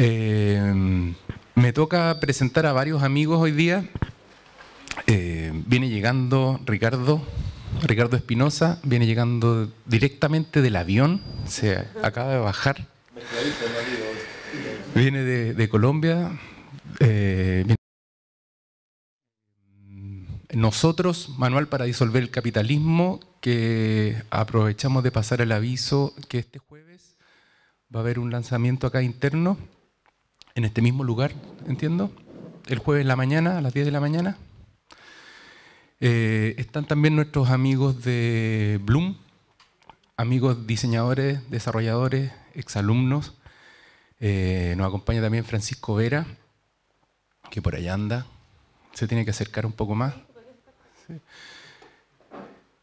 Eh, me toca presentar a varios amigos hoy día. Eh, viene llegando Ricardo, Ricardo Espinosa, viene llegando directamente del avión, se acaba de bajar. Viene de, Colombia. Eh, nosotros, Manual para Disolver el Capitalismo, que aprovechamos de pasar el aviso que este jueves va a haber un lanzamiento acá interno en este mismo lugar, entiendo, el jueves en la mañana, a las 10 de la mañana. Eh, están también nuestros amigos de Bloom, amigos diseñadores, desarrolladores, exalumnos. Eh, nos acompaña también Francisco Vera, que por allá anda. Se tiene que acercar un poco más.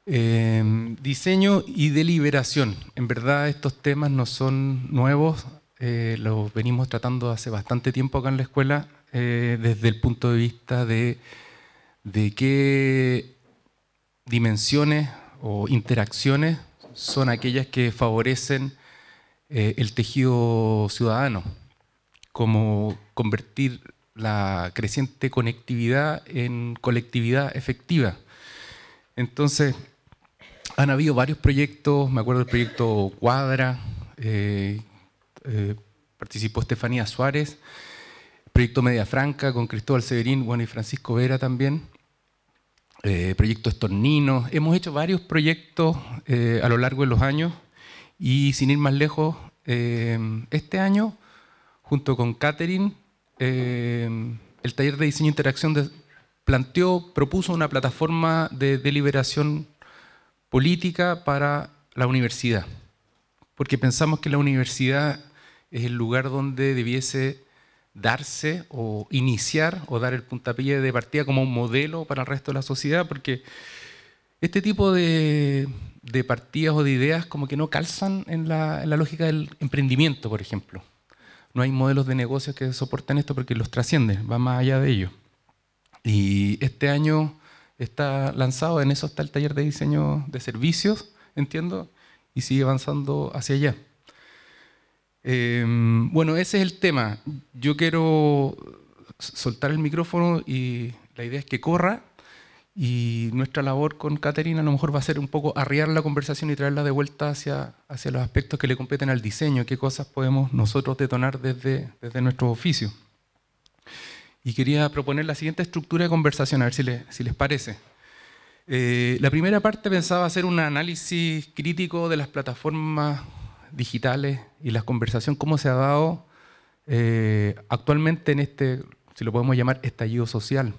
Eh, diseño y deliberación. En verdad estos temas no son nuevos eh, lo venimos tratando hace bastante tiempo acá en la escuela eh, desde el punto de vista de, qué dimensiones o interacciones son aquellas que favorecen eh, el tejido ciudadano, como convertir la creciente conectividad en colectividad efectiva. Entonces, han habido varios proyectos, me acuerdo del proyecto Cuadra, eh, eh, participó Estefanía Suárez, Proyecto Media Franca con Cristóbal Severín, Juan y Francisco Vera también, eh, Proyecto Estornino. Hemos hecho varios proyectos eh, a lo largo de los años y sin ir más lejos, este año, junto con Catherine, el taller de diseño e interacción planteó, propuso una plataforma de deliberación política para la universidad, porque pensamos que la universidad es el lugar donde debiese darse o iniciar o dar el puntapié de partida como un modelo para el resto de la sociedad, porque este tipo de, partidas o de ideas como que no calzan en la, lógica del emprendimiento, por ejemplo. No hay modelos de negocios que soporten esto porque los trascienden, va más allá de ello. Y este año está lanzado, en eso está el taller de diseño de servicios, entiendo, y sigue avanzando hacia allá. Em, bueno, ese es el tema. Yo quiero soltar el micrófono y la idea es que corra y nuestra labor con Caterina a lo mejor va a ser un poco arriar la conversación y traerla de vuelta hacia, hacia los aspectos que le competen al diseño, qué cosas podemos nosotros detonar desde, desde nuestro oficio. Y quería proponer la siguiente estructura de conversación, a ver si, les parece. Eh, la primera parte pensaba hacer un análisis crítico de las plataformas digitales y la conversación, cómo se ha dado eh, actualmente en este, si lo podemos llamar, estallido social.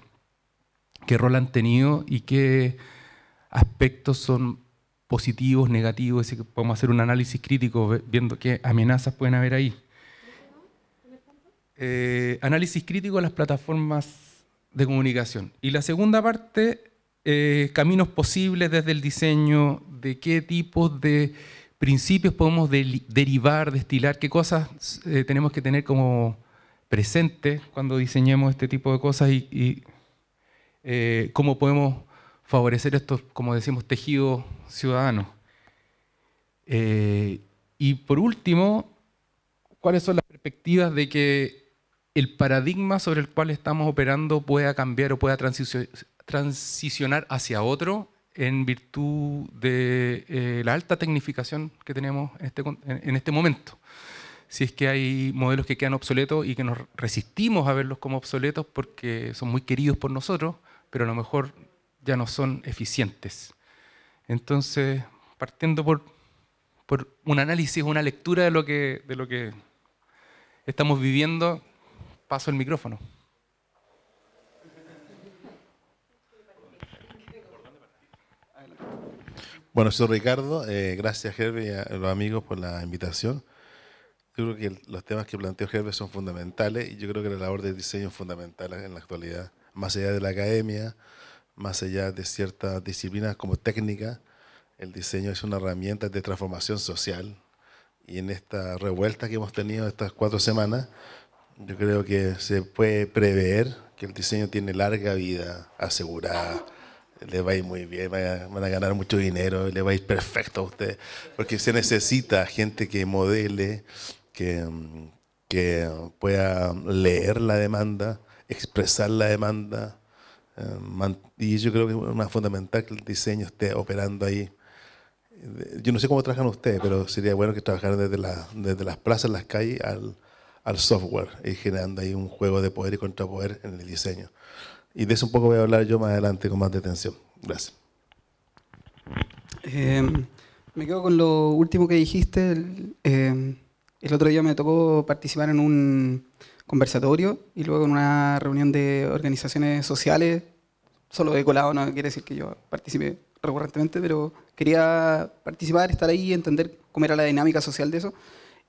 ¿Qué rol han tenido y qué aspectos son positivos, negativos? Es que podemos hacer un análisis crítico viendo qué amenazas pueden haber ahí. Eh, análisis crítico de las plataformas de comunicación. Y la segunda parte, eh, caminos posibles desde el diseño, de qué tipos de principios podemos derivar, destilar, qué cosas eh, tenemos que tener como presente cuando diseñemos este tipo de cosas y, eh, cómo podemos favorecer estos, como decimos, tejidos ciudadanos. Eh, y por último, ¿cuáles son las perspectivas de que el paradigma sobre el cual estamos operando pueda cambiar o pueda transicionar hacia otro en virtud de eh, la alta tecnificación que tenemos este en este, momento. Si es que hay modelos que quedan obsoletos y que nos resistimos a verlos como obsoletos porque son muy queridos por nosotros, pero a lo mejor ya no son eficientes. Entonces, partiendo por, por un análisis, una lectura de lo que, de lo que estamos viviendo, paso el micrófono. Bueno, soy Ricardo. Eh, gracias, Gerber y a los amigos por la invitación. Yo creo que los temas que planteó Gerber son fundamentales y yo creo que la labor de diseño es fundamental en la actualidad, más allá de la academia, más allá de ciertas disciplinas como técnica. El diseño es una herramienta de transformación social y en esta revuelta que hemos tenido estas cuatro semanas, yo creo que se puede prever que el diseño tiene larga vida asegurada le va a ir muy bien, van a, ganar mucho dinero, le va a ir perfecto a usted, porque se necesita gente que modele, que, que pueda leer la demanda, expresar la demanda. Eh, y yo creo que es fundamental que el diseño esté operando ahí. Yo no sé cómo trabajan ustedes, pero sería bueno que trabajaran desde, la, desde las plazas, las calles, al, al software, y generando ahí un juego de poder y contrapoder en el diseño. Y de eso un poco voy a hablar yo más adelante con más detención. Gracias. Eh, me quedo con lo último que dijiste. El, eh, el otro día me tocó participar en un conversatorio y luego en una reunión de organizaciones sociales. Solo he colado, no quiere decir que yo participe recurrentemente, pero quería participar, estar ahí, entender cómo era la dinámica social de eso.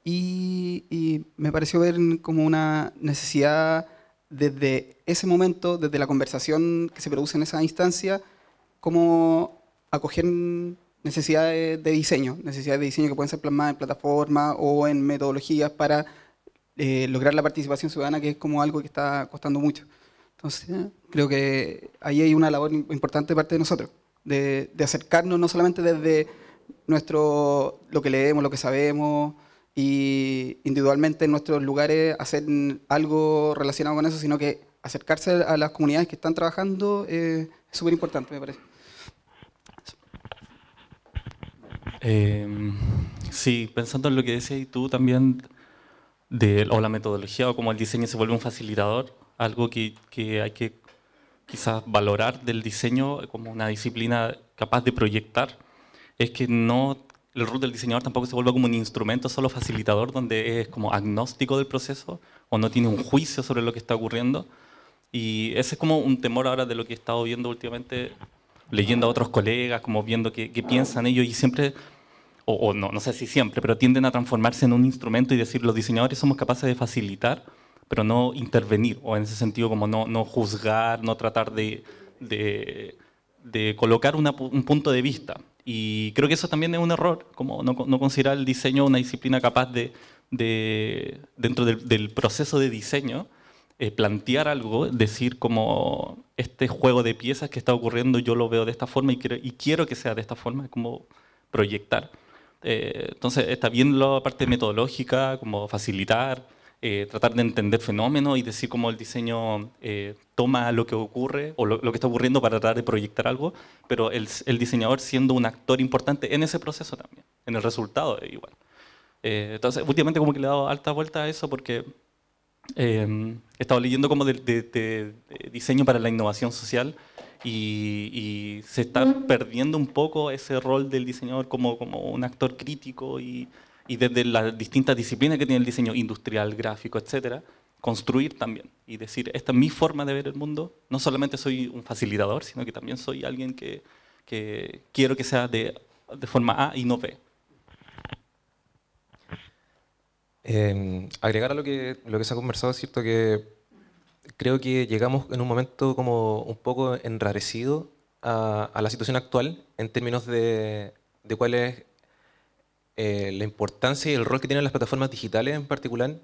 Y, y me pareció ver como una necesidad desde ese momento, desde la conversación que se produce en esa instancia, cómo acoger necesidades de diseño, necesidades de diseño que pueden ser plasmadas en plataformas o en metodologías para eh, lograr la participación ciudadana, que es como algo que está costando mucho. Entonces, creo que ahí hay una labor importante de parte de nosotros, de, de acercarnos no solamente desde nuestro, lo que leemos, lo que sabemos, y individualmente en nuestros lugares hacer algo relacionado con eso, sino que acercarse a las comunidades que están trabajando eh, es súper importante, me parece. Em, sí, pensando en lo que decías tú también, de, o la metodología o cómo el diseño se vuelve un facilitador, algo que, que hay que quizás valorar del diseño como una disciplina capaz de proyectar, es que no el rol del diseñador tampoco se vuelva como un instrumento solo facilitador, donde es como agnóstico del proceso o no tiene un juicio sobre lo que está ocurriendo. Y ese es como un temor ahora de lo que he estado viendo últimamente, leyendo a otros colegas, como viendo qué, piensan ellos y siempre, o, no, no sé si siempre, pero tienden a transformarse en un instrumento y decir, los diseñadores somos capaces de facilitar, pero no intervenir, o en ese sentido como no, no juzgar, no tratar de, de, colocar un punto de vista y creo que eso también es un error, como no, no considerar el diseño una disciplina capaz de, de dentro del, proceso de diseño, eh, plantear algo, decir como este juego de piezas que está ocurriendo yo lo veo de esta forma y quiero, y quiero que sea de esta forma, como proyectar. Eh, entonces está bien la parte metodológica, como facilitar, eh, tratar de entender fenómenos y decir cómo el diseño eh, toma lo que ocurre o lo, que está ocurriendo para tratar de proyectar algo, pero el, diseñador siendo un actor importante en ese proceso también, en el resultado eh, igual. entonces, últimamente como que le he dado alta vuelta a eso porque em, he estado leyendo como de, diseño para la innovación social y, se está perdiendo un poco ese rol del diseñador como, como un actor crítico y y desde las distintas disciplinas que tiene el diseño industrial, gráfico, etcétera, construir también y decir, esta es mi forma de ver el mundo, no solamente soy un facilitador, sino que también soy alguien que, quiero que sea de, de, forma A y no B. Em, agregar a lo que, lo que se ha conversado, es cierto que creo que llegamos en un momento como un poco enrarecido a, la situación actual en términos de, de cuál es eh, la importancia y el rol que tienen las plataformas digitales en particular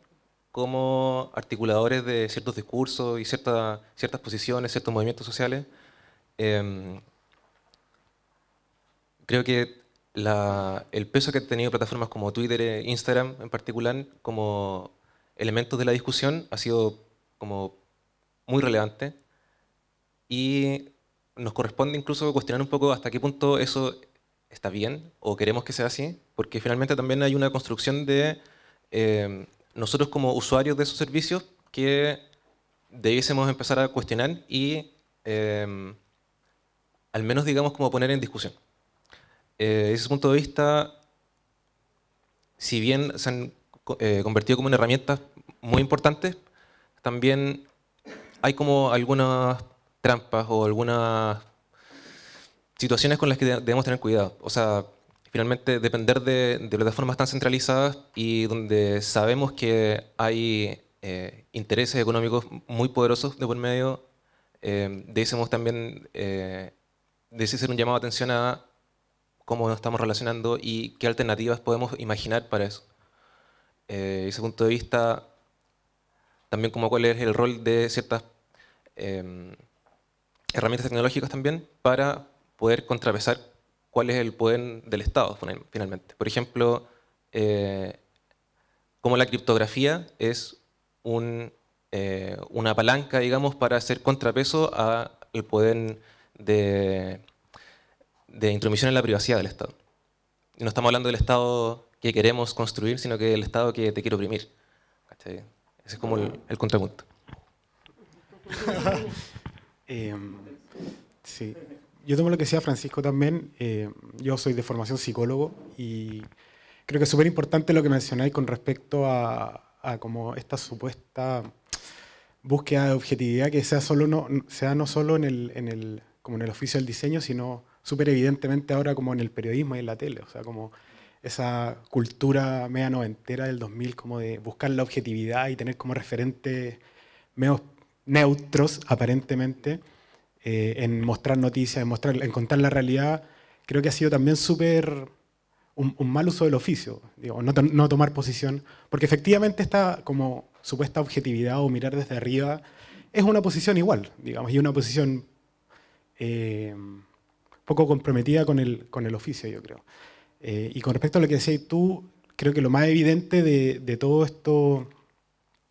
como articuladores de ciertos discursos y ciertas ciertas posiciones, ciertos movimientos sociales. Em, creo que el peso que han tenido plataformas como Twitter e Instagram en particular como elementos de la discusión ha sido como muy relevante y nos corresponde incluso cuestionar un poco hasta qué punto eso está bien o queremos que sea así, porque finalmente también hay una construcción de eh, nosotros como usuarios de esos servicios que debiésemos empezar a cuestionar y eh, al menos digamos como poner en discusión. desde eh, ese punto de vista, si bien se han convertido como una herramienta muy importante, también hay como algunas trampas o algunas situaciones con las que debemos tener cuidado. O sea, finalmente depender de, plataformas tan centralizadas y donde sabemos que hay eh, intereses económicos muy poderosos de por medio, eh, decimos también eh, hacer un llamado de atención a cómo nos estamos relacionando y qué alternativas podemos imaginar para eso. Eh, ese punto de vista, también como cuál es el rol de ciertas eh, herramientas tecnológicas también para poder contrapesar cuál es el poder del Estado, finalmente. Por ejemplo, eh, como la criptografía es un, eh, una palanca, digamos, para hacer contrapeso al poder de, de intromisión en la privacidad del Estado. Y no estamos hablando del Estado que queremos construir, sino que el Estado que te quiere oprimir. Ese es como el, el contrapunto. Eh, sí yo tomo lo que decía Francisco también. Eh, yo soy de formación psicólogo y creo que es súper importante lo que mencionáis con respecto a, como esta supuesta búsqueda de objetividad que sea, solo no, sea no solo en el, como en el oficio del diseño, sino súper evidentemente ahora como en el periodismo y en la tele. O sea, como esa cultura media noventera del 2000, como de buscar la objetividad y tener como referentes medios neutros, aparentemente. Eh, en mostrar noticias, en, mostrar, contar la realidad, creo que ha sido también súper un, mal uso del oficio, digo, no, no, tomar posición, porque efectivamente esta como supuesta objetividad o mirar desde arriba es una posición igual, digamos, y una posición eh, poco comprometida con el, con el oficio, yo creo. Eh, y con respecto a lo que decías tú, creo que lo más evidente de, de todo esto,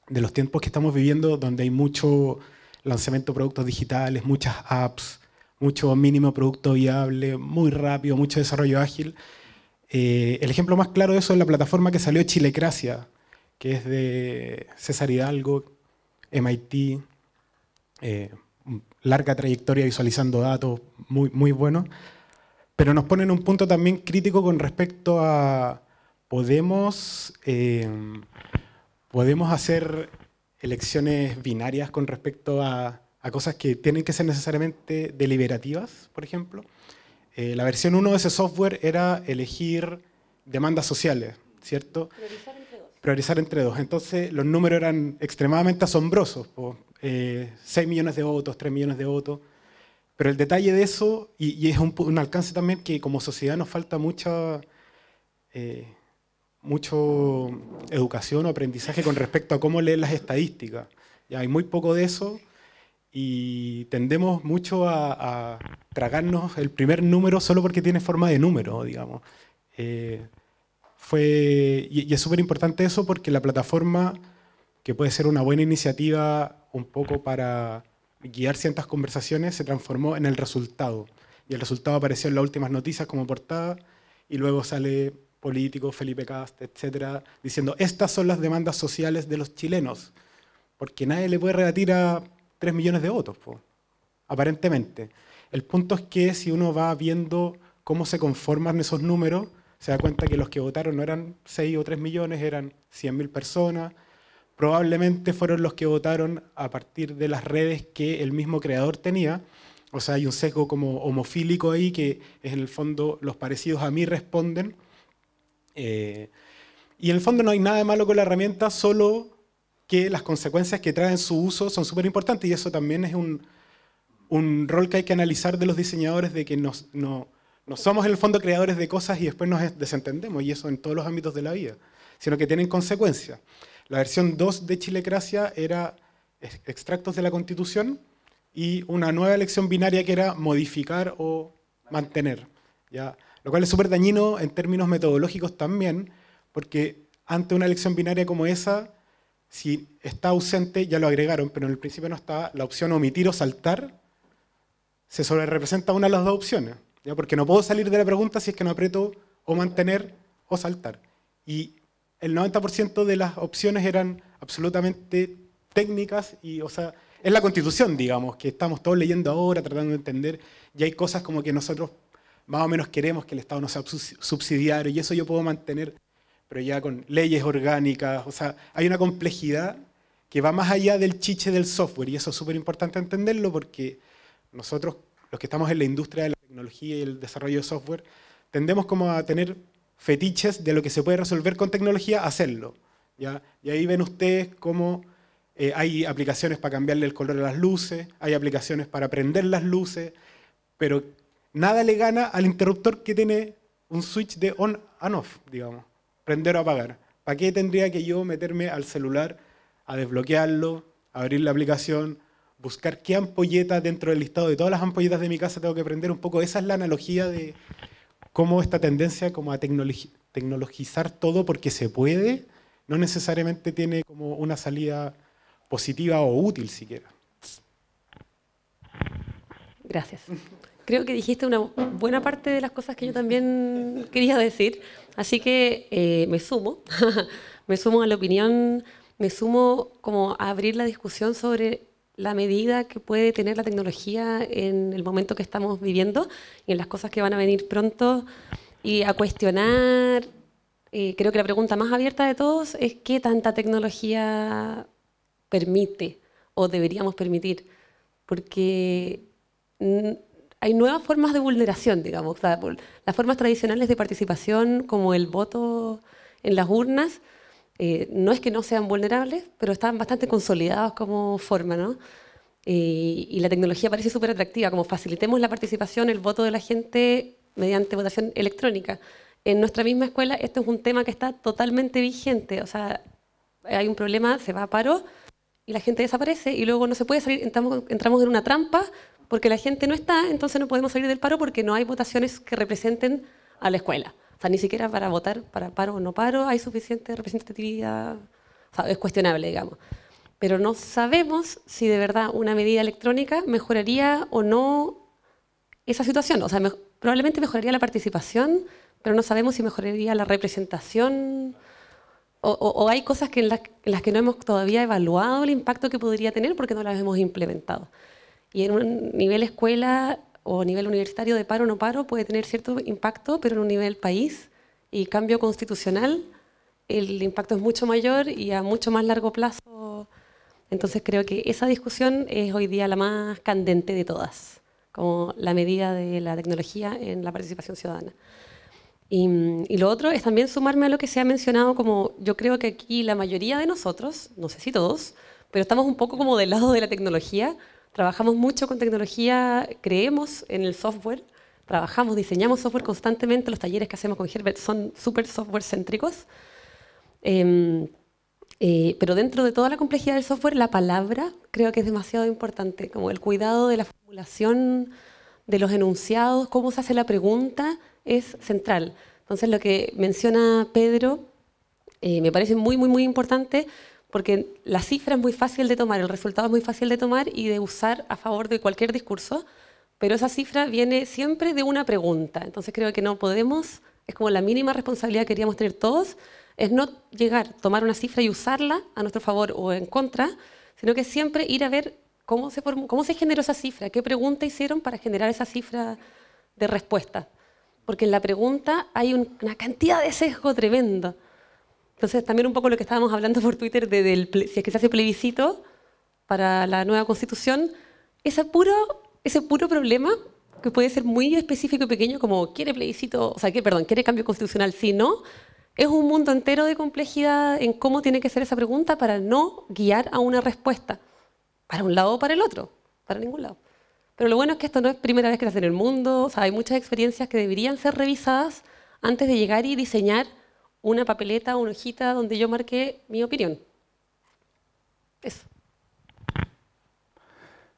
de los tiempos que estamos viviendo, donde hay mucho lanzamiento de productos digitales, muchas apps, mucho mínimo producto viable, muy rápido, mucho desarrollo ágil. Eh, el ejemplo más claro de eso es la plataforma que salió Chilecracia, que es de César Hidalgo, MIT, eh, larga trayectoria visualizando datos, muy, muy bueno. Pero nos ponen un punto también crítico con respecto a podemos, eh, podemos hacer elecciones binarias con respecto a, cosas que tienen que ser necesariamente deliberativas, por ejemplo. Eh, la versión 1 de ese software era elegir demandas sociales, ¿cierto? Priorizar entre dos. Priorizar entre dos. Entonces los números eran extremadamente asombrosos, 6 eh, millones de votos, 3 millones de votos. Pero el detalle de eso, y, es un, alcance también que como sociedad nos falta mucha... Eh, mucho educación o aprendizaje con respecto a cómo leer las estadísticas. hay muy poco de eso y tendemos mucho a, tragarnos el primer número solo porque tiene forma de número, digamos. Eh, fue, y es súper importante eso porque la plataforma, que puede ser una buena iniciativa un poco para guiar ciertas conversaciones, se transformó en el resultado. Y el resultado apareció en las últimas noticias como portada y luego sale políticos, Felipe Cast, etcétera, diciendo estas son las demandas sociales de los chilenos, porque nadie le puede rebatir a 3 millones de votos, po, aparentemente. El punto es que si uno va viendo cómo se conforman esos números, se da cuenta que los que votaron no eran 6 o 3 millones, eran mil personas. Probablemente fueron los que votaron a partir de las redes que el mismo creador tenía. O sea, hay un sesgo como homofílico ahí, que en el fondo los parecidos a mí responden. Eh, y en el fondo no hay nada de malo con la herramienta, solo que las consecuencias que traen su uso son súper importantes y eso también es un, un, rol que hay que analizar de los diseñadores, de que no, no somos en el fondo creadores de cosas y después nos desentendemos, y eso en todos los ámbitos de la vida, sino que tienen consecuencias. La versión 2 de Chilecracia era extractos de la Constitución y una nueva elección binaria que era modificar o mantener. ¿ya? lo cual es súper dañino en términos metodológicos también, porque ante una elección binaria como esa, si está ausente, ya lo agregaron, pero en el principio no está la opción omitir o saltar, se sobre representa una de las dos opciones, ¿ya? porque no puedo salir de la pregunta si es que no aprieto o mantener o saltar. Y el 90% de las opciones eran absolutamente técnicas y, o sea, es la constitución, digamos, que estamos todos leyendo ahora, tratando de entender, y hay cosas como que nosotros más o menos queremos que el Estado no sea subsidiario y eso yo puedo mantener, pero ya con leyes orgánicas, o sea, hay una complejidad que va más allá del chiche del software y eso es súper importante entenderlo porque nosotros, los que estamos en la industria de la tecnología y el desarrollo de software, tendemos como a tener fetiches de lo que se puede resolver con tecnología, hacerlo. ¿ya? Y ahí ven ustedes cómo eh, hay aplicaciones para cambiarle el color a las luces, hay aplicaciones para prender las luces, pero nada le gana al interruptor que tiene un switch de on and off, digamos, prender o apagar. ¿Para qué tendría que yo meterme al celular a desbloquearlo, abrir la aplicación, buscar qué ampolleta dentro del listado de todas las ampolletas de mi casa tengo que prender un poco. Esa es la analogía de cómo esta tendencia como a tecnologizar todo porque se puede, no necesariamente tiene como una salida positiva o útil siquiera. Gracias creo que dijiste una buena parte de las cosas que yo también quería decir, así que eh, me sumo, me sumo a la opinión, me sumo como a abrir la discusión sobre la medida que puede tener la tecnología en el momento que estamos viviendo y en las cosas que van a venir pronto y a cuestionar. Eh, creo que la pregunta más abierta de todos es qué tanta tecnología permite o deberíamos permitir, porque hay nuevas formas de vulneración, digamos. las formas tradicionales de participación, como el voto en las urnas, eh, no es que no sean vulnerables, pero están bastante consolidados como forma, ¿no? Eh, y la tecnología parece súper atractiva, como facilitemos la participación, el voto de la gente mediante votación electrónica. En nuestra misma escuela esto es un tema que está totalmente vigente, o sea, hay un problema, se va a paro y la gente desaparece y luego no se puede salir, entramos, entramos en una trampa porque la gente no está, entonces no podemos salir del paro porque no hay votaciones que representen a la escuela. O sea, ni siquiera para votar para paro o no paro hay suficiente representatividad, o sea, es cuestionable, digamos. Pero no sabemos si de verdad una medida electrónica mejoraría o no esa situación. O sea, probablemente mejoraría la participación, pero no sabemos si mejoraría la representación. O, hay cosas que en las que no hemos todavía evaluado el impacto que podría tener porque no las hemos implementado. Y en un nivel escuela o nivel universitario de paro o no paro puede tener cierto impacto, pero en un nivel país y cambio constitucional el impacto es mucho mayor y a mucho más largo plazo. Entonces creo que esa discusión es hoy día la más candente de todas, como la medida de la tecnología en la participación ciudadana. Y, y, lo otro es también sumarme a lo que se ha mencionado, como yo creo que aquí la mayoría de nosotros, no sé si todos, pero estamos un poco como del lado de la tecnología, Trabajamos mucho con tecnología, creemos en el software, trabajamos, diseñamos software constantemente, los talleres que hacemos con Herbert son súper software céntricos. Em, eh, pero dentro de toda la complejidad del software, la palabra creo que es demasiado importante, como el cuidado de la formulación de los enunciados, cómo se hace la pregunta, es central. Entonces, lo que menciona Pedro eh, me parece muy, muy, muy importante porque la cifra es muy fácil de tomar, el resultado es muy fácil de tomar y de usar a favor de cualquier discurso, pero esa cifra viene siempre de una pregunta. Entonces creo que no podemos, es como la mínima responsabilidad que queríamos tener todos, es no llegar, tomar una cifra y usarla a nuestro favor o en contra, sino que siempre ir a ver cómo se, cómo se generó esa cifra, qué pregunta hicieron para generar esa cifra de respuesta. Porque en la pregunta hay una cantidad de sesgo tremendo. Entonces, también un poco lo que estábamos hablando por Twitter de, si es que se hace plebiscito para la nueva constitución, ese puro, ese puro problema que puede ser muy específico y pequeño, como quiere plebiscito, o sea, que, perdón, quiere cambio constitucional, si sí, no, es un mundo entero de complejidad en cómo tiene que ser esa pregunta para no guiar a una respuesta, para un lado o para el otro, para ningún lado. Pero lo bueno es que esto no es primera vez que se hace en el mundo, o sea, hay muchas experiencias que deberían ser revisadas antes de llegar y diseñar una papeleta, una hojita donde yo marqué mi opinión. Eso.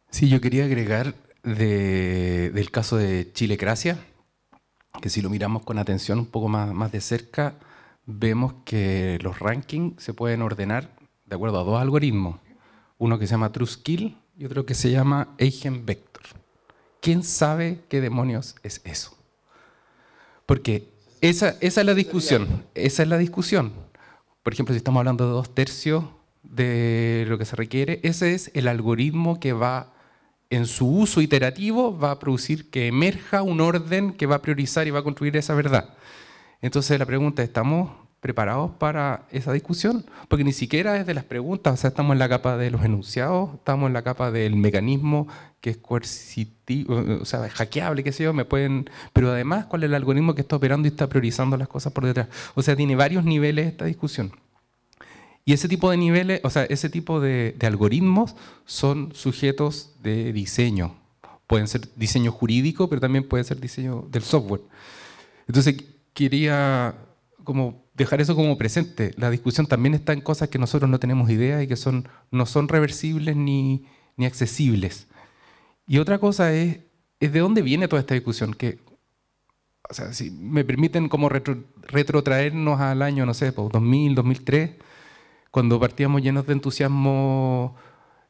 Sí, yo quería agregar del caso de Chilecracia, que si lo miramos con atención un poco más, más de cerca, vemos que los rankings se pueden ordenar de acuerdo a dos algoritmos, uno que se llama TrueSkill y otro que se llama Eigenvector. ¿Quién sabe qué demonios es eso? Porque esa, es la discusión, esa es la discusión. Por ejemplo, si estamos hablando de dos tercios de lo que se requiere, ese es el algoritmo que va, en su uso iterativo, va a producir que emerja un orden que va a priorizar y va a construir esa verdad. Entonces la pregunta, es, ¿estamos preparados para esa discusión, porque ni siquiera es de las preguntas, o sea, estamos en la capa de los enunciados, estamos en la capa del mecanismo que es coercitivo, o sea, hackeable, qué sé yo, me pueden, pero además cuál es el algoritmo que está operando y está priorizando las cosas por detrás. O sea, tiene varios niveles esta discusión. Y ese tipo de niveles, o sea, ese tipo de, de algoritmos son sujetos de diseño. Pueden ser diseño jurídico, pero también puede ser diseño del software. Entonces, quería como dejar eso como presente. La discusión también está en cosas que nosotros no tenemos idea y que son, no son reversibles ni, ni accesibles. Y otra cosa es, de dónde viene toda esta discusión, que o sea, si me permiten como retrotraernos al año, no sé, 2000, pues, 2003, cuando partíamos llenos de entusiasmo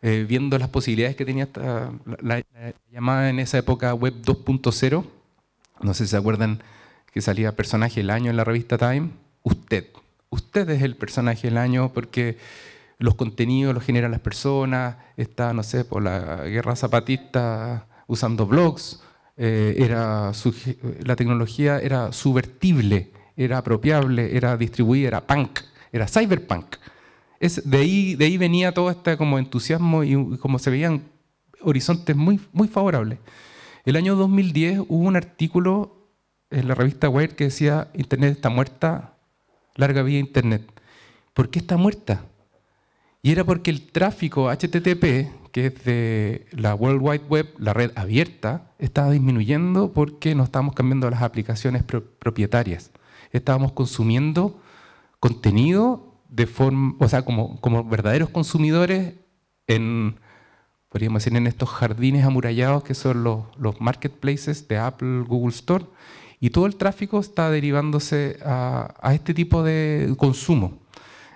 eh, viendo las posibilidades que tenía la, la, llamada en esa época Web 2.0. No sé si se acuerdan que salía personaje el año en la revista Time usted. Usted es el personaje del año porque los contenidos los generan las personas, está, no sé, por la guerra zapatista usando blogs, eh, era la tecnología era subvertible, era apropiable, era distribuida, era punk, era cyberpunk. Es, de, ahí, de ahí venía todo este como entusiasmo y como se veían horizontes muy, muy favorables. El año 2010 hubo un artículo en la revista Wired que decía Internet está muerta, larga vía Internet. ¿Por qué está muerta? Y era porque el tráfico HTTP, que es de la World Wide Web, la red abierta, estaba disminuyendo porque no estábamos cambiando las aplicaciones propietarias. Estábamos consumiendo contenido de forma, o sea, como, como verdaderos consumidores en, podríamos decir, en estos jardines amurallados que son los, los marketplaces de Apple, Google Store, y todo el tráfico está derivándose a, este tipo de consumo.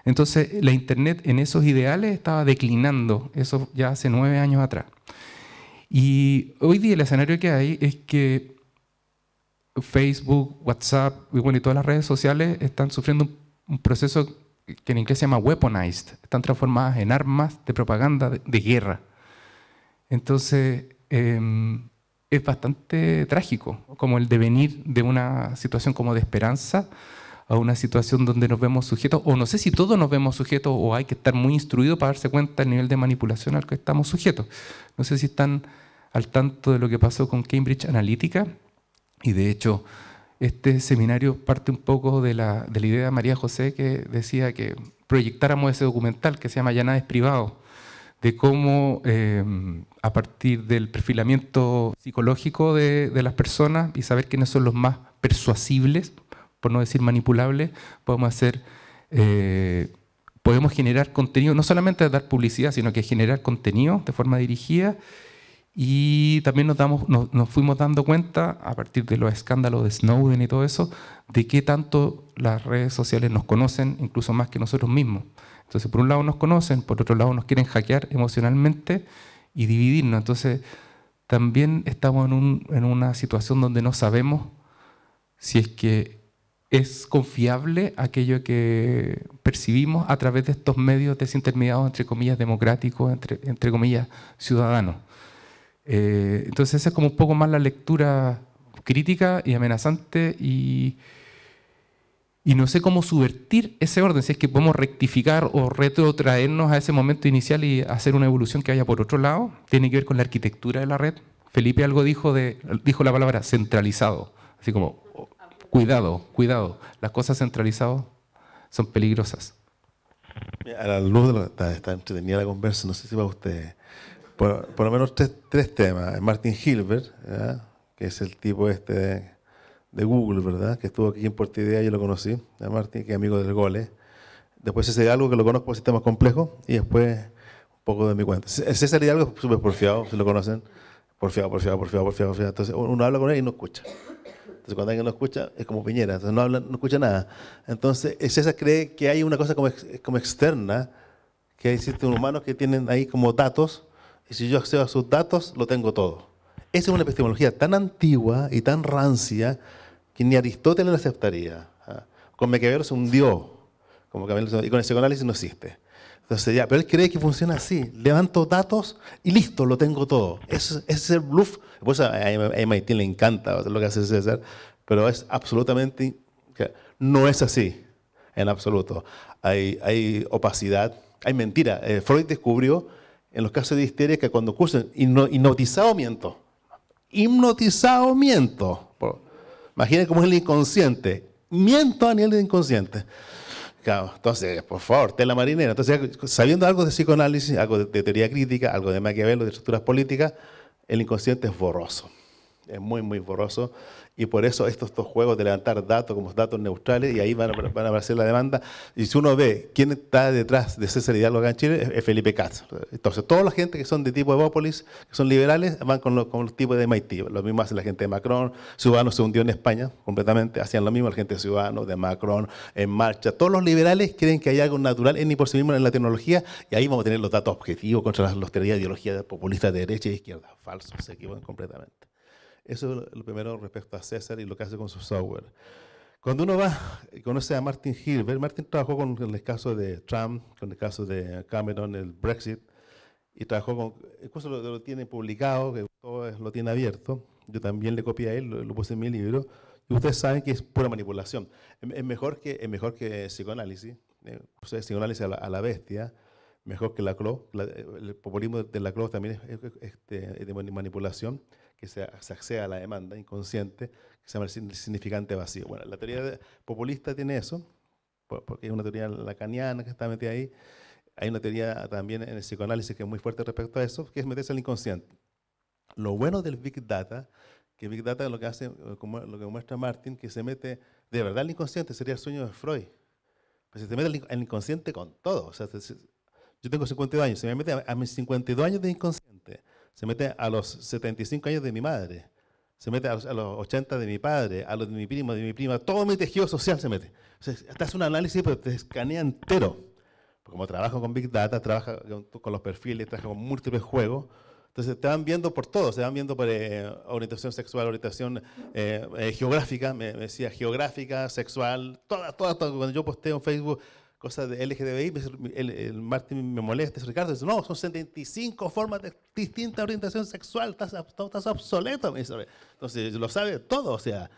Entonces, la Internet en esos ideales estaba declinando, eso ya hace nueve años atrás. Y hoy día el escenario que hay es que Facebook, WhatsApp y, todas las redes sociales están sufriendo un proceso que en inglés se llama weaponized, están transformadas en armas de propaganda de, guerra. Entonces, em, es bastante trágico, como el devenir de una situación como de esperanza a una situación donde nos vemos sujetos, o no sé si todos nos vemos sujetos, o hay que estar muy instruido para darse cuenta del nivel de manipulación al que estamos sujetos. No sé si están al tanto de lo que pasó con Cambridge Analytica, y de hecho este seminario parte un poco de la, idea de María José que decía que proyectáramos ese documental que se llama Ya Privados, privado, de cómo em, a partir del perfilamiento psicológico de, las personas y saber quiénes son los más persuasibles, por no decir manipulables, podemos hacer, eh, podemos generar contenido, no solamente dar publicidad, sino que generar contenido de forma dirigida y también nos, damos, nos, nos, fuimos dando cuenta, a partir de los escándalos de Snowden y todo eso, de qué tanto las redes sociales nos conocen, incluso más que nosotros mismos. Entonces, por un lado nos conocen, por otro lado nos quieren hackear emocionalmente y dividirnos. Entonces, también estamos en, una situación donde no sabemos si es que es confiable aquello que percibimos a través de estos medios desintermediados, entre comillas, democráticos, entre, comillas, ciudadanos. Eh, entonces esa es como un poco más la lectura crítica y amenazante y, y no sé cómo subvertir ese orden, si es que podemos rectificar o retrotraernos a ese momento inicial y hacer una evolución que vaya por otro lado. Tiene que ver con la arquitectura de la red. Felipe algo dijo, de, dijo la palabra centralizado, así como, cuidado, cuidado, las cosas centralizadas son peligrosas. A la luz de lo que entretenida la conversa, no sé si va usted. Por, lo menos tres, temas. Martin Hilbert, que es el tipo este... De, de Google, ¿verdad? Que estuvo aquí en Portidea, Idea, yo lo conocí, a Martín, que es amigo del Gole. Después Después ese algo que lo conozco por sistemas complejos, y después un poco de mi cuenta. César Hidalgo es súper porfiado, si lo conocen. Porfiado, porfiado, porfiado, porfiado, porfiado. Entonces uno habla con él y no escucha. Entonces cuando alguien no escucha, es como Piñera, entonces no, habla, no escucha nada. Entonces César cree que hay una cosa como, externa, que sistemas humanos que tienen ahí como datos, y si yo accedo a sus datos, lo tengo todo. Esa es una epistemología tan antigua y tan rancia que ni Aristóteles lo aceptaría. Ah, con Maquiavelo se hundió, como y con el psicoanálisis no existe. Entonces ya, pero él cree que funciona así. Levanto datos y listo, lo tengo todo. Ese, es el bluff. a MIT le encanta lo que hace César, pero es absolutamente, no es así en absoluto. Hay, hay opacidad, hay mentira. Eh, Freud descubrió en los casos de histeria que cuando ocurren hipnotizado miento, hipnotizado miento Imaginen cómo es el inconsciente. Miento a nivel inconsciente. entonces, por favor, tela marinera. Entonces, sabiendo algo de psicoanálisis, algo de, teoría crítica, algo de Maquiavelo, de estructuras políticas, el inconsciente es borroso. Es muy, muy borroso y por eso estos, dos juegos de levantar datos como datos neutrales y ahí van a, aparecer la demanda. Y si uno ve quién está detrás de César Hidalgo Diálogo Chile, es Felipe Katz. Entonces, toda la gente que son de tipo Evópolis, que son liberales, van con, los con los tipos de Maití, Lo mismo hace la gente de Macron. Ciudadanos se hundió en España completamente, hacían lo mismo la gente de Ciudadanos, de Macron, en marcha. Todos los liberales creen que hay algo natural en por sí mismo en la tecnología y ahí vamos a tener los datos objetivos contra las, teorías de ideología populista de derecha y e izquierda. Falso, se equivocan completamente. Eso es lo primero respecto a César y lo que hace con su software. Cuando uno va y conoce a Martin Hilbert, Martin trabajó con el caso de Trump, con el caso de Cameron, el Brexit, y trabajó con, incluso lo, lo tiene publicado, que todo lo tiene abierto. Yo también le copié a él, lo, puse en mi libro. Y ustedes saben que es pura manipulación. Es mejor que, es mejor que psicoanálisis, eh, pues, es psicoanálisis a la, bestia, mejor que la CLO. el populismo de la CLO también es, este, de manipulación que se, se a la demanda inconsciente, que se llama el significante vacío. Bueno, la teoría populista tiene eso, porque es una teoría lacaniana que está metida ahí. Hay una teoría también en el psicoanálisis que es muy fuerte respecto a eso, que es meterse al inconsciente. Lo bueno del Big Data, que Big Data lo que hace, eh, como lo que muestra Martin, que se mete de verdad al inconsciente, sería el sueño de Freud. Pues se te mete al inconsciente con todo. O sea, yo tengo 52 años, se me mete a mis 52 años de inconsciente se mete a los 75 años de mi madre, se mete a los, 80 de mi padre, a los de mi primo, de mi prima, todo mi tejido social se mete. O sea, hace un análisis, pero te escanea entero. Porque como trabajo con Big Data, trabaja con, los perfiles, trabaja con múltiples juegos, entonces te van viendo por todo, se van viendo por eh, orientación sexual, orientación eh, eh, geográfica, me, decía geográfica, sexual, todas, todas, toda, cuando yo posteo en Facebook, cosas de LGTBI, pues, el, Martín me molesta, Ricardo dice, no, son 75 formas de distinta orientación sexual, estás, obsoleto, me dice. Entonces, lo sabe todo, o sea,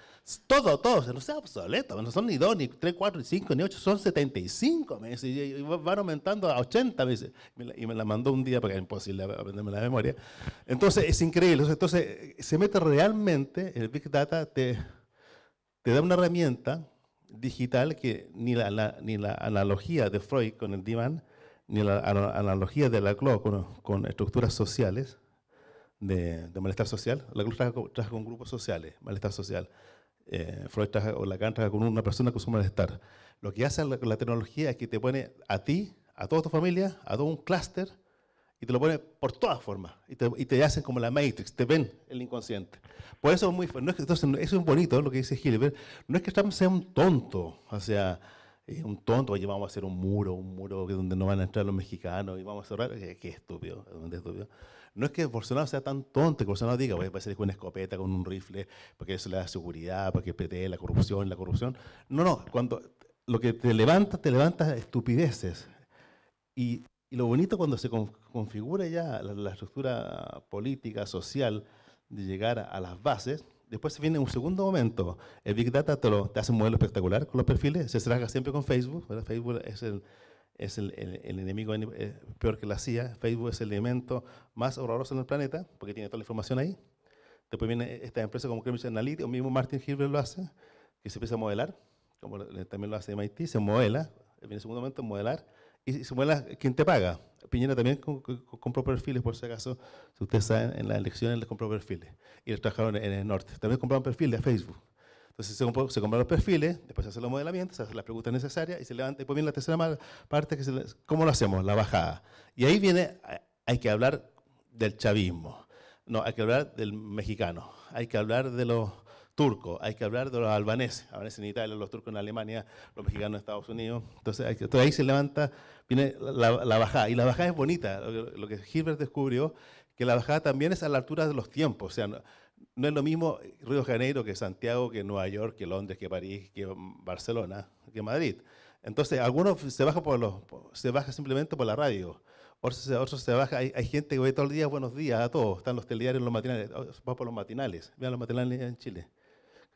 todo, todo, no sea obsoleto, no son ni 2, ni 3, 4, ni 5, ni 8, son 75, me dice, y van aumentando a 80, me dice, y me la mandó un día porque era imposible aprenderme la memoria. Entonces, es increíble, entonces, se mete realmente, el Big Data te da una herramienta digital que ni la, ni la analogía de Freud con el diván, ni la analogía de la con, con estructuras sociales de, malestar social. la trabaja, trabaja con grupos sociales, malestar social. Eh, Freud trabaja, o Lacan trabaja con una persona con su malestar. Lo que hace la, tecnología es que te pone a ti, a toda tu familia, a todo un clúster, y te lo ponen por todas formas. Y te, y te, hacen como la Matrix, te ven el inconsciente. Por eso es muy. No es entonces, eso es bonito lo que dice Gilbert. No es que Trump sea un tonto. O sea, eh, un tonto, oye, vamos a hacer un muro, un muro donde no van a entrar los mexicanos y vamos a cerrar. Eh, qué estúpido, qué estúpido. No es que Bolsonaro sea tan tonto que Bolsonaro diga, voy a salir con una escopeta, con un rifle, porque eso le da seguridad, porque PT, la corrupción, la corrupción. No, no, cuando lo que te levanta, te levantas estupideces. Y y lo bonito cuando se configura ya la, estructura política, social, de llegar a, las bases, después viene un segundo momento. El Big Data te, te hace un modelo espectacular con los perfiles, se traga siempre con Facebook, Facebook es el, es el, enemigo eh, peor que la CIA. Facebook es el elemento más horroroso en el planeta porque tiene toda la información ahí. Después viene esta empresa como Cambridge Analytica, o mismo Martin Hilbert lo hace, que se empieza a modelar, como también lo hace MIT, se modela, viene el segundo momento, modelar y se mueve quien te paga. Piñera también compró perfiles, por si acaso, si ustedes saben, en las elecciones les compró perfiles. Y los trabajaron en el norte. También compraron perfiles de Facebook. Entonces se, compró, compran los perfiles, después se hace los modelamientos se hacen las preguntas necesarias y se levanta. Y después viene la tercera parte, que es cómo lo hacemos, la bajada. Y ahí viene, hay que hablar del chavismo, no, hay que hablar del mexicano, hay que hablar de los turco, hay que hablar de los albaneses, albaneses en Italia, los turcos en Alemania, los mexicanos en Estados Unidos. Entonces, ahí se levanta, viene la, bajada, y la bajada es bonita, lo que, lo Hilbert descubrió, que la bajada también es a la altura de los tiempos, o sea, no, es lo mismo Río de Janeiro que Santiago, que Nueva York, que Londres, que París, que Barcelona, que Madrid. Entonces, algunos se bajan por los, se baja simplemente por la radio, otros, se baja, hay, gente que ve todo el día buenos días a todos, están los telediarios, los matinales, oh, va por los matinales, vean los matinales en Chile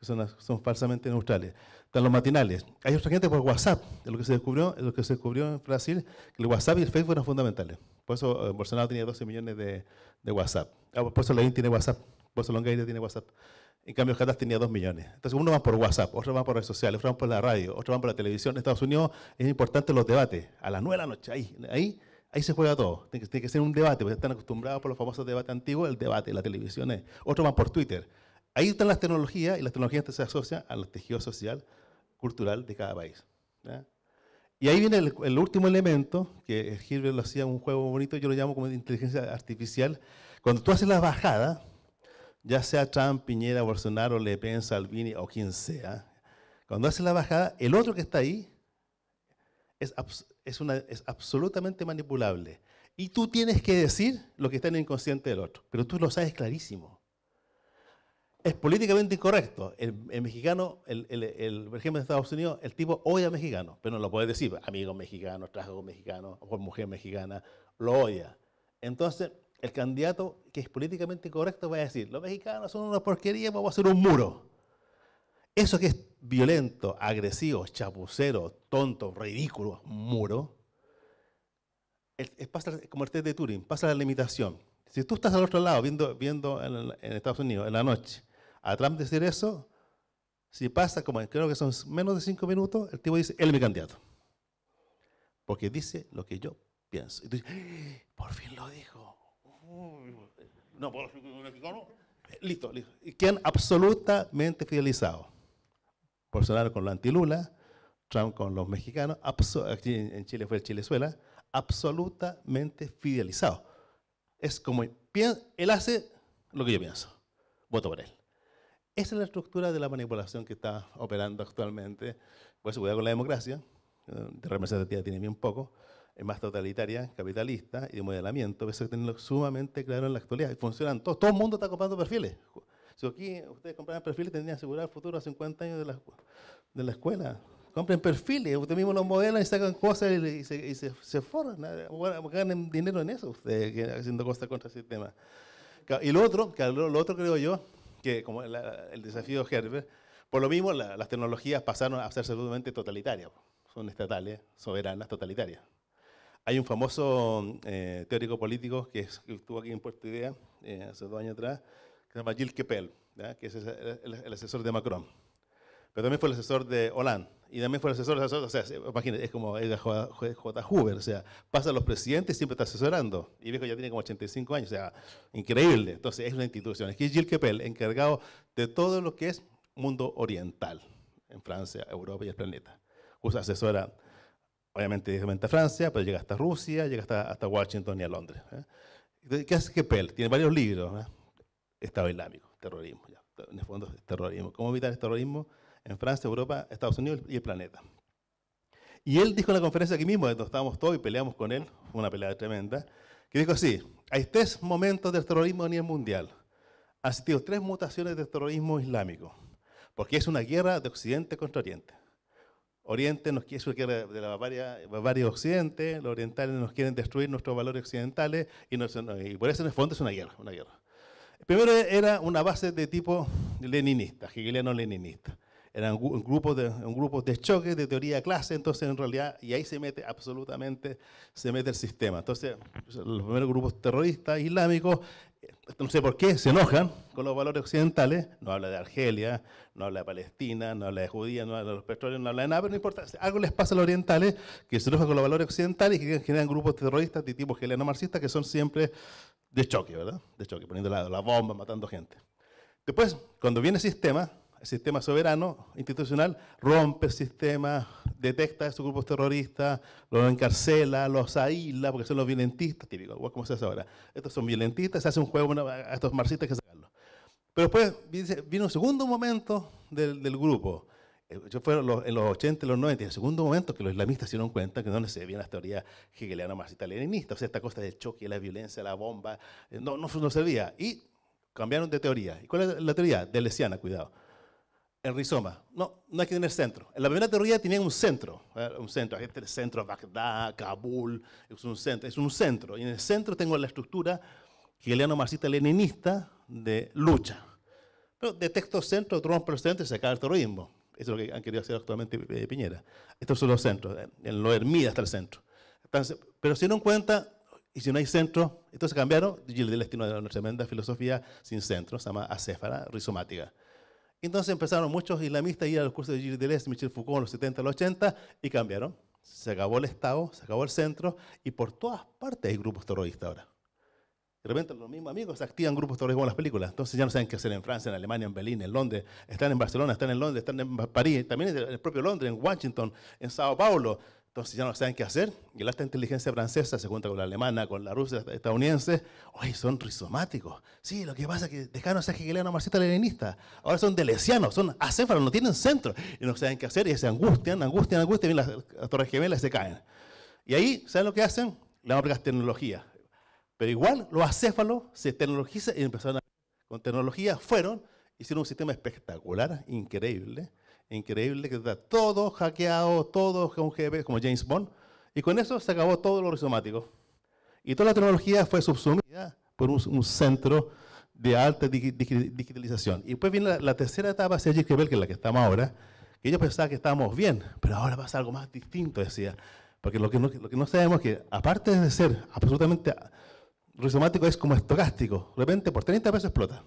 son, falsamente neutrales. Están los matinales. Hay otra gente por WhatsApp, de lo que se descubrió, lo que se descubrió en Brasil, que el WhatsApp y el Facebook eran fundamentales. Por eso eh, Bolsonaro tenía 12 millones de, WhatsApp. Ah, por eso tiene WhatsApp, por eso tiene WhatsApp. En cambio, Catas tenía 2 millones. Entonces, uno va por WhatsApp, otro va por redes sociales, otro va por la radio, otro va por la televisión. En Estados Unidos es importante los debates. A las 9 de la noche, ahí, ahí, ahí se juega todo. Tiene que, ser un debate, porque están acostumbrados por los famosos debates antiguos, el debate, la televisión. Otro van por Twitter. Ahí están las tecnologías y las tecnologías se asocian al tejido social, cultural de cada país. Y ahí viene el, último elemento, que Hilbert lo hacía un juego bonito, yo lo llamo como inteligencia artificial. Cuando tú haces la bajada, ya sea Trump, Piñera, Bolsonaro, Le Pen, Salvini o quien sea, cuando haces la bajada, el otro que está ahí es, es absolutamente manipulable. Y tú tienes que decir lo que está en el inconsciente del otro, pero tú lo sabes clarísimo es políticamente incorrecto. El, mexicano, el, el, el, régimen de Estados Unidos, el tipo oye a mexicano, pero no lo puede decir, amigo mexicano, trajo mexicano, o mujer mexicana, lo oya Entonces, el candidato que es políticamente incorrecto va a decir, los mexicanos son una porquería, vamos a hacer un muro. Eso que es violento, agresivo, chapucero, tonto, ridículo, muro, es, pasa, como el test de Turing, pasa la limitación. Si tú estás al otro lado, viendo, viendo en Estados Unidos, en la noche, a Trump decir eso, si pasa, como creo que son menos de cinco minutos, el tipo dice, él es mi candidato. Porque dice lo que yo pienso. Y tú dices, ¡Ah! por fin lo dijo. No, por no. Listo, listo. Y absolutamente fidelizado, Bolsonaro con los antilula, Trump con los mexicanos, aquí en Chile fue el Chilezuela, absolutamente fidelizado. Es como él hace lo que yo pienso. Voto por él. Esa es la estructura de la manipulación que está operando actualmente. Pues cuidado con la democracia, eh, de tía tiene bien poco, es más totalitaria, capitalista y de modelamiento. Eso hay tenerlo sumamente claro en la actualidad. Y funcionan todos, todo el mundo está comprando perfiles. Si aquí ustedes compraran perfiles, tendrían asegurar el futuro a 50 años de la, de la escuela. Compren perfiles, ustedes mismos los modelan y sacan cosas y, se, y se, forran. Ganen dinero en eso, ustedes haciendo cosas contra el sistema. Y lo otro, que lo otro creo yo, que como el desafío de Herbert, por lo mismo las tecnologías pasaron a ser absolutamente totalitarias, son estatales, soberanas, totalitarias. Hay un famoso eh, teórico político que, estuvo aquí en Puerto Idea eh, hace dos años atrás, que se llama Gil Kepel, que es el, el, asesor de Macron. Pero también fue el asesor de Hollande y también fue asesor, o sea, imagínate, es como J. Hoover, o sea, pasa a los presidentes y siempre está asesorando. Y el viejo ya tiene como 85 años, o sea, increíble. Entonces, es una institución. Aquí Gilles Kepel, encargado de todo lo que es mundo oriental, en Francia, Europa y el planeta. Usa asesora, obviamente, directamente a Francia, pero llega hasta Rusia, llega hasta, hasta Washington y a Londres. ¿eh? ¿Qué hace Kepel? Tiene varios libros. ¿eh? Estado Islámico, terrorismo, ya. en el fondo, terrorismo. ¿Cómo evitar el terrorismo? en Francia, Europa, Estados Unidos y el planeta. Y él dijo en la conferencia aquí mismo, donde estábamos todos y peleamos con él, fue una pelea tremenda, que dijo así, hay tres momentos del terrorismo a nivel mundial. ha existido tres mutaciones del terrorismo islámico, porque es una guerra de Occidente contra Oriente. Oriente nos quiere guerra de la Bavaria, Occidente, los orientales nos quieren destruir nuestros valores occidentales y, por eso en el fondo es una guerra, una guerra. Primero era una base de tipo leninista, hegeliano-leninista eran grupos de, un grupo de choque de teoría de clase, entonces en realidad, y ahí se mete absolutamente, se mete el sistema. Entonces, los primeros grupos terroristas islámicos, eh, no sé por qué, se enojan con los valores occidentales, no habla de Argelia, no habla de Palestina, no habla de Judía, no habla de los petróleos, no habla de nada, pero no importa, algo les pasa a los orientales, que se enojan con los valores occidentales y que generan grupos terroristas de tipo geleno marxista que son siempre de choque, ¿verdad? De choque, poniendo la, la bomba, matando gente. Después, cuando viene el sistema, el sistema soberano institucional, rompe el sistema, detecta a esos grupos terroristas, los encarcela, los aísla, porque son los violentistas, típico, igual se hace ahora. Estos son violentistas, se hace un juego a estos marxistas que sacarlos. Pero después vino un segundo momento del, grupo, eh, yo fueron en los 80 y los 90, en el segundo momento que los islamistas se dieron cuenta que no se veían las teorías hegelianas, marxistas, leninistas, o sea, esta cosa del choque, la violencia, la bomba, eh, no, no, servía. Y cambiaron de teoría. ¿Y cuál es la teoría? Delesiana, cuidado el rizoma. No, no hay que tener centro. En la primera teoría tenían un centro, un centro, este el centro Bagdad, Kabul, es un centro, es un centro. Y en el centro tengo la estructura hegeliano-marxista-leninista de lucha. Pero texto centro, otro presidente se acaba el terrorismo. Eso es lo que han querido hacer actualmente eh, Piñera. Estos son los centros, eh, en lo Hermida está el centro. pero si no cuenta, y si no hay centro, entonces cambiaron, el destino de la tremenda filosofía sin centro, se llama acéfara rizomática. Entonces empezaron muchos islamistas a ir a los cursos de Gilles Deleuze, Michel Foucault en los 70, los 80 y cambiaron. Se acabó el Estado, se acabó el centro y por todas partes hay grupos terroristas ahora. De repente los mismos amigos activan grupos terroristas en las películas. Entonces ya no saben qué hacer en Francia, en Alemania, en Berlín, en Londres. Están en Barcelona, están en Londres, están en París, también en el propio Londres, en Washington, en Sao Paulo. Entonces ya no saben qué hacer. Y la alta inteligencia francesa se cuenta con la alemana, con la rusa, estadounidense. Oye, son rizomáticos. Sí, lo que pasa es que dejaron ser hegelianos marxista leninista. Ahora son delesianos, son acéfalos, no tienen centro. Y no saben qué hacer y se angustian, angustian, angustian. Y las, torres gemelas se caen. Y ahí, ¿saben lo que hacen? Las aplicar tecnología. Pero igual los acéfalos se tecnologizan y empezaron a, con tecnología, fueron, hicieron un sistema espectacular, increíble Increíble que está todo hackeado, todo con jefe como James Bond. Y con eso se acabó todo lo rizomático. Y toda la tecnología fue subsumida por un, centro de alta digitalización. Y después viene la, tercera etapa, hacia que es la que estamos ahora, que ellos pensaban que estábamos bien, pero ahora pasa algo más distinto, decía. Porque lo que no, sabemos es que, aparte de ser absolutamente rizomático, es como estocástico. De repente, por 30 veces explota.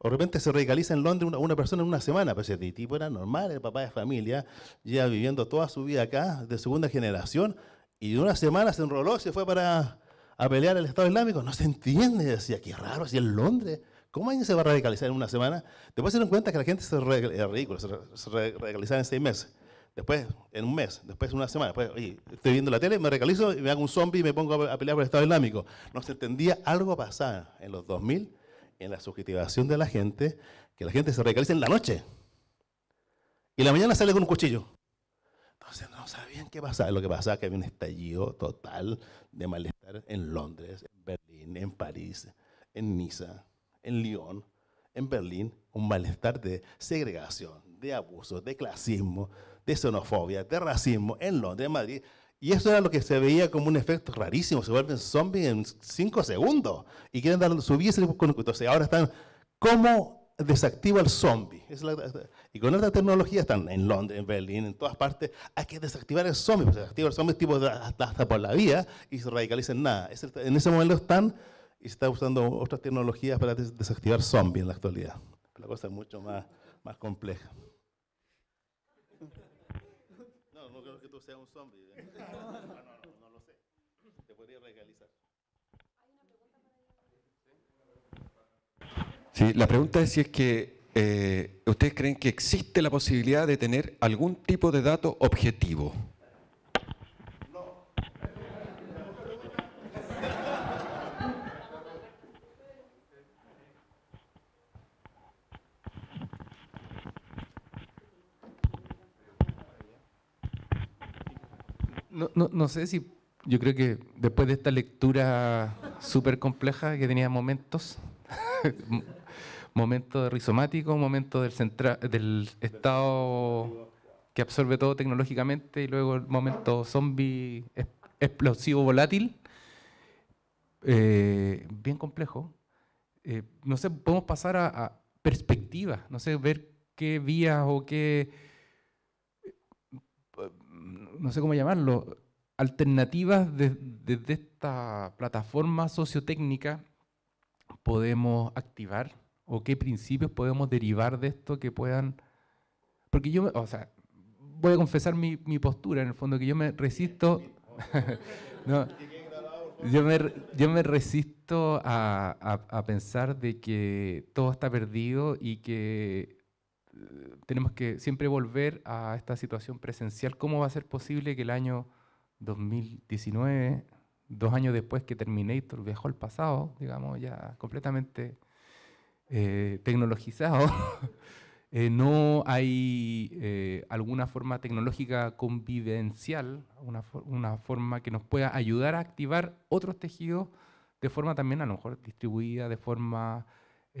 O de repente se radicaliza en Londres una, persona en una semana, pues ese tipo era normal, el papá de familia, ya viviendo toda su vida acá, de segunda generación, y de una semana se enroló, se fue para a pelear al Estado Islámico. No se entiende, decía, qué raro, si en Londres, ¿cómo alguien se va a radicalizar en una semana? Después se dan cuenta que la gente se radicaliza, se, radicaliza en seis meses, después en un mes, después en una semana, después, estoy viendo la tele, me radicalizo, y me hago un zombie y me pongo a, pelear por el Estado Islámico. No se entendía, algo pasaba en los 2000 en la subjetivación de la gente, que la gente se radicaliza en la noche. Y la mañana sale con un cuchillo. Entonces no sabían qué pasaba. Lo que pasaba es que había un estallido total de malestar en Londres, en Berlín, en París, en Niza, en Lyon, en Berlín. Un malestar de segregación, de abuso, de clasismo, de xenofobia, de racismo en Londres, en Madrid. Y eso era lo que se veía como un efecto rarísimo. Se vuelven zombies en cinco segundos y quieren subirse su vida. Entonces ahora están, ¿cómo desactiva el zombie? y con esta tecnología están en Londres, en Berlín, en todas partes. Hay que desactivar el zombie. Pues el zombie tipo hasta, por la vía y se radicaliza en nada. en ese momento están y se están usando otras tecnologías para desactivar zombies en la actualidad. La cosa es mucho más, más compleja sea un zombie. Ah, no, lo sé. podría Sí, la pregunta es si es que eh, ustedes creen que existe la posibilidad de tener algún tipo de dato objetivo. no, no, no sé si yo creo que después de esta lectura súper compleja que tenía momentos, momento rizomático, momentos del, del estado que absorbe todo tecnológicamente y luego el momento zombie explosivo volátil, eh, bien complejo. Eh, no sé, podemos pasar a, a perspectivas, no sé, ver qué vías o qué no sé cómo llamarlo, alternativas desde esta plataforma sociotécnica podemos activar o qué principios podemos derivar de esto que puedan... Porque yo, o sea, voy a confesar mi, postura en el fondo, que yo me resisto... yo, me, resisto a pensar de que todo está perdido y que tenemos que siempre volver a esta situación presencial. ¿Cómo va a ser posible que el año 2019, dos años después que Terminator viajó al pasado, digamos, ya completamente eh, tecnologizado, eh, no hay eh, alguna forma tecnológica convivencial, una, una forma que nos pueda ayudar a activar otros tejidos de forma también a lo mejor distribuida, de forma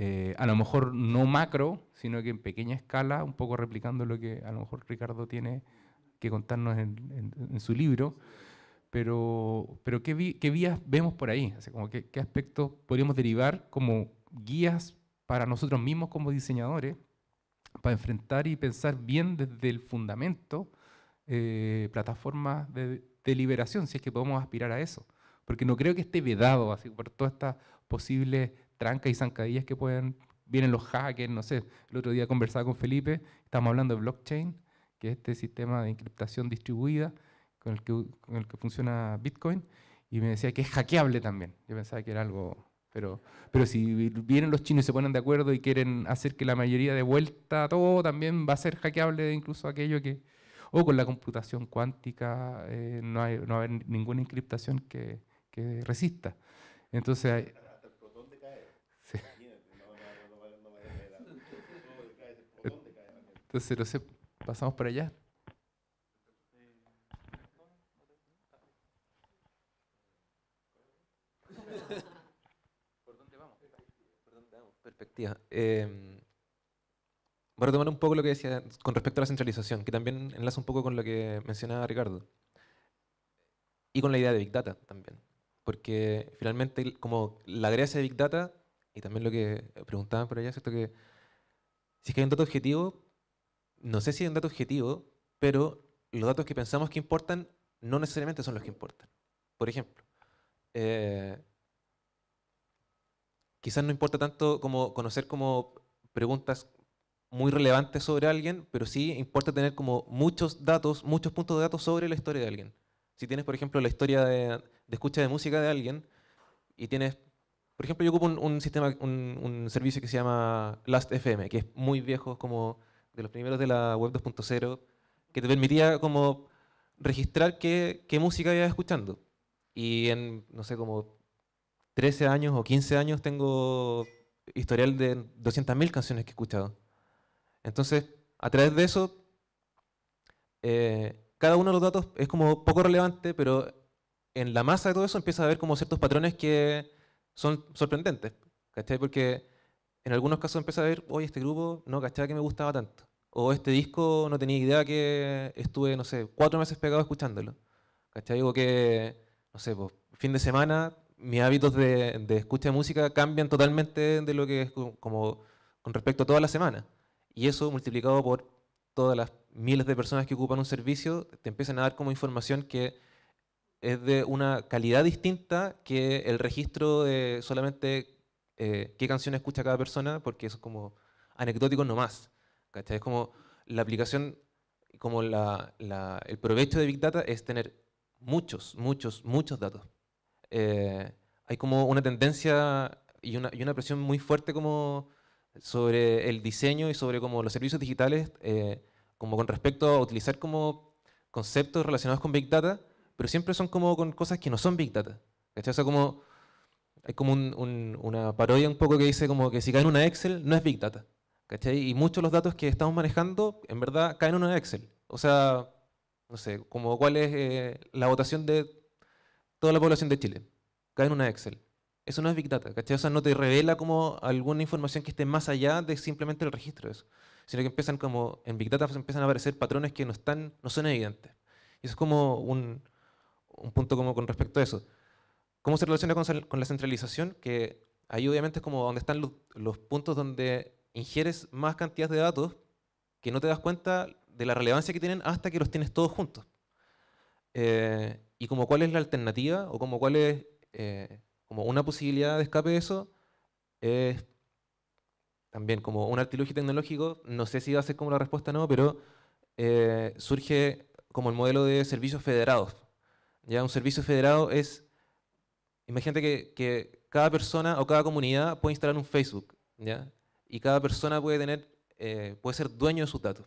eh, a lo mejor no macro, sino que en pequeña escala, un poco replicando lo que a lo mejor Ricardo tiene que contarnos en, su libro, pero, pero ¿qué, vías vemos por ahí? O como ¿Qué aspectos podríamos derivar como guías para nosotros mismos como diseñadores para enfrentar y pensar bien desde el fundamento eh, plataformas de, deliberación liberación, si es que podemos aspirar a eso? Porque no creo que esté vedado así por todas estas posibles trancas y zancadillas que pueden, vienen los hackers, no sé, el otro día conversaba con Felipe, estamos hablando de blockchain, que es este sistema de encriptación distribuida con el que, con el que funciona Bitcoin, y me decía que es hackeable también, yo pensaba que era algo... Pero, pero si vienen los chinos y se ponen de acuerdo y quieren hacer que la mayoría de vuelta todo, también va a ser hackeable incluso aquello que, o con la computación cuántica eh, no, hay, no va a haber ninguna encriptación que, que resista. Entonces, Entonces, no sé, pasamos para allá. ¿Por dónde vamos? ¿Por vamos? Perspectiva. Em, voy a retomar un poco lo que decía con respecto a la centralización, que también enlaza un poco con lo que mencionaba Ricardo. Y con la idea de Big Data también. Porque finalmente, como la gracia de Big Data, y también lo que preguntaban por allá, es esto que si es que hay un dato objetivo, no sé si es un dato objetivo, pero los datos que pensamos que importan no necesariamente son los que importan. Por ejemplo, eh, quizás no importa tanto como conocer como preguntas muy relevantes sobre alguien, pero sí importa tener como muchos datos, muchos puntos de datos sobre la historia de alguien. Si tienes, por ejemplo, la historia de, escucha de música de alguien y tienes, por ejemplo, yo ocupo un, sistema, un, servicio que se llama Last.fm, que es muy viejo, como de los primeros de la web 2.0, que te permitía como registrar qué, música había escuchando. Y en, no sé, como 13 años o 15 años tengo historial de 200.000 canciones que he escuchado. Entonces, a través de eso, eh, cada uno de los datos es como poco relevante, pero en la masa de todo eso empieza a ver como ciertos patrones que son sorprendentes, ¿cachai? Porque en algunos casos empieza a ver, oye, este grupo no cachaba que me gustaba tanto. O este disco no tenía idea que estuve, no sé, cuatro meses pegado escuchándolo. ¿Cachai? digo que, no sé, pues, fin de semana mis hábitos de, de, escucha de música cambian totalmente de lo que es como con respecto a toda la semana. Y eso multiplicado por todas las miles de personas que ocupan un servicio, te empiezan a dar como información que es de una calidad distinta que el registro de solamente eh, qué canción escucha cada persona, porque eso es como anecdótico nomás. ¿cachai? Es como la aplicación, como el provecho de Big Data es tener muchos, muchos, muchos datos. Eh, hay como una tendencia y una, presión muy fuerte como sobre el diseño y sobre como los servicios digitales, eh, como con respecto a utilizar como conceptos relacionados con Big Data, pero siempre son como con cosas que no son Big Data. ¿cachai? como, hay como una parodia un poco que dice como que si cae en una Excel no es Big Data. Y muchos de los datos que estamos manejando, en verdad, caen en una Excel. O sea, no sé, como cuál es eh, la votación de toda la población de Chile. Caen en una Excel. Eso no es Big Data, ¿cachai? O sea, no te revela como alguna información que esté más allá de simplemente el registro de eso. Sino que empiezan como, en Big Data empiezan a aparecer patrones que no, están, no son evidentes. Y eso es como un, punto como con respecto a eso. ¿Cómo se relaciona con, la centralización? Que ahí obviamente es como donde están los puntos donde ingieres más cantidad de datos que no te das cuenta de la relevancia que tienen hasta que los tienes todos juntos. Eh, y como cuál es la alternativa o como cuál es eh, como una posibilidad de escape de eso, es también como un artilugio tecnológico, no sé si va a ser como la respuesta no, pero eh, surge como el modelo de servicios federados. Ya un servicio federado es, imagínate que, cada persona o cada comunidad puede instalar un Facebook, ¿ya? y cada persona puede, tener, eh, puede ser dueño de sus datos,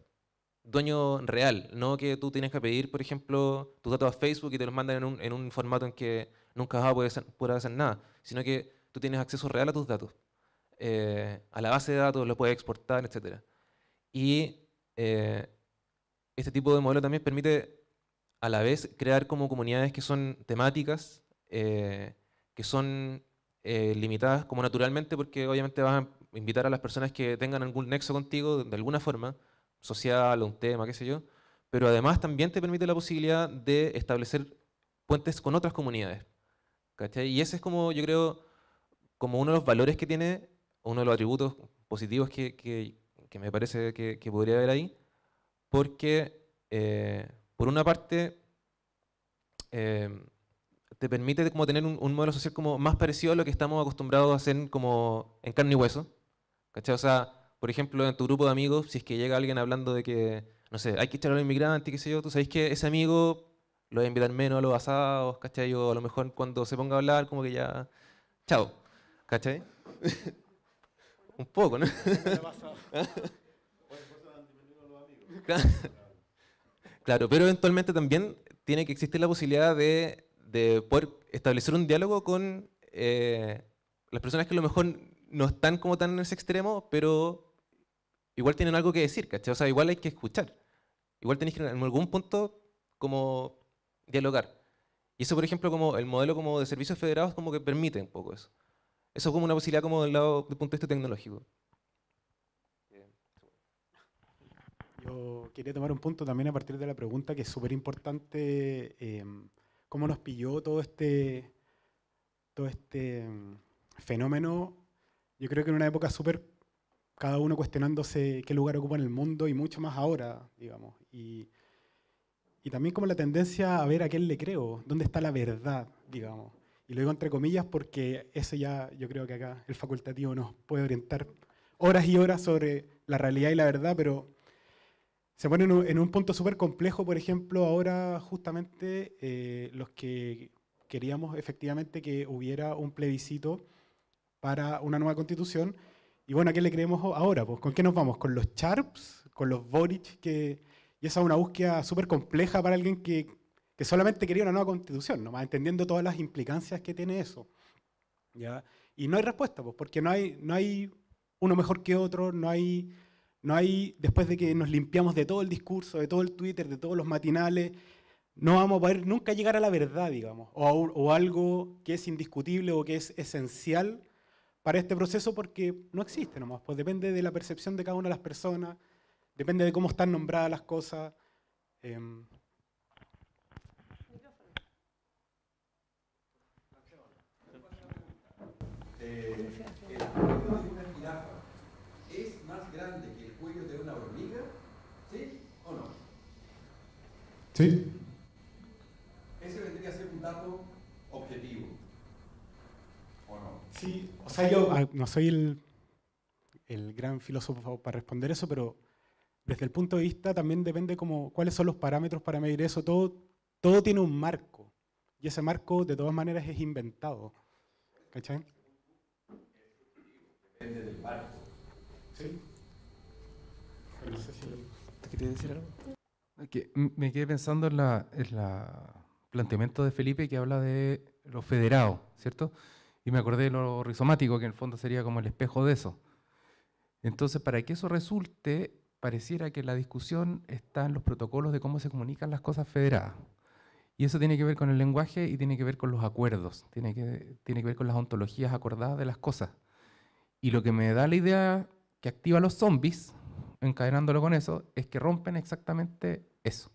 dueño real, no que tú tienes que pedir, por ejemplo, tus datos a Facebook y te los mandan en un, en un formato en que nunca vas a poder hacer, poder hacer, nada, sino que tú tienes acceso real a tus datos, eh, a la base de datos, lo puedes exportar, etc. Y eh, este tipo de modelo también permite a la vez crear como comunidades que son temáticas, que son limitadas como naturalmente, porque obviamente vas a invitar a las personas que tengan algún nexo contigo de alguna forma, social, un tema, qué sé yo, pero además también te permite la posibilidad de establecer puentes con otras comunidades. Y ese es como, yo creo, como uno de los valores que tiene, uno de los atributos positivos que, me parece que, que, podría haber ahí, porque eh, por una parte eh, te permite como tener un, un, modelo social como más parecido a lo que estamos acostumbrados a hacer como en carne y hueso, ¿Cachai? O sea, por ejemplo, en tu grupo de amigos, si es que llega alguien hablando de que, no sé, hay que echar a los inmigrantes, qué sé yo, tú sabes que ese amigo lo invitan a invitar menos a los asados, ¿cachai? O a lo mejor cuando se ponga a hablar, como que ya. Chao, ¿cachai? Un poco, ¿no? claro, pero eventualmente también tiene que existir la posibilidad de, de poder establecer un diálogo con eh, las personas que a lo mejor no están como tan en ese extremo, pero igual tienen algo que decir, ¿cachai? O sea, igual hay que escuchar. Igual tenéis que en algún punto como dialogar. Y eso, por ejemplo, como el modelo como de servicios federados como que permite un poco eso. Eso es como una posibilidad como del lado de punto de vista tecnológico. Yo quería tomar un punto también a partir de la pregunta que es súper importante, eh, cómo nos pilló todo este, todo este mm, fenómeno yo creo que en una época súper, cada uno cuestionándose qué lugar ocupa en el mundo y mucho más ahora, digamos. Y, también como la tendencia a ver a quién le creo, dónde está la verdad, digamos. Y lo digo entre comillas porque eso ya yo creo que acá el facultativo nos puede orientar horas y horas sobre la realidad y la verdad, pero se pone en un punto súper complejo, por ejemplo, ahora justamente eh, los que queríamos efectivamente que hubiera un plebiscito para una nueva constitución. Y bueno, ¿a qué le creemos ahora? Pues? ¿Con qué nos vamos? ¿Con los Sharps? ¿Con los Boric? Que... Y esa es una búsqueda súper compleja para alguien que, que, solamente quería una nueva constitución, nomás entendiendo todas las implicancias que tiene eso. ¿ya? Y no hay respuesta, pues, porque no hay, no hay uno mejor que otro, no hay, no hay, después de que nos limpiamos de todo el discurso, de todo el Twitter, de todos los matinales, no vamos a poder nunca llegar a la verdad, digamos, o, o algo que es indiscutible o que es esencial para este proceso porque no existe nomás, pues depende de la percepción de cada una de las personas, depende de cómo están nombradas las cosas. Em. Eh, es más grande que el cuello de una hormiga, ¿sí o no? Sí, o sea, yo ah, no soy el, gran filósofo para responder eso, pero desde el punto de vista también depende como cuáles son los parámetros para medir eso. Todo, todo tiene un marco y ese marco de todas maneras es inventado. ¿Cachai? Depende del marco. Sí. decir algo? Me quedé pensando en la, planteamiento de Felipe que habla de lo federado, ¿cierto? Y me acordé de lo rizomático, que en el fondo sería como el espejo de eso. Entonces, para que eso resulte, pareciera que la discusión está en los protocolos de cómo se comunican las cosas federadas. Y eso tiene que ver con el lenguaje y tiene que ver con los acuerdos, tiene que, tiene que ver con las ontologías acordadas de las cosas. Y lo que me da la idea que activa los zombies, encadenándolo con eso, es que rompen exactamente eso.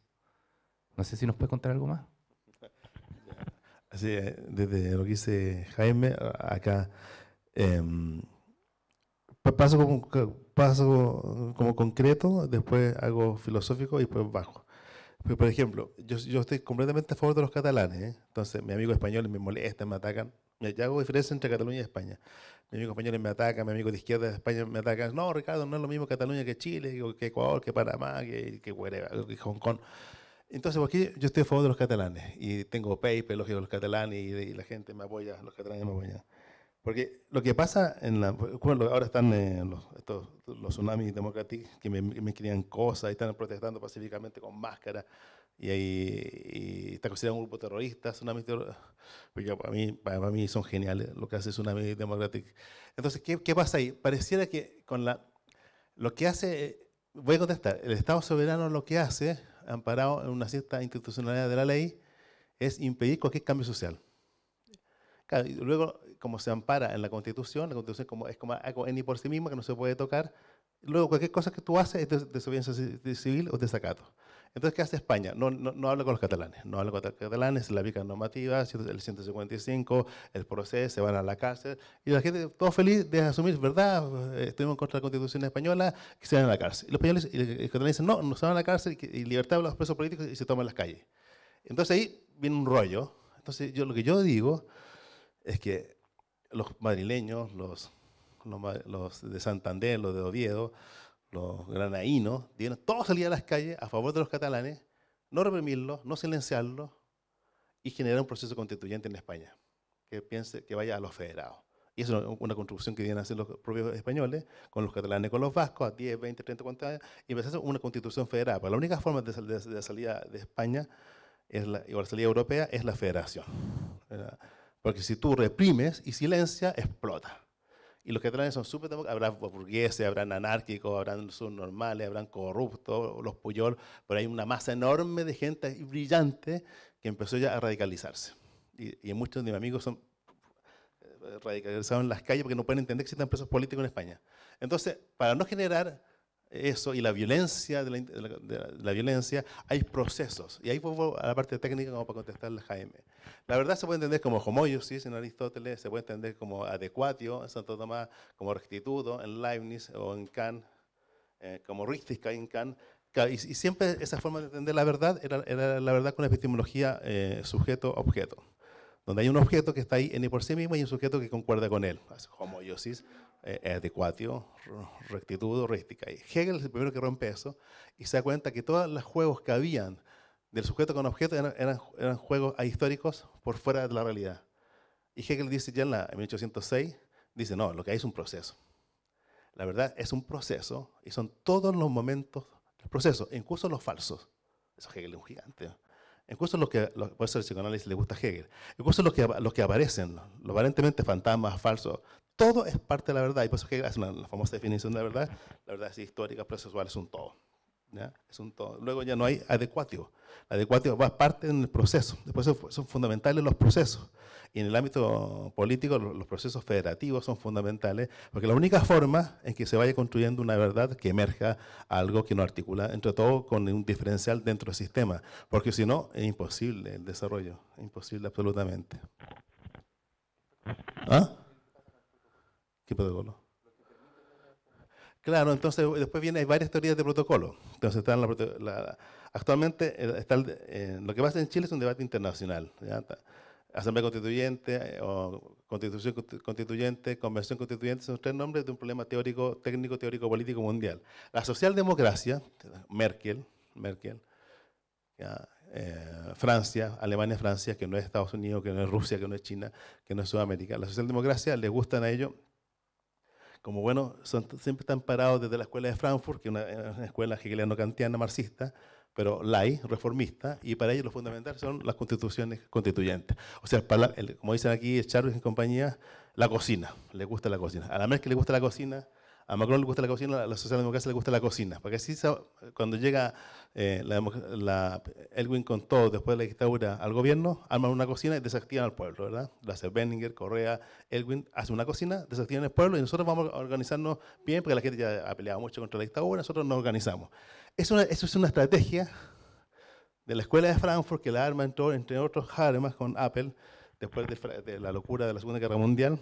No sé si nos puede contar algo más. Eh, desde lo que dice Jaime, acá eh, paso, como, paso como concreto, después hago filosófico y después bajo. por ejemplo, yo, estoy completamente a favor de los catalanes, ¿eh? entonces mi amigo español me molesta, me atacan. Ya hago diferencia entre Cataluña y España. Mi amigo español me ataca, mi amigo de izquierda de España me ataca. No, Ricardo, no es lo mismo Cataluña que Chile, que Ecuador, que Panamá, que, que Hong Kong. Entonces, aquí yo estoy a favor de los catalanes y tengo paper, lógico, los catalanes y, la gente me apoya, los catalanes me apoyan. Porque lo que pasa en la. ahora están eh, los, estos, los tsunamis democráticos que me, me cosas y están protestando pacíficamente con máscara, y, ahí, y un grupo terrorista, Tsunami para mí, para mí son geniales lo que hace Tsunami democrático. Entonces, ¿qué, ¿qué, pasa ahí? Pareciera que con la, lo que hace, eh, voy a contestar, el Estado soberano lo que hace, amparado en una cierta institucionalidad de la ley, es impedir cualquier cambio social. luego, como se ampara en la Constitución, la Constitución como, es como algo en y por sí misma que no se puede tocar, luego cualquier cosa que tú haces es desobediencia civil o desacato. Entonces, ¿qué hace España? No, no, habla con los catalanes, no habla con los catalanes, la vica normativa, el 155, el proceso, se van a la cárcel, y la gente, todo feliz de asumir, ¿verdad? Estuvimos contra la constitución española, que se van a la cárcel. Y los españoles y los catalanes dicen, no, no se van a la cárcel, y libertad a los presos políticos y se toman las calles. Entonces ahí viene un rollo. Entonces, yo lo que yo digo es que los madrileños, los, los, los de Santander, los de Oviedo, los granainos, dieron todo salir a las calles a favor de los catalanes, no reprimirlos, no silenciarlos y generar un proceso constituyente en España que piense que vaya a los federados. Y eso es una construcción que vienen a hacer los propios españoles, con los catalanes, con los vascos, a 10, 20, 30, 40 años, y empezar a una constitución federal. Pues la única forma de, de, salida de España es la, o la salida europea es la federación. Porque si tú reprimes y silencias, explota. Y los traen son súper democráticos. Habrá burgueses, habrán anárquicos, habrán subnormales, habrán corruptos, los puyol, pero hay una masa enorme de gente brillante que empezó ya a radicalizarse. Y, y muchos de mis amigos son eh, radicalizados en las calles porque no pueden entender que existan presos políticos en España. Entonces, para no generar eso y la violencia de la, violencia, hay procesos. Y ahí vuelvo a la parte técnica como para contestar a Jaime. La verdad se puede entender como homoiosis en Aristóteles, se puede entender como adecuatio en Santo Tomás, como rectitudo en Leibniz o en Kant, eh, como rística en Kant. Y, siempre esa forma de entender la verdad era, la verdad con la epistemología eh, sujeto-objeto donde hay un objeto que está ahí en y por sí mismo y un sujeto que concuerda con él, homoyosis eh, adecuatio, rectitud, heurística. Y Hegel es el primero que rompe eso y se da cuenta que todos los juegos que habían del sujeto con objeto eran, eran, juegos ahistóricos por fuera de la realidad. Y Hegel dice ya en, 1806, dice, no, lo que hay es un proceso. La verdad es un proceso y son todos los momentos del proceso, incluso los falsos. Eso Hegel es un gigante. Incluso lo que, por eso el psicoanálisis le gusta a Hegel, incluso los que, los que aparecen, los aparentemente fantasmas falsos, todo es parte de la verdad. Y por eso que es la famosa definición de la verdad, la verdad es histórica, procesual, es un todo. Es un todo. Luego ya no hay adecuatio. La adecuatio va parte en el proceso. Después son fundamentales los procesos. Y en el ámbito político los procesos federativos son fundamentales, porque la única forma en que se vaya construyendo una verdad que emerja algo que no articula, entre todo con un diferencial dentro del sistema, porque si no es imposible el desarrollo, imposible absolutamente. ¿Ah? ¿Qué protocolo? Claro, entonces después viene, hay varias teorías de protocolo. Entonces están actualmente eh, eh, lo que pasa en Chile es un debate internacional. Asamblea Constituyente eh, o Constitución Constituyente, Convención Constituyente, son tres nombres de un problema teórico, técnico, teórico, político mundial. La socialdemocracia, Merkel, Merkel, Francia, Alemania, Francia, que no es Estados Unidos, que no es Rusia, que no es China, que no es Sudamérica. La socialdemocracia le gustan a ellos como bueno, siempre están parados desde la escuela de Frankfurt, que es una, eh, escuela hegeliano-kantiana marxista, pero hay, reformista, y para ellos lo fundamental son las constituciones constituyentes. O sea, como dicen aquí Charles y compañía, la cocina, le gusta la cocina. A la vez que le gusta la cocina, a Macron le gusta la cocina, a la socialdemocracia le gusta la cocina. Porque así cuando llega eh, Elwin con todo después de la dictadura al gobierno, arman una cocina y desactivan al pueblo, ¿verdad? Lo hace Benninger, Correa, Elwin, hace una cocina, desactivan el pueblo y nosotros vamos a organizarnos bien porque la gente ya ha peleado mucho contra la dictadura, nosotros nos organizamos. eso es una estrategia de la escuela de Frankfurt que la arma entre otros Haremas con Apple después de la locura de la Segunda Guerra Mundial,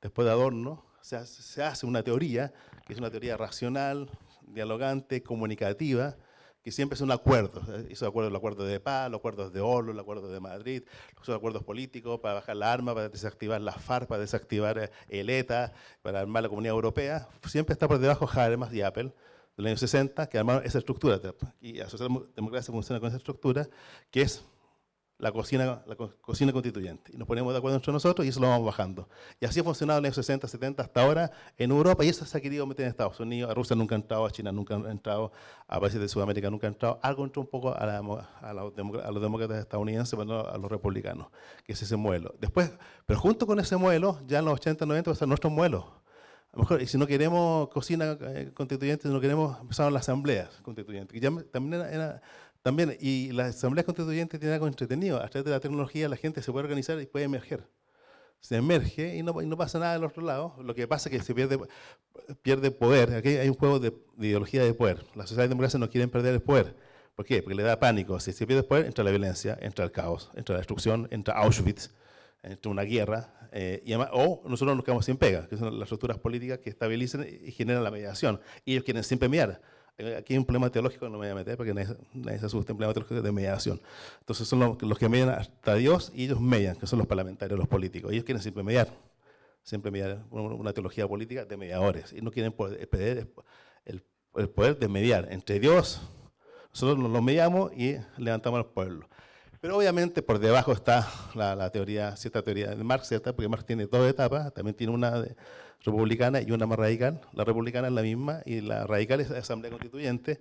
después de Adorno se hace, una teoría, que es una teoría racional, dialogante, comunicativa, que siempre es un acuerdo ¿eh? Esos acuerdos, los acuerdo de paz, los acuerdos de Oslo, los acuerdos de Madrid, los acuerdos políticos para bajar la arma, para desactivar la FARC, para desactivar eh, el ETA, para armar la comunidad europea. Siempre está por debajo Habermas y Apple del año 60, que armaron esa estructura. Y la socialdemocracia funciona con esa estructura, que es la cocina, la constituyente. Y nos ponemos de acuerdo entre nosotros y eso lo vamos bajando. Y así ha funcionado en los 60, 70 hasta ahora en Europa y eso se ha querido meter en Estados Unidos. A Rusia nunca ha entrado, a China nunca ha entrado, a países de Sudamérica nunca ha entrado. Algo entró un poco a, los demócratas estadounidenses, pero no a los republicanos, que es ese modelo. Después, pero junto con ese modelo, ya en los 80, 90 va a estar nuestro modelo. mejor, y si no queremos cocina eh, constituyente, si no queremos, empezaron las asambleas constituyentes, también era también, y las asambleas constituyentes tienen algo entretenido. A través de la tecnología la gente se puede organizar y puede emerger. Se emerge y no, pasa nada del otro lado. Lo que pasa es que se pierde, pierde poder. Aquí hay un juego de, ideología de poder. Las sociedades democráticas no quieren perder el poder. ¿Por qué? Porque le da pánico. Si se pierde el poder, entra la violencia, entra el caos, entra la destrucción, entra Auschwitz, entra una guerra. Eh, y o nosotros nos quedamos sin pega, que son las estructuras políticas que estabilizan y generan la mediación. Y ellos quieren siempre premiar Aquí hay un problema teológico, no me voy a meter porque nadie, se asusta, un teológico de mediación. Entonces son los, que median hasta Dios y ellos median, que son los parlamentarios, los políticos. Ellos quieren siempre mediar, siempre mediar una teología política de mediadores. Y no quieren perder el, poder de mediar entre Dios. Nosotros lo mediamos y levantamos al pueblo. Pero obviamente por debajo está la, la, teoría, cierta teoría de Marx, ¿cierta? porque Marx tiene dos etapas, también tiene una de, republicana y una más radical. La republicana es la misma y la radical es la Asamblea Constituyente.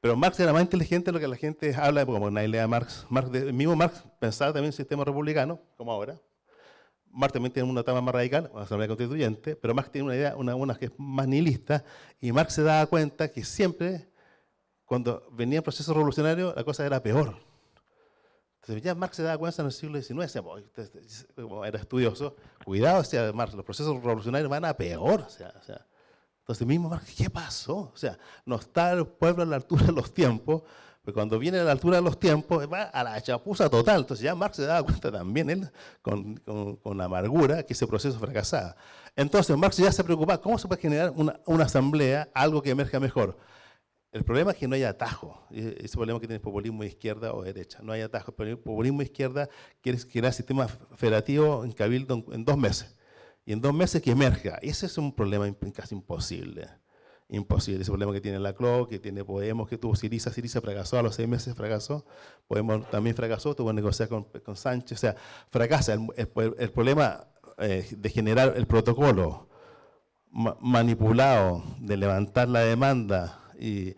Pero Marx era más inteligente de lo que la gente habla, como nadie lea a Marx. Marx el mismo Marx pensaba también en el sistema republicano, como ahora. Marx también tiene una etapa más radical, la Asamblea Constituyente, pero Marx tiene una idea, una, una que es más nihilista, y Marx se daba cuenta que siempre, cuando venía el proceso revolucionario, la cosa era peor ya Marx se da cuenta en el siglo XIX, este, este, este, como era estudioso, cuidado, Marx, los procesos revolucionarios van a peor. O sea, entonces mismo Marx, ¿qué pasó? O sea, no está el pueblo a la altura de los tiempos, pero cuando viene a la altura de los tiempos va a la chapuza total. Entonces ya Marx se da cuenta también, él, con, con, con amargura, que ese proceso fracasaba. Entonces Marx ya se preocupaba, ¿cómo se puede generar una, una asamblea, algo que emerja mejor? El problema es que no hay atajo. Ese problema que tiene el populismo de izquierda o derecha. No hay atajo. el populismo de izquierda quiere crear sistema federativo en Cabildo en dos meses. Y en dos meses que emerja. Ese es un problema casi imposible. Imposible. Ese problema que tiene la CLO, que tiene Podemos, que tuvo Siriza. Siriza fracasó a los seis meses, fracasó. Podemos también fracasó, tuvo que negociar con, Sánchez. O sea, fracasa. El, problema eh, de generar el protocolo manipulado, de levantar la demanda y,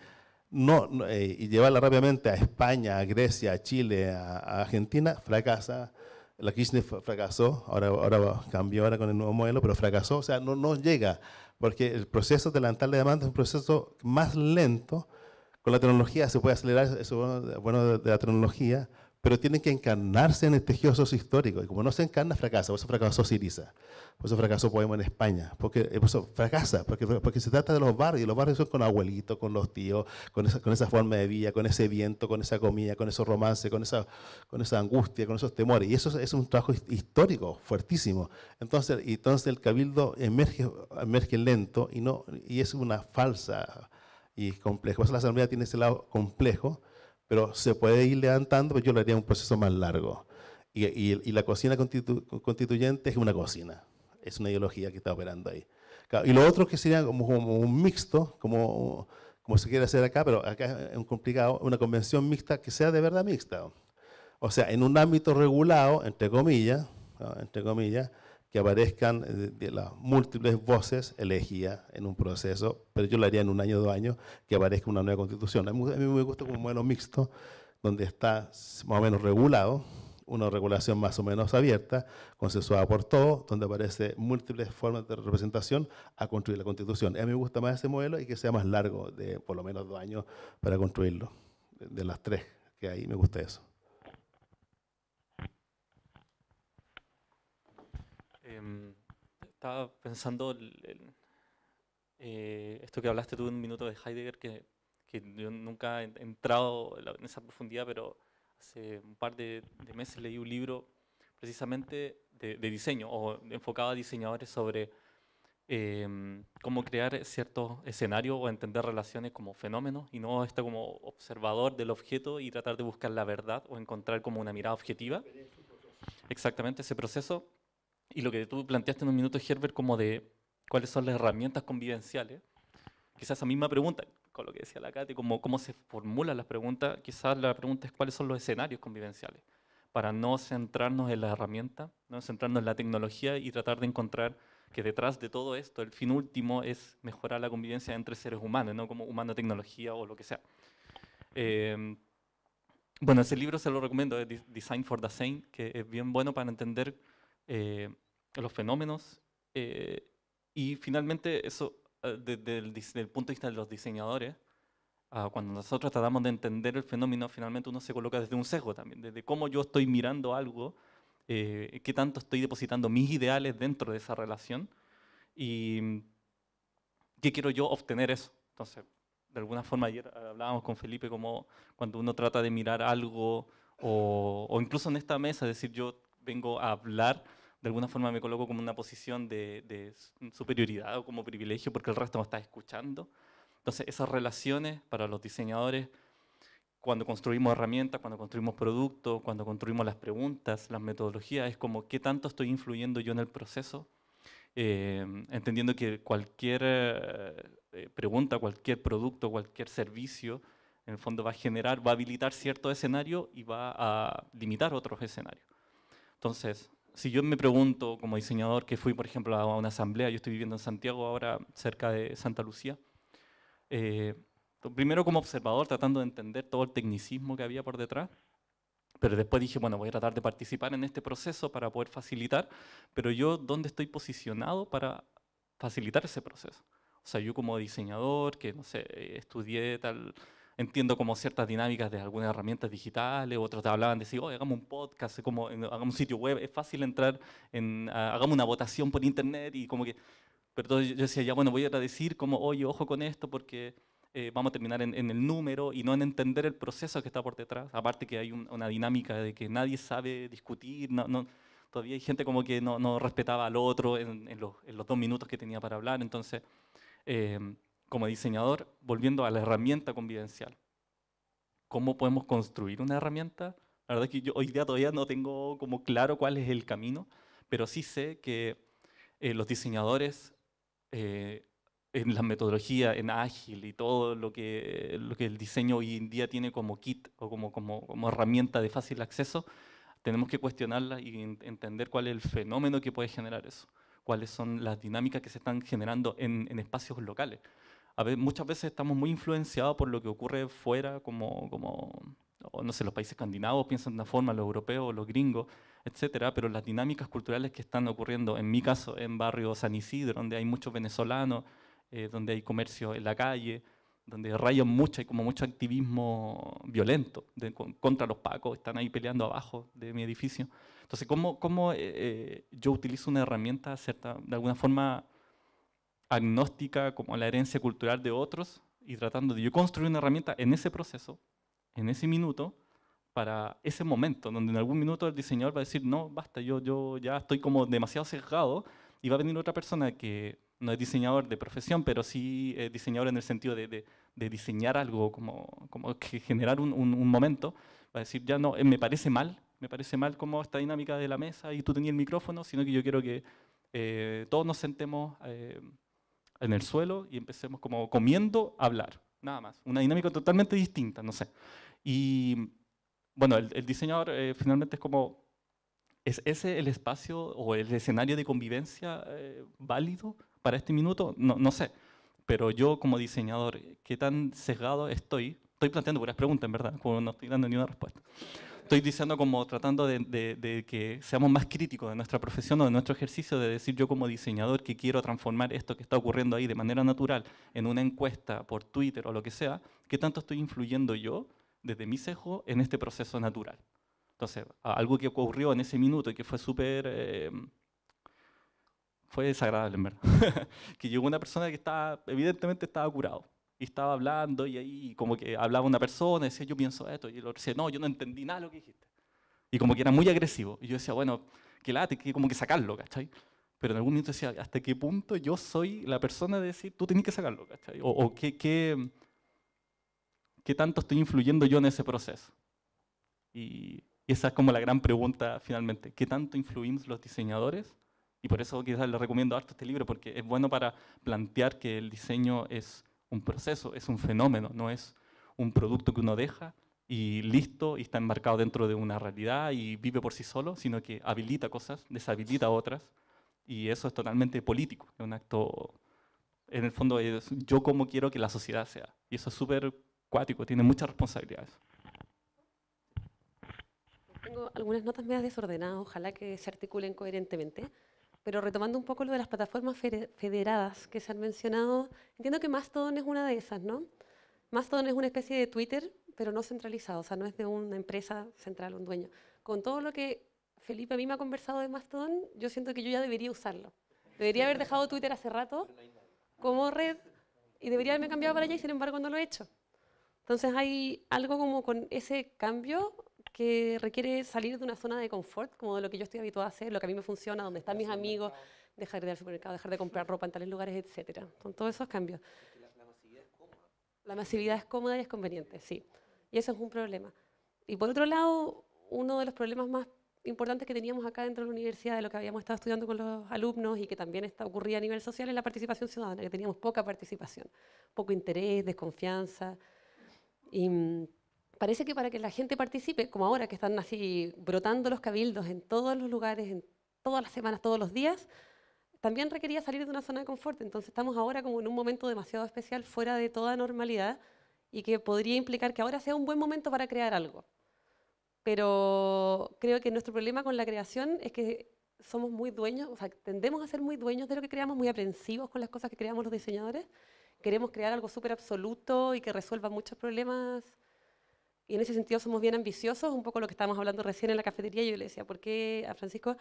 no, eh, y llevarla rápidamente a España, a Grecia, a Chile, a, Argentina, fracasa. La Kirchner fracasó, ahora, ahora cambió ahora con el nuevo modelo, pero fracasó, o sea, no, no llega, porque el proceso de levantar la demanda es un proceso más lento. Con la tecnología se puede acelerar, eso bueno de la tecnología, pero tienen que encarnarse en el tejido sociohistórico. Y como no se encarna, fracasa. Por eso fracasó Siriza, por eso fracasó Poema en España, porque eh, por eso fracasa, porque, porque se trata de los barrios, y los barrios son con abuelitos, con los tíos, con esa, con esa forma de vida, con ese viento, con esa comida, con esos romances, con esa, con esa angustia, con esos temores. Y eso es un trabajo histórico fuertísimo. Entonces, entonces el cabildo emerge, emerge lento y, no, y es una falsa y complejo. Por la asamblea tiene ese lado complejo pero se puede ir levantando, pero pues yo lo haría un proceso más largo. Y, y, la cocina constituyente es una cocina, es una ideología que está operando ahí. Y lo otro que sería como, como un mixto, como, como se quiere hacer acá, pero acá es un complicado, una convención mixta que sea de verdad mixta. O sea, en un ámbito regulado, entre comillas, entre comillas, que aparezcan eh, de las múltiples voces elegidas en un proceso, pero yo lo haría en un año o dos años, que aparezca una nueva constitución. A mí, me gusta como un modelo mixto, donde está más o menos regulado, una regulación más o menos abierta, consensuada por todos, donde aparece múltiples formas de representación a construir la constitución. A mí me gusta más ese modelo y que sea más largo, de por lo menos dos años para construirlo, de las tres que ahí me gusta eso. Em, estaba pensando eh, esto que hablaste tú en un minuto de Heidegger, que, yo nunca he entrado en esa profundidad, pero hace un par de, meses leí un libro precisamente de, diseño, o enfocado a diseñadores sobre em, cómo crear ciertos escenarios o entender relaciones como fenómenos y no estar como observador del objeto y tratar de buscar la verdad o encontrar como una mirada objetiva. Exactamente, ese proceso y lo que tú planteaste en un minuto, Herbert, como de cuáles son las herramientas convivenciales, quizás esa misma pregunta, con lo que decía la Katy, como cómo se formulan las preguntas, quizás la pregunta es cuáles son los escenarios convivenciales, para no centrarnos en las herramientas, no centrarnos en la tecnología y tratar de encontrar que detrás de todo esto, el fin último es mejorar la convivencia entre seres humanos, no como humano-tecnología o lo que sea. Em, bueno, ese libro se lo recomiendo, Design for the Same, que es bien bueno para entender eh, los fenómenos. Eh, y finalmente, eso desde eh, el, punto de vista de los diseñadores, ah, cuando nosotros tratamos de entender el fenómeno, finalmente uno se coloca desde un sesgo también, desde cómo yo estoy mirando algo, qué tanto estoy depositando mis ideales dentro de esa relación y mm, qué quiero yo obtener eso. Entonces, de alguna forma ayer hablábamos con Felipe como cuando uno trata de mirar algo o, o incluso en esta mesa, decir, yo vengo a hablar de alguna forma me coloco como una posición de, superioridad o como privilegio porque el resto me está escuchando. Entonces, esas relaciones para los diseñadores, cuando construimos herramientas, cuando construimos productos, cuando construimos las preguntas, las metodologías, es como qué tanto estoy influyendo yo en el proceso, eh, entendiendo que cualquier eh, pregunta, cualquier producto, cualquier servicio, en el fondo va a generar, va a habilitar cierto escenario y va a limitar otros escenarios. Entonces, si yo me pregunto como diseñador que fui, por ejemplo, a una asamblea, yo estoy viviendo en Santiago ahora, cerca de Santa Lucía, eh, primero como observador tratando de entender todo el tecnicismo que había por detrás, pero después dije, bueno, voy a tratar de participar en este proceso para poder facilitar, pero yo, ¿dónde estoy posicionado para facilitar ese proceso? O sea, yo como diseñador, que no sé, eh, estudié tal entiendo como ciertas dinámicas de algunas herramientas digitales, otros te hablaban de decir, hagamos un podcast, como, hagamos un sitio web, es fácil entrar en, hagamos una votación por internet y como que, pero entonces yo decía, ya bueno, voy a decir como, oye, ojo con esto porque eh, vamos a terminar en, el número y no en entender el proceso que está por detrás, aparte que hay una dinámica de que nadie sabe discutir, no, no, todavía hay gente como que no, respetaba al otro en, los, dos minutos que tenía para hablar, entonces... Eh, como diseñador, volviendo a la herramienta convivencial. ¿Cómo podemos construir una herramienta? La verdad es que yo hoy día todavía no tengo como claro cuál es el camino, pero sí sé que eh, los diseñadores eh, en la metodología, en ágil y todo lo que, lo que el diseño hoy en día tiene como kit o como, como, herramienta de fácil acceso, tenemos que cuestionarla y entender cuál es el fenómeno que puede generar eso, cuáles son las dinámicas que se están generando en espacios locales muchas veces estamos muy influenciados por lo que ocurre fuera, como, como no sé, los países escandinavos piensan de una forma, los europeos, los gringos, etcétera, pero las dinámicas culturales que están ocurriendo, en mi caso, en barrio San Isidro, donde hay muchos venezolanos, eh, donde hay comercio en la calle, donde rayan mucho, y como mucho activismo violento contra los pacos, están ahí peleando abajo de mi edificio. Entonces, ¿cómo, eh, eh, yo utilizo una herramienta cierta, de alguna forma agnóstica como la herencia cultural de otros y tratando de yo construir una herramienta en ese proceso, en ese minuto, para ese momento, donde en algún minuto el diseñador va a decir, no, basta, yo, yo ya estoy como demasiado sesgado y va a venir otra persona que no es diseñador de profesión, pero sí diseñador en el sentido de, de, diseñar algo, como, como que generar un, un, momento, va a decir, ya no, eh, me parece mal, me parece mal como esta dinámica de la mesa y tú tenías el micrófono, sino que yo quiero que eh, todos nos sentemos... Eh, en el suelo y empecemos como comiendo a hablar, nada más. Una dinámica totalmente distinta, no sé. Y bueno, el, diseñador eh, finalmente es como, ¿es ese el espacio o el escenario de convivencia eh, válido para este minuto? No, sé. Pero yo como diseñador, ¿qué tan sesgado estoy? Estoy planteando buenas preguntas, en verdad, como no estoy dando ninguna respuesta estoy diciendo como tratando de, que seamos más críticos de nuestra profesión o de nuestro ejercicio, de decir yo como diseñador que quiero transformar esto que está ocurriendo ahí de manera natural en una encuesta por Twitter o lo que sea, ¿qué tanto estoy influyendo yo desde mi sesgo en este proceso natural? Entonces, algo que ocurrió en ese minuto y que fue súper... Eh, fue desagradable, en verdad. que llegó una persona que estaba, evidentemente estaba curado y estaba hablando y ahí como que hablaba una persona, decía yo pienso esto, y el otro decía, no, yo no entendí nada de lo que dijiste. Y como que era muy agresivo. Y yo decía, bueno, que la que como que sacarlo, ¿cachai? Pero en algún momento decía, ¿hasta qué punto yo soy la persona de decir, tú tienes que sacarlo, ¿cachai? O, o ¿qué, qué, qué tanto estoy influyendo yo en ese proceso. Y esa es como la gran pregunta finalmente, ¿qué tanto influimos los diseñadores? Y por eso quizás les recomiendo harto este libro, porque es bueno para plantear que el diseño es un proceso, es un fenómeno, no es un producto que uno deja y listo y está enmarcado dentro de una realidad y vive por sí solo, sino que habilita cosas, deshabilita otras y eso es totalmente político, es un acto, en el fondo es yo como quiero que la sociedad sea y eso es súper cuático, tiene muchas responsabilidades. Tengo algunas notas medias desordenadas, ojalá que se articulen coherentemente. Pero retomando un poco lo de las plataformas federadas que se han mencionado, entiendo que Mastodon es una de esas, ¿no? Mastodon es una especie de Twitter, pero no centralizado, o sea, no es de una empresa central, un dueño. Con todo lo que Felipe a mí me ha conversado de Mastodon, yo siento que yo ya debería usarlo. Debería haber dejado Twitter hace rato como red y debería haberme cambiado para allá y sin embargo no lo he hecho. Entonces hay algo como con ese cambio que requiere salir de una zona de confort, como de lo que yo estoy habituada a hacer, lo que a mí me funciona, donde están mis amigos, dejar de ir al supermercado, dejar de comprar ropa en tales lugares, etcétera. Son todos esos cambios. La, masividad es cómoda. La masividad es cómoda y es conveniente, sí. Y eso es un problema. Y por otro lado, uno de los problemas más importantes que teníamos acá dentro de la universidad, de lo que habíamos estado estudiando con los alumnos y que también está, ocurría a nivel social, es la participación ciudadana, que teníamos poca participación, poco interés, desconfianza. Y, mm, parece que para que la gente participe, como ahora que están así brotando los cabildos en todos los lugares, en todas las semanas, todos los días, también requería salir de una zona de confort. Entonces estamos ahora como en un momento demasiado especial, fuera de toda normalidad, y que podría implicar que ahora sea un buen momento para crear algo. Pero creo que nuestro problema con la creación es que somos muy dueños, o sea, tendemos a ser muy dueños de lo que creamos, muy aprensivos con las cosas que creamos los diseñadores. Queremos crear algo súper absoluto y que resuelva muchos problemas y en ese sentido somos bien ambiciosos, un poco lo que estábamos hablando recién en la cafetería. Yo le decía, ¿por qué, a Francisco,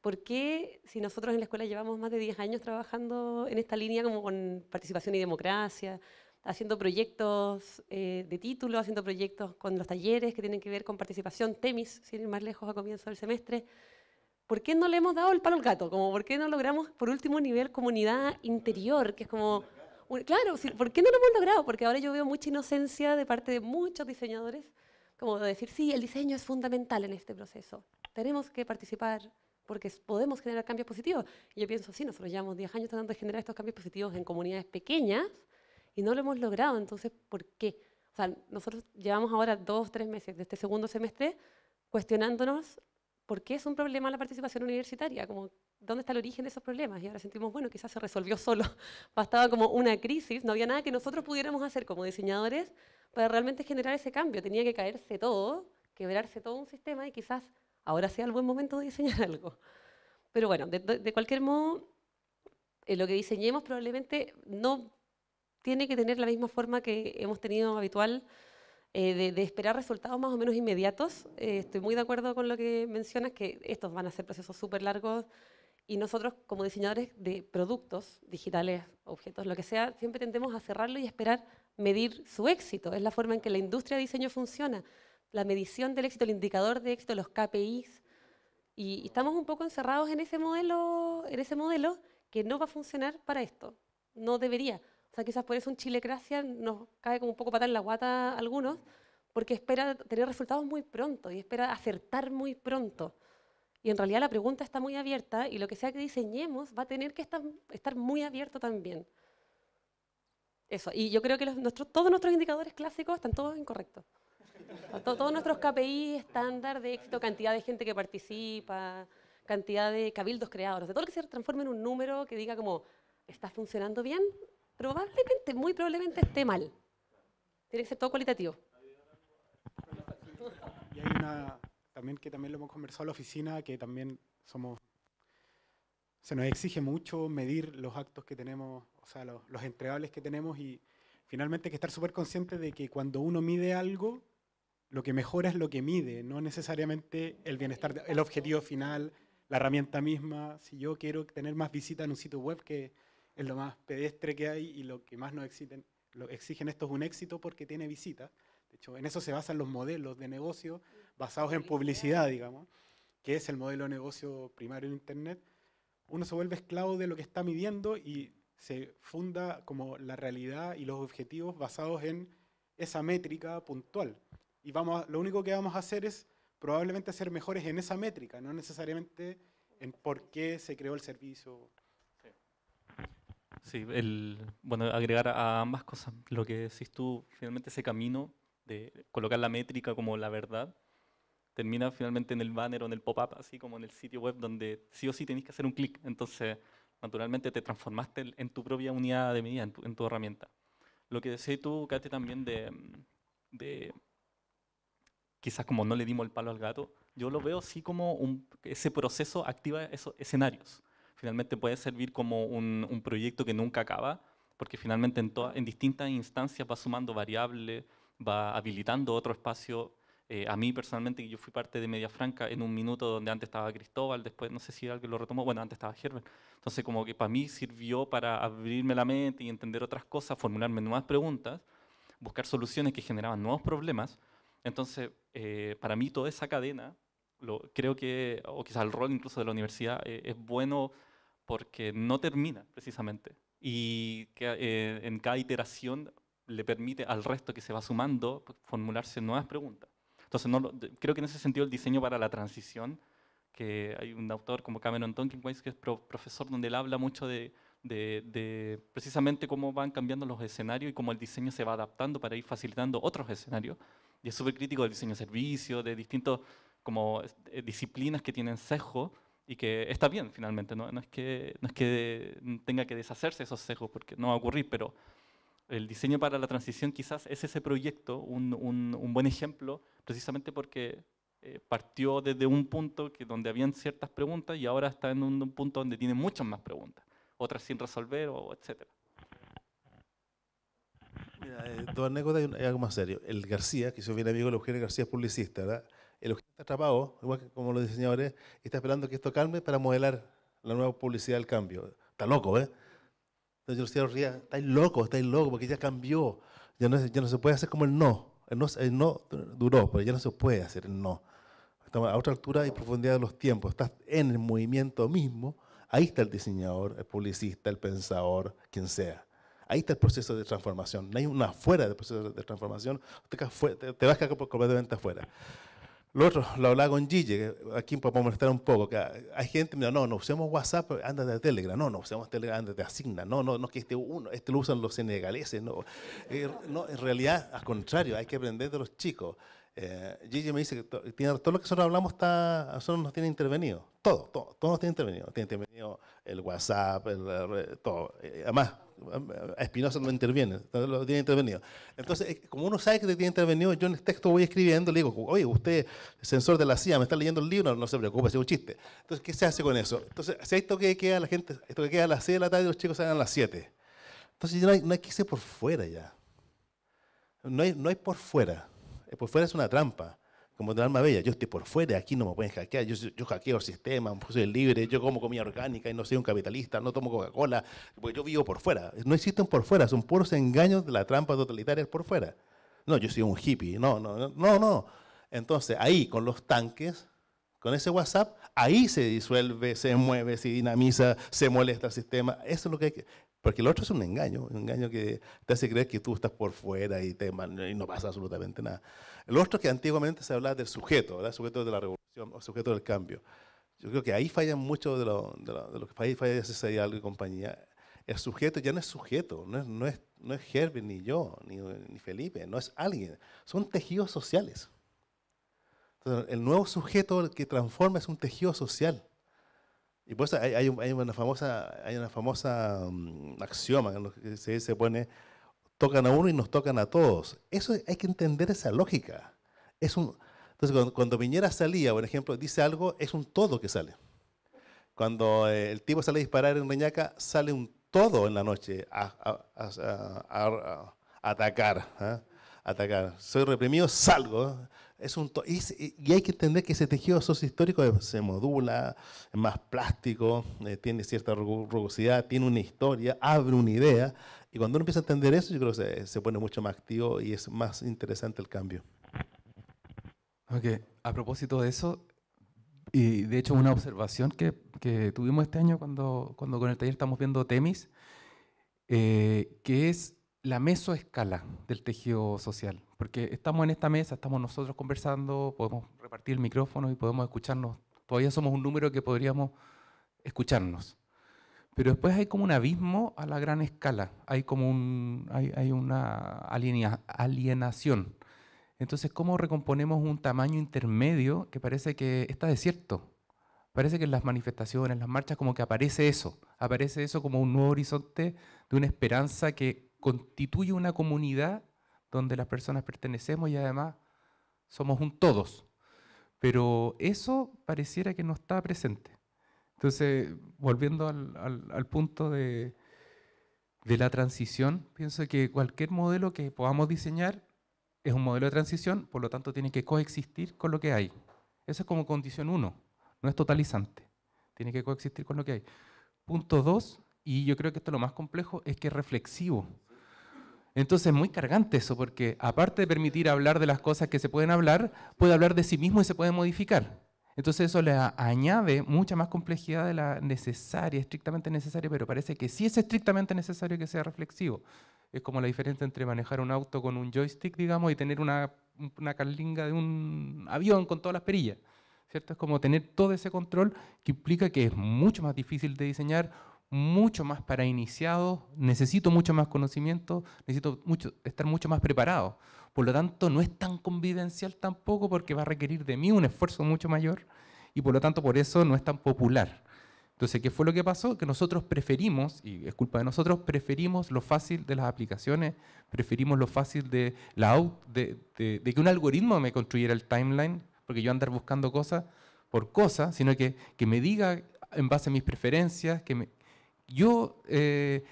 por qué si nosotros en la escuela llevamos más de 10 años trabajando en esta línea como con participación y democracia, haciendo proyectos eh, de título, haciendo proyectos con los talleres que tienen que ver con participación, TEMIS, sin ir más lejos a comienzo del semestre, ¿por qué no le hemos dado el palo al gato? Como, ¿Por qué no logramos, por último nivel, comunidad interior, que es como claro, ¿por qué no lo hemos logrado? Porque ahora yo veo mucha inocencia de parte de muchos diseñadores, como decir, sí, el diseño es fundamental en este proceso, tenemos que participar porque podemos generar cambios positivos. Y yo pienso, sí, nosotros llevamos 10 años tratando de generar estos cambios positivos en comunidades pequeñas y no lo hemos logrado, entonces, ¿por qué? O sea, nosotros llevamos ahora dos, tres meses de este segundo semestre cuestionándonos por qué es un problema la participación universitaria, como dónde está el origen de esos problemas. Y ahora sentimos, bueno, quizás se resolvió solo. Bastaba como una crisis, no había nada que nosotros pudiéramos hacer como diseñadores para realmente generar ese cambio. Tenía que caerse todo, quebrarse todo un sistema y quizás ahora sea el buen momento de diseñar algo. Pero bueno, de, cualquier modo, eh, lo que diseñemos probablemente no tiene que tener la misma forma que hemos tenido habitual eh, de, esperar resultados más o menos inmediatos. Eh, estoy muy de acuerdo con lo que mencionas, que estos van a ser procesos súper largos y nosotros, como diseñadores de productos digitales, objetos, lo que sea, siempre tendemos a cerrarlo y esperar medir su éxito. Es la forma en que la industria de diseño funciona. La medición del éxito, el indicador de éxito, los KPIs. Y, estamos un poco encerrados en ese, modelo, en ese modelo que no va a funcionar para esto. No debería. O sea, quizás por eso un chilecracia nos cae como un poco patada en la guata a algunos, porque espera tener resultados muy pronto y espera acertar muy pronto. Y en realidad la pregunta está muy abierta y lo que sea que diseñemos va a tener que estar, estar muy abierto también. Eso, y yo creo que todos nuestros indicadores clásicos están todos incorrectos. todos nuestros KPI estándar de éxito, cantidad de gente que participa, cantidad de cabildos creados, de todo lo que se transforme en un número que diga como, ¿está funcionando bien? Probablemente, muy probablemente esté mal. Tiene que ser todo cualitativo. Y hay una, también que también lo hemos conversado en la oficina, que también somos, se nos exige mucho medir los actos que tenemos, o sea, los, entregables que tenemos y finalmente hay que estar súper consciente de que cuando uno mide algo, lo que mejora es lo que mide, no necesariamente el bienestar, el objetivo final, la herramienta misma. Si yo quiero tener más visitas en un sitio web, que es lo más pedestre que hay y lo que más nos exigen, lo exigen esto es un éxito porque tiene visitas. De hecho, en eso se basan los modelos de negocio basados en publicidad, digamos, que es el modelo de negocio primario en Internet, uno se vuelve esclavo de lo que está midiendo y se funda como la realidad y los objetivos basados en esa métrica puntual. Y vamos lo único que vamos a hacer es probablemente ser mejores en esa métrica, no necesariamente en por qué se creó el servicio. Sí, el, bueno, agregar a ambas cosas. Lo que decís tú, finalmente ese camino de colocar la métrica como la verdad, termina finalmente en el banner o en el pop-up, así como en el sitio web donde sí o sí tenéis que hacer un clic. Entonces, naturalmente te transformaste en tu propia unidad de medida, en tu, herramienta. Lo que decías tú, Kate, también de, de, quizás como no le dimos el palo al gato, yo lo veo así como un, ese proceso activa esos escenarios. Finalmente puede servir como un, proyecto que nunca acaba, porque finalmente en, en distintas instancias va sumando variables, va habilitando otro espacio, eh, a mí personalmente, yo fui parte de Media Franca en un minuto donde antes estaba Cristóbal, después no sé si alguien lo retomó, bueno, antes estaba Herbert. Entonces como que para mí sirvió para abrirme la mente y entender otras cosas, formularme nuevas preguntas, buscar soluciones que generaban nuevos problemas. Entonces, eh, para mí toda esa cadena, lo, creo que, o quizás el rol incluso de la universidad, eh, es bueno porque no termina precisamente y que en cada iteración le permite al resto que se va sumando formularse nuevas preguntas. Entonces, no, creo que en ese sentido el diseño para la transición, que hay un autor como Cameron Tonkinwise, que es profesor, donde él habla mucho de, precisamente cómo van cambiando los escenarios y cómo el diseño se va adaptando para ir facilitando otros escenarios. Y es súper crítico del diseño de servicio, de distintas como eh, disciplinas que tienen sesgo y que está bien finalmente, ¿no? no es que, no es que tenga que deshacerse esos sesgos porque no va a ocurrir, pero el diseño para la transición quizás es ese proyecto un, un, buen ejemplo, precisamente porque eh, partió desde un punto que donde habían ciertas preguntas y ahora está en un, punto donde tiene muchas más preguntas, otras sin resolver, o etcétera. eh, dos anécdotas algo más serio. El García, que yo bien amigo de Eugenio García, es publicista, ¿verdad? El Eugenio está atrapado, igual que como los diseñadores, está esperando que esto calme para modelar la nueva publicidad del cambio. Está loco, ¿eh? Entonces yo está ría, estáis loco estáis loco porque ya cambió. Ya no, ya no se puede hacer como el no. El no, no duró, pero ya no se puede hacer el no. Estamos a otra altura y profundidad de los tiempos. Estás en el movimiento mismo. Ahí está el diseñador, el publicista, el pensador, quien sea. Ahí está el proceso de transformación. No hay una fuera del proceso de transformación. Te, vas a de completamente afuera. Lo otro, lo hablaba con Gigi, aquí para mostrar un poco, que hay gente, dice, no, no usemos WhatsApp, anda de Telegram, no, no usamos Telegram, anda de Asigna, no, no, no que este uno, este lo usan los senegaleses, no. Eh, no en realidad, al contrario, hay que aprender de los chicos. Eh, Gigi me dice que todo lo que nosotros hablamos está, nosotros nos tiene intervenido, todo, todo, todo nos tiene intervenido, tiene intervenido el WhatsApp, el, todo, eh, además, a Espinosa no interviene, lo tiene intervenido. Entonces, como uno sabe que te tiene intervenido, yo en el texto voy escribiendo, le digo, oye, usted, sensor de la CIA, me está leyendo el libro, no, se preocupe, es un chiste. Entonces, ¿qué se hace con eso? Entonces, si esto que queda la gente, esto que queda a las 6 de la tarde, los chicos salen a las 7. Entonces, no hay, no hay que irse por fuera ya. No no hay por fuera. Eh, por fuera es una trampa como de alma bella, yo estoy por fuera, aquí no me pueden hackear, yo, yo hackeo el sistema, pues, soy libre, yo como comida orgánica y no soy un capitalista, no tomo Coca-Cola, porque yo vivo por fuera. No existen por fuera, son puros engaños de la trampa totalitaria por fuera. No, yo soy un hippie, no, no, no, no. Entonces, ahí con los tanques, con ese WhatsApp, ahí se disuelve, se mueve, se dinamiza, se molesta el sistema. Eso es lo que hay que... Porque el otro es un engaño, un engaño que te hace creer que tú estás por fuera y, te, y no pasa absolutamente nada. El otro que antiguamente se hablaba del sujeto, ¿verdad? sujeto de la revolución o sujeto del cambio. Yo creo que ahí falla mucho de lo, que falla, falla ese algo y compañía. El sujeto ya no es sujeto, no es, no es, no ni yo, ni, Felipe, no es alguien. Son tejidos sociales. Entonces, el nuevo sujeto que transforma es un tejido social. Y por eso hay, una famosa, hay una famosa mm, axioma en que se, se pone tocan a uno y nos tocan a todos. Eso hay que entender esa lógica. Es un, entonces, cuando, Viñera salía, por ejemplo, dice algo, es un todo que sale. Cuando eh, el tipo sale a disparar en Reñaca, sale un todo en la noche a, atacar. ¿ah? Atacar. Soy reprimido, salgo. Es un y, y, hay que entender que ese tejido sociohistórico se modula, es más plástico, eh, tiene cierta rugosidad, tiene una historia, abre una idea. Y cuando uno empieza a entender eso, yo creo que se, pone mucho más activo y es más interesante el cambio. Ok, a propósito de eso, y de hecho una observación que, tuvimos este año cuando, cuando con el taller estamos viendo temis, eh, que es la mesoescala del tejido social. Porque estamos en esta mesa, estamos nosotros conversando, podemos repartir el micrófono y podemos escucharnos. Todavía somos un número que podríamos escucharnos. Pero después hay como un abismo a la gran escala, hay como un, hay, hay una alienación. Entonces, ¿cómo recomponemos un tamaño intermedio que parece que está desierto? Parece que en las manifestaciones, en las marchas, como que aparece eso, aparece eso como un nuevo horizonte de una esperanza que constituye una comunidad donde las personas pertenecemos y además somos un todos. Pero eso pareciera que no está presente. Entonces, volviendo al, punto de, la transición, pienso que cualquier modelo que podamos diseñar es un modelo de transición, por lo tanto tiene que coexistir con lo que hay. Esa es como condición uno, no es totalizante, tiene que coexistir con lo que hay. Punto dos, y yo creo que esto es lo más complejo, es que es reflexivo. Entonces es muy cargante eso, porque aparte de permitir hablar de las cosas que se pueden hablar, puede hablar de sí mismo y se puede modificar. Entonces eso le añade mucha más complejidad de la necesaria, estrictamente necesaria, pero parece que sí es estrictamente necesario que sea reflexivo. Es como la diferencia entre manejar un auto con un joystick, digamos, y tener una, una carlinga de un avión con todas las perillas. ¿Cierto? Es como tener todo ese control que implica que es mucho más difícil de diseñar, mucho más para iniciados, necesito mucho más conocimiento, necesito mucho, estar mucho más preparado. Por lo tanto, no es tan convivencial tampoco porque va a requerir de mí un esfuerzo mucho mayor y por lo tanto por eso no es tan popular. Entonces, ¿qué fue lo que pasó? Que nosotros preferimos, y es culpa de nosotros, preferimos lo fácil de las aplicaciones, preferimos lo fácil de, la de, que un algoritmo me construyera el timeline, porque yo andar buscando cosas por cosas, sino que, que me diga en base a mis preferencias, que me, yo eh,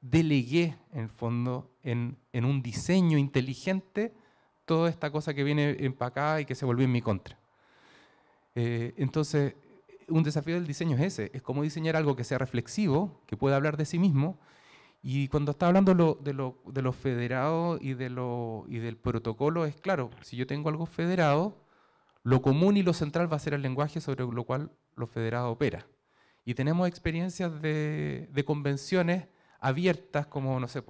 delegué, en fondo, en, un diseño inteligente toda esta cosa que viene empacada y que se volvió en mi contra. Eh, entonces, un desafío del diseño es ese, es cómo diseñar algo que sea reflexivo, que pueda hablar de sí mismo. Y cuando está hablando de, lo, federado y, y del protocolo, es claro, si yo tengo algo federado, lo común y lo central va a ser el lenguaje sobre lo cual lo federado opera. Y tenemos experiencias de, convenciones abiertas, como, no sé,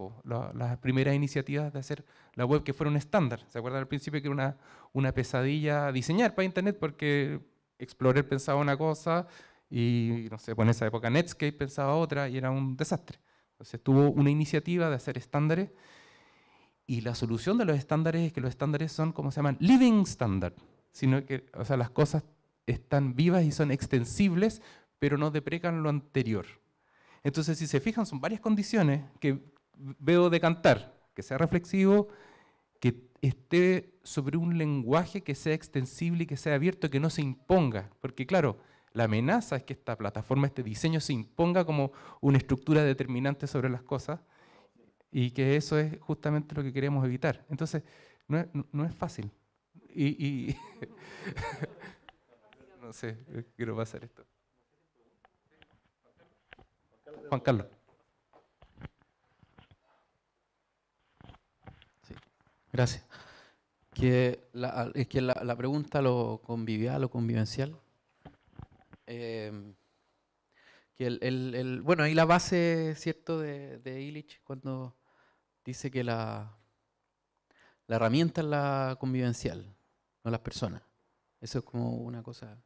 las primeras iniciativas de hacer la web que fueron estándar. ¿Se acuerdan al principio que era una, una pesadilla diseñar para Internet? Porque Explorer pensaba una cosa y, no sé, pues en esa época Netscape pensaba otra y era un desastre. Entonces tuvo una iniciativa de hacer estándares y la solución de los estándares es que los estándares son, como se llaman, living standard, sino que, o sea, las cosas están vivas y son extensibles pero no deprecan lo anterior. Entonces, si se fijan, son varias condiciones que veo decantar, que sea reflexivo, que esté sobre un lenguaje que sea extensible y que sea abierto, que no se imponga, porque claro, la amenaza es que esta plataforma, este diseño se imponga como una estructura determinante sobre las cosas y que eso es justamente lo que queremos evitar. Entonces, no es, fácil. y no sé, quiero pasar esto. Juan Carlos. gracias. Que es que la, pregunta, lo convivial lo convivencial, eh, que el, bueno, ahí la base, ¿cierto?, de, Illich cuando dice que la, la herramienta es la convivencial, no las personas. Eso es como una cosa.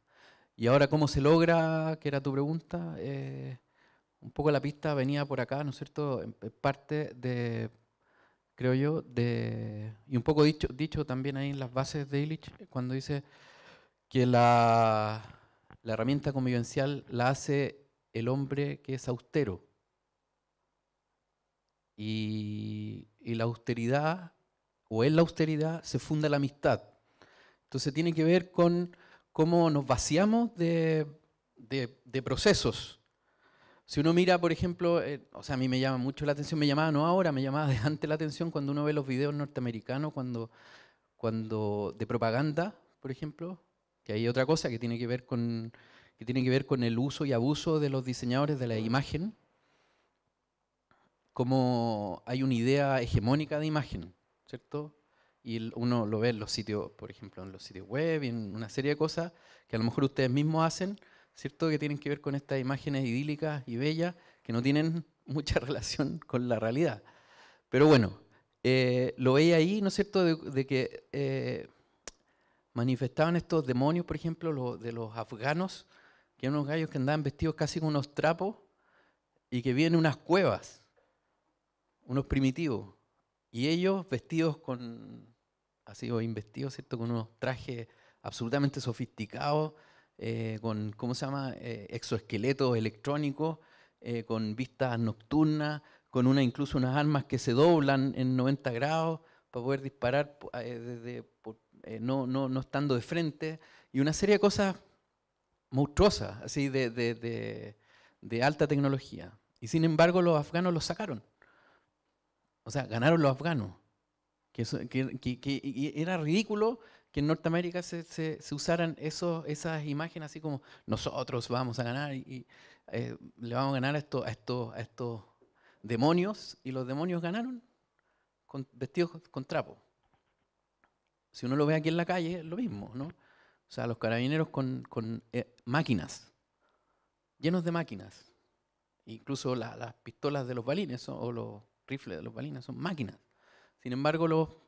Y ahora, ¿cómo se logra? Que era tu pregunta. Eh, un poco la pista venía por acá, ¿no es cierto? Parte de, creo yo, de, y un poco dicho, dicho también ahí en las bases de Illich, eh, cuando dice que la, herramienta convivencial la hace el hombre que es austero. Y, la austeridad, o en la austeridad, se funda la amistad. Entonces tiene que ver con cómo nos vaciamos de, de procesos, si uno mira, por ejemplo, eh, o sea, a mí me llama mucho la atención, me llamaba no ahora, me llamaba de antes la atención cuando uno ve los videos norteamericanos cuando, cuando de propaganda, por ejemplo, que hay otra cosa que tiene que ver con que tiene que ver con el uso y abuso de los diseñadores de la imagen, como hay una idea hegemónica de imagen, ¿cierto? Y uno lo ve en los sitios, por ejemplo, en los sitios web y en una serie de cosas que a lo mejor ustedes mismos hacen, ¿cierto? Que tienen que ver con estas imágenes idílicas y bellas que no tienen mucha relación con la realidad. Pero bueno, eh, lo veía ahí, ¿no es cierto?, de, que eh, manifestaban estos demonios, por ejemplo, de los afganos, que eran unos gallos que andaban vestidos casi con unos trapos y que vienen unas cuevas, unos primitivos, y ellos vestidos con, así o investidos, ¿cierto?, con unos trajes absolutamente sofisticados eh, con, ¿cómo se llama?, eh, exoesqueletos electrónicos, eh, con vistas nocturnas, con una, incluso unas armas que se doblan en 90 grados para poder disparar no, estando de frente, y una serie de cosas monstruosas, así de, alta tecnología. Y sin embargo los afganos los sacaron. O sea, ganaron los afganos. Que, que, que, era ridículo que en Norteamérica se, se, usaran esas imágenes así como nosotros vamos a ganar y, eh, le vamos a ganar a estos, a, demonios y los demonios ganaron con, vestidos con trapo. Si uno lo ve aquí en la calle, es lo mismo, ¿no? O sea, los carabineros con, eh, máquinas, llenos de máquinas. Incluso las pistolas de los balines o los rifles de los balines son máquinas. Sin embargo,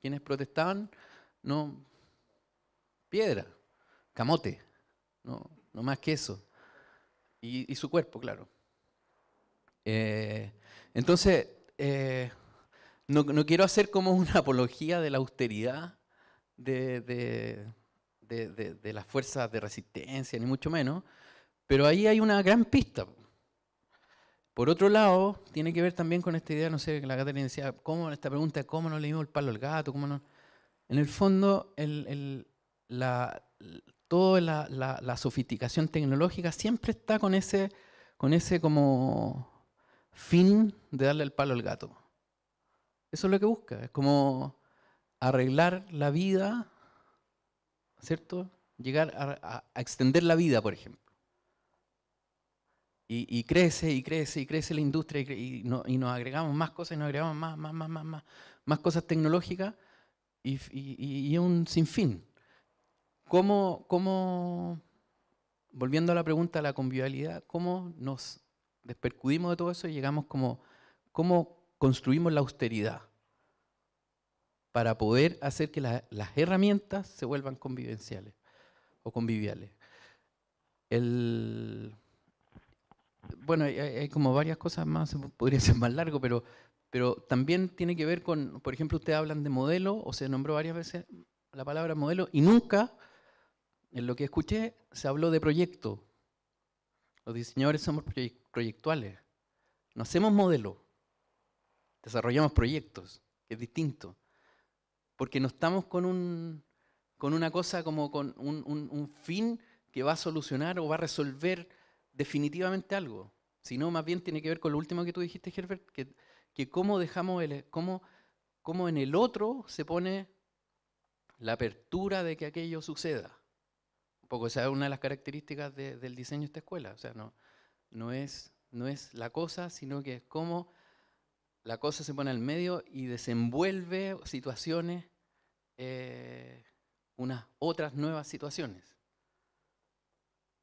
quienes protestaban no piedra, camote, no, no más que eso. Y, su cuerpo, claro. Eh, entonces, eh, no, quiero hacer como una apología de la austeridad de, las fuerzas de resistencia, ni mucho menos, pero ahí hay una gran pista. Por otro lado, tiene que ver también con esta idea, no sé, que la catherine decía, ¿cómo, esta pregunta, ¿cómo no le dimos el palo al gato? ¿Cómo no? En el fondo, el, la, toda la, sofisticación tecnológica siempre está con ese, con ese como fin de darle el palo al gato. Eso es lo que busca, es como arreglar la vida, ¿cierto? Llegar a, extender la vida, por ejemplo. Y, crece y crece y crece la industria y, nos agregamos más cosas y nos agregamos más, más, más, más, más, cosas tecnológicas y, y, un sinfín. ¿Cómo, volviendo a la pregunta de la convivialidad, cómo nos despercudimos de todo eso y llegamos como, cómo construimos la austeridad para poder hacer que las herramientas se vuelvan convivenciales o conviviales? bueno, hay, como varias cosas más, podría ser más largo, pero, pero también tiene que ver con, por ejemplo, ustedes hablan de modelo, o se nombró varias veces la palabra modelo, y nunca en lo que escuché se habló de proyecto. Los diseñadores somos proyectuales. No hacemos modelo, desarrollamos proyectos, que es distinto. Porque no estamos con, un, con una cosa como con un, fin que va a solucionar o va a resolver definitivamente algo, sino más bien tiene que ver con lo último que tú dijiste, Herbert, que, que cómo dejamos, el, cómo, cómo en el otro se pone la apertura de que aquello suceda poco esa es una de las características del diseño de esta escuela. O sea, no, no, es, no es la cosa, sino que es cómo la cosa se pone al medio y desenvuelve situaciones, eh, unas otras nuevas situaciones.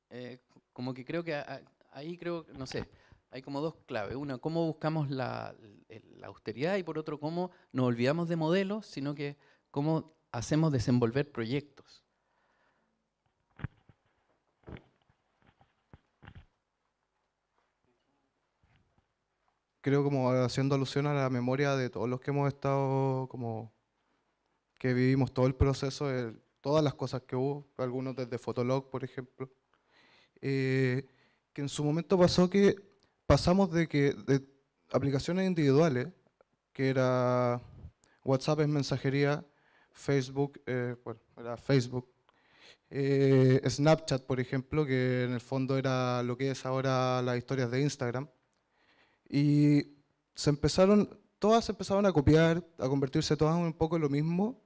Eh, como que creo que ahí creo, no sé, hay como dos claves. Una, cómo buscamos la, la, austeridad y por otro, cómo nos olvidamos de modelos, sino que cómo hacemos desenvolver proyectos. creo como haciendo alusión a la memoria de todos los que hemos estado como que vivimos todo el proceso, todas las cosas que hubo, algunos desde Fotolog, por ejemplo, eh, que en su momento pasó que pasamos de que de aplicaciones individuales, que era WhatsApp es mensajería, Facebook, eh, bueno, era Facebook, eh, Snapchat, por ejemplo, que en el fondo era lo que es ahora las historias de Instagram, y se empezaron, todas se empezaron a copiar, a convertirse todas un poco en lo mismo,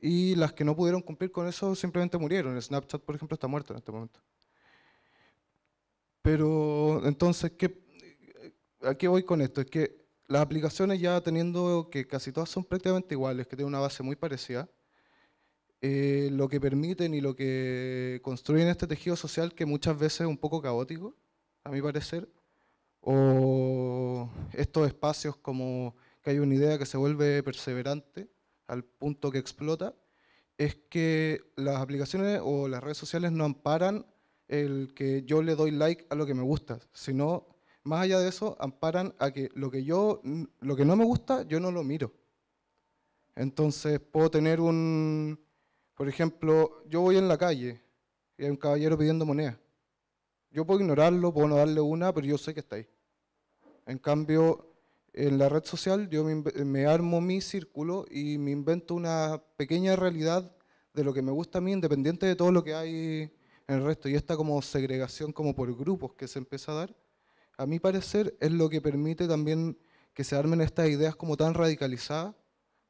y las que no pudieron cumplir con eso simplemente murieron. El Snapchat, por ejemplo, está muerto en este momento. Pero entonces, ¿qué, ¿a qué voy con esto? Es que las aplicaciones ya teniendo que casi todas son prácticamente iguales, que tienen una base muy parecida, eh, lo que permiten y lo que construyen este tejido social que muchas veces es un poco caótico, a mi parecer, o estos espacios como que hay una idea que se vuelve perseverante al punto que explota, es que las aplicaciones o las redes sociales no amparan el que yo le doy like a lo que me gusta, sino más allá de eso amparan a que lo que yo lo que no me gusta yo no lo miro. Entonces puedo tener un por ejemplo, yo voy en la calle y hay un caballero pidiendo moneda. Yo puedo ignorarlo, puedo no darle una, pero yo sé que está ahí. En cambio, en la red social yo me, armo mi círculo y me invento una pequeña realidad de lo que me gusta a mí, independiente de todo lo que hay en el resto. Y esta como segregación como por grupos que se empieza a dar, a mi parecer es lo que permite también que se armen estas ideas como tan radicalizadas,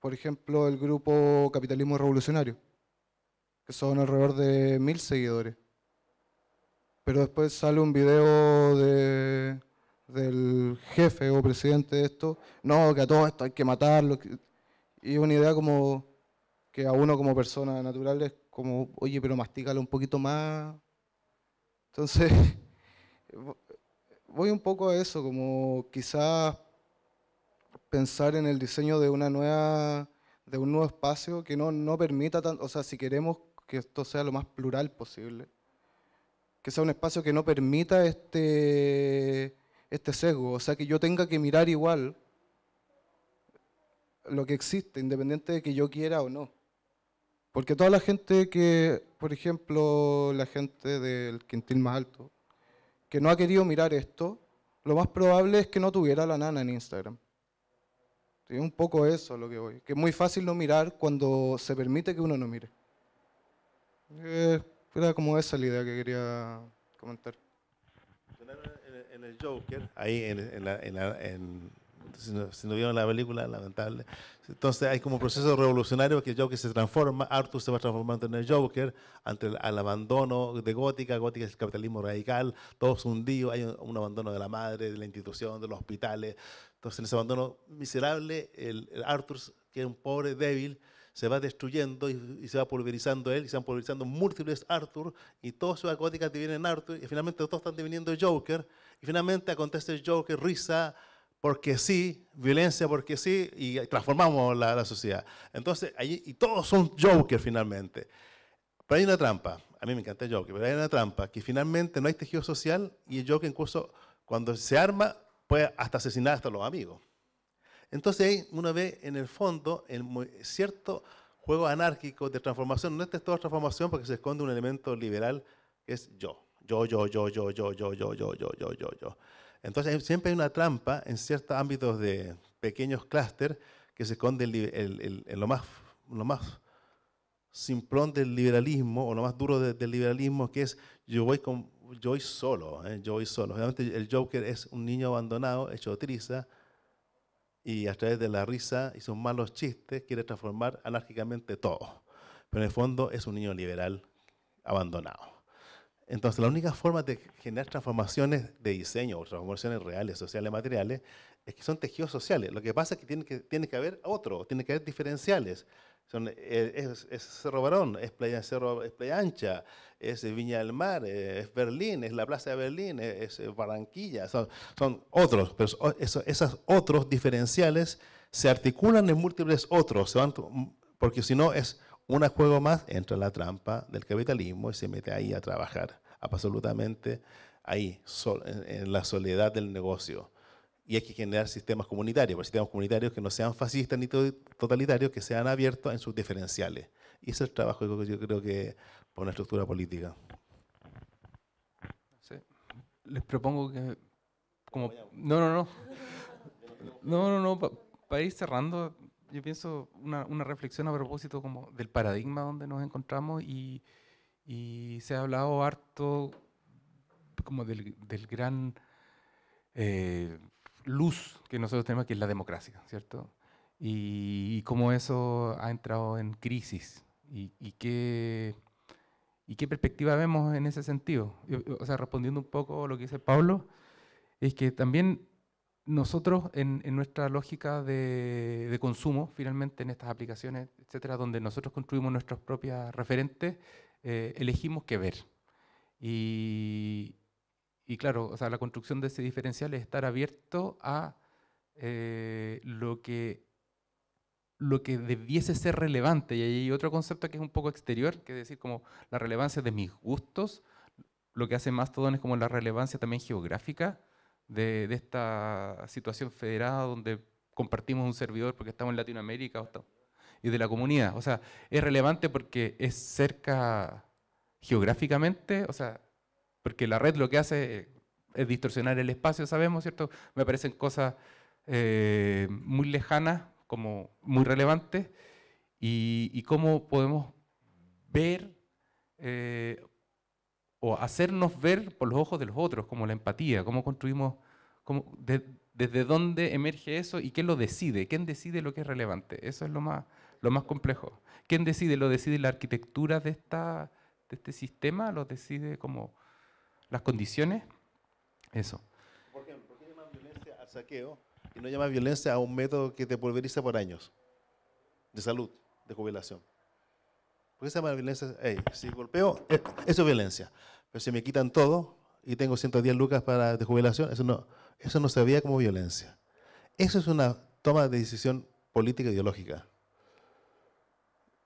por ejemplo, el grupo Capitalismo Revolucionario, que son alrededor de mil seguidores. Pero después sale un video de del jefe o presidente de esto, no, que a todo esto hay que matarlo. Y es una idea como que a uno como persona natural es como, oye, pero mastícalo un poquito más. Entonces, voy un poco a eso, como quizás pensar en el diseño de una nueva de un nuevo espacio que no, no permita tanto, o sea, si queremos que esto sea lo más plural posible, que sea un espacio que no permita este este sesgo, o sea que yo tenga que mirar igual lo que existe, independiente de que yo quiera o no. Porque toda la gente que, por ejemplo, la gente del quintil más alto, que no ha querido mirar esto, lo más probable es que no tuviera la nana en Instagram. Es un poco eso lo que voy. Que es muy fácil no mirar cuando se permite que uno no mire. Eh, era como esa la idea que quería comentar en el Joker, ahí en, en la, en la en, si, no, vieron la película, lamentable. Entonces hay como un proceso revolucionario que el Joker se transforma, Arthur se va transformando en el Joker, ante el abandono de Gótica, Gótica es el capitalismo radical, todos hundidos, hay un, abandono de la madre, de la institución, de los hospitales. Entonces en ese abandono miserable, el, Arthur, que es un pobre débil, se va destruyendo y, se va pulverizando él, y se van pulverizando múltiples Arthur, y todos sus góticas en Arthur, y finalmente todos están el Joker, y finalmente acontece el joker, risa porque sí, violencia porque sí, y transformamos la, sociedad. Entonces, allí, y todos son jokers finalmente. Pero hay una trampa, a mí me encanta el joker, pero hay una trampa, que finalmente no hay tejido social y el joker incluso cuando se arma puede hasta asesinar hasta los amigos. Entonces ahí uno ve en el fondo el cierto juego anárquico de transformación, no es toda transformación porque se esconde un elemento liberal que es yo. Yo, yo, yo, yo, yo, yo, yo, yo, yo, yo, yo, yo. Entonces siempre hay una trampa en ciertos ámbitos de pequeños clústeres que se esconde en lo, más, lo más simplón del liberalismo o lo más duro del liberalismo que es yo voy, con, yo solo, yo voy solo. Obviamente el Joker es un niño abandonado, hecho triza, y a través de la risa y sus malos chistes quiere transformar anárquicamente todo. Pero en el fondo es un niño liberal abandonado. Entonces, la única forma de generar transformaciones de diseño o transformaciones reales, sociales, materiales, es que son tejidos sociales. Lo que pasa es que tiene que, tiene que haber otro, tiene que haber diferenciales. Son, eh, es, es, Cerro Barón, es Playa, Cerro, Ancha, es Viña del Mar, eh, es Berlín, es la Plaza de Berlín, eh, es, Barranquilla, son, otros, pero esos, otros diferenciales se articulan en múltiples otros, porque si no es un juego más, entra en la trampa del capitalismo y se mete ahí a trabajar, absolutamente ahí, en, la soledad del negocio. Y hay que generar sistemas comunitarios, sistemas comunitarios que no sean fascistas ni totalitarios, que sean abiertos en sus diferenciales. Y ese es el trabajo que yo creo que por una estructura política. Les propongo que... Como, no, no, no. No, no, no. Para ir cerrando, yo pienso una, reflexión a propósito como del paradigma donde nos encontramos y, se ha hablado harto como del, gran eh, luz que nosotros tenemos, que es la democracia, ¿cierto? Y, cómo eso ha entrado en crisis y, qué, y qué perspectiva vemos en ese sentido. O sea, respondiendo un poco a lo que dice Pablo, es que también nosotros en, nuestra lógica de, consumo, finalmente en estas aplicaciones, etcétera, donde nosotros construimos nuestros propios referentes, eh, elegimos qué ver. Y, claro, o sea, la construcción de ese diferencial es estar abierto a eh, lo, que, lo que debiese ser relevante. Y hay otro concepto que es un poco exterior, que es decir, como la relevancia de mis gustos, lo que hace Mastodon es como la relevancia también geográfica, de, esta situación federada donde compartimos un servidor porque estamos en Latinoamérica y de la comunidad. O sea, es relevante porque es cerca geográficamente, o sea, porque la red lo que hace es distorsionar el espacio, sabemos, ¿cierto? Me parecen cosas eh, muy lejanas, como muy relevantes, y, cómo podemos ver eh, o hacernos ver por los ojos de los otros, como la empatía, cómo construimos, desde dónde emerge eso y qué lo decide, quién decide lo que es relevante. Eso es lo más, lo más complejo. ¿Quién decide? ¿Lo decide la arquitectura de, esta, de este sistema? ¿Lo decide como las condiciones? Eso. ¿Por qué, ¿Por qué llamas violencia al saqueo y no llamas violencia a un método que te pulveriza por años de salud, de jubilación? Porque esa violencia, si golpeo, eh, eso es violencia. Pero si me quitan todo y tengo 110 lucas para, de jubilación, eso no, eso no se veía como violencia. Eso es una toma de decisión política ideológica.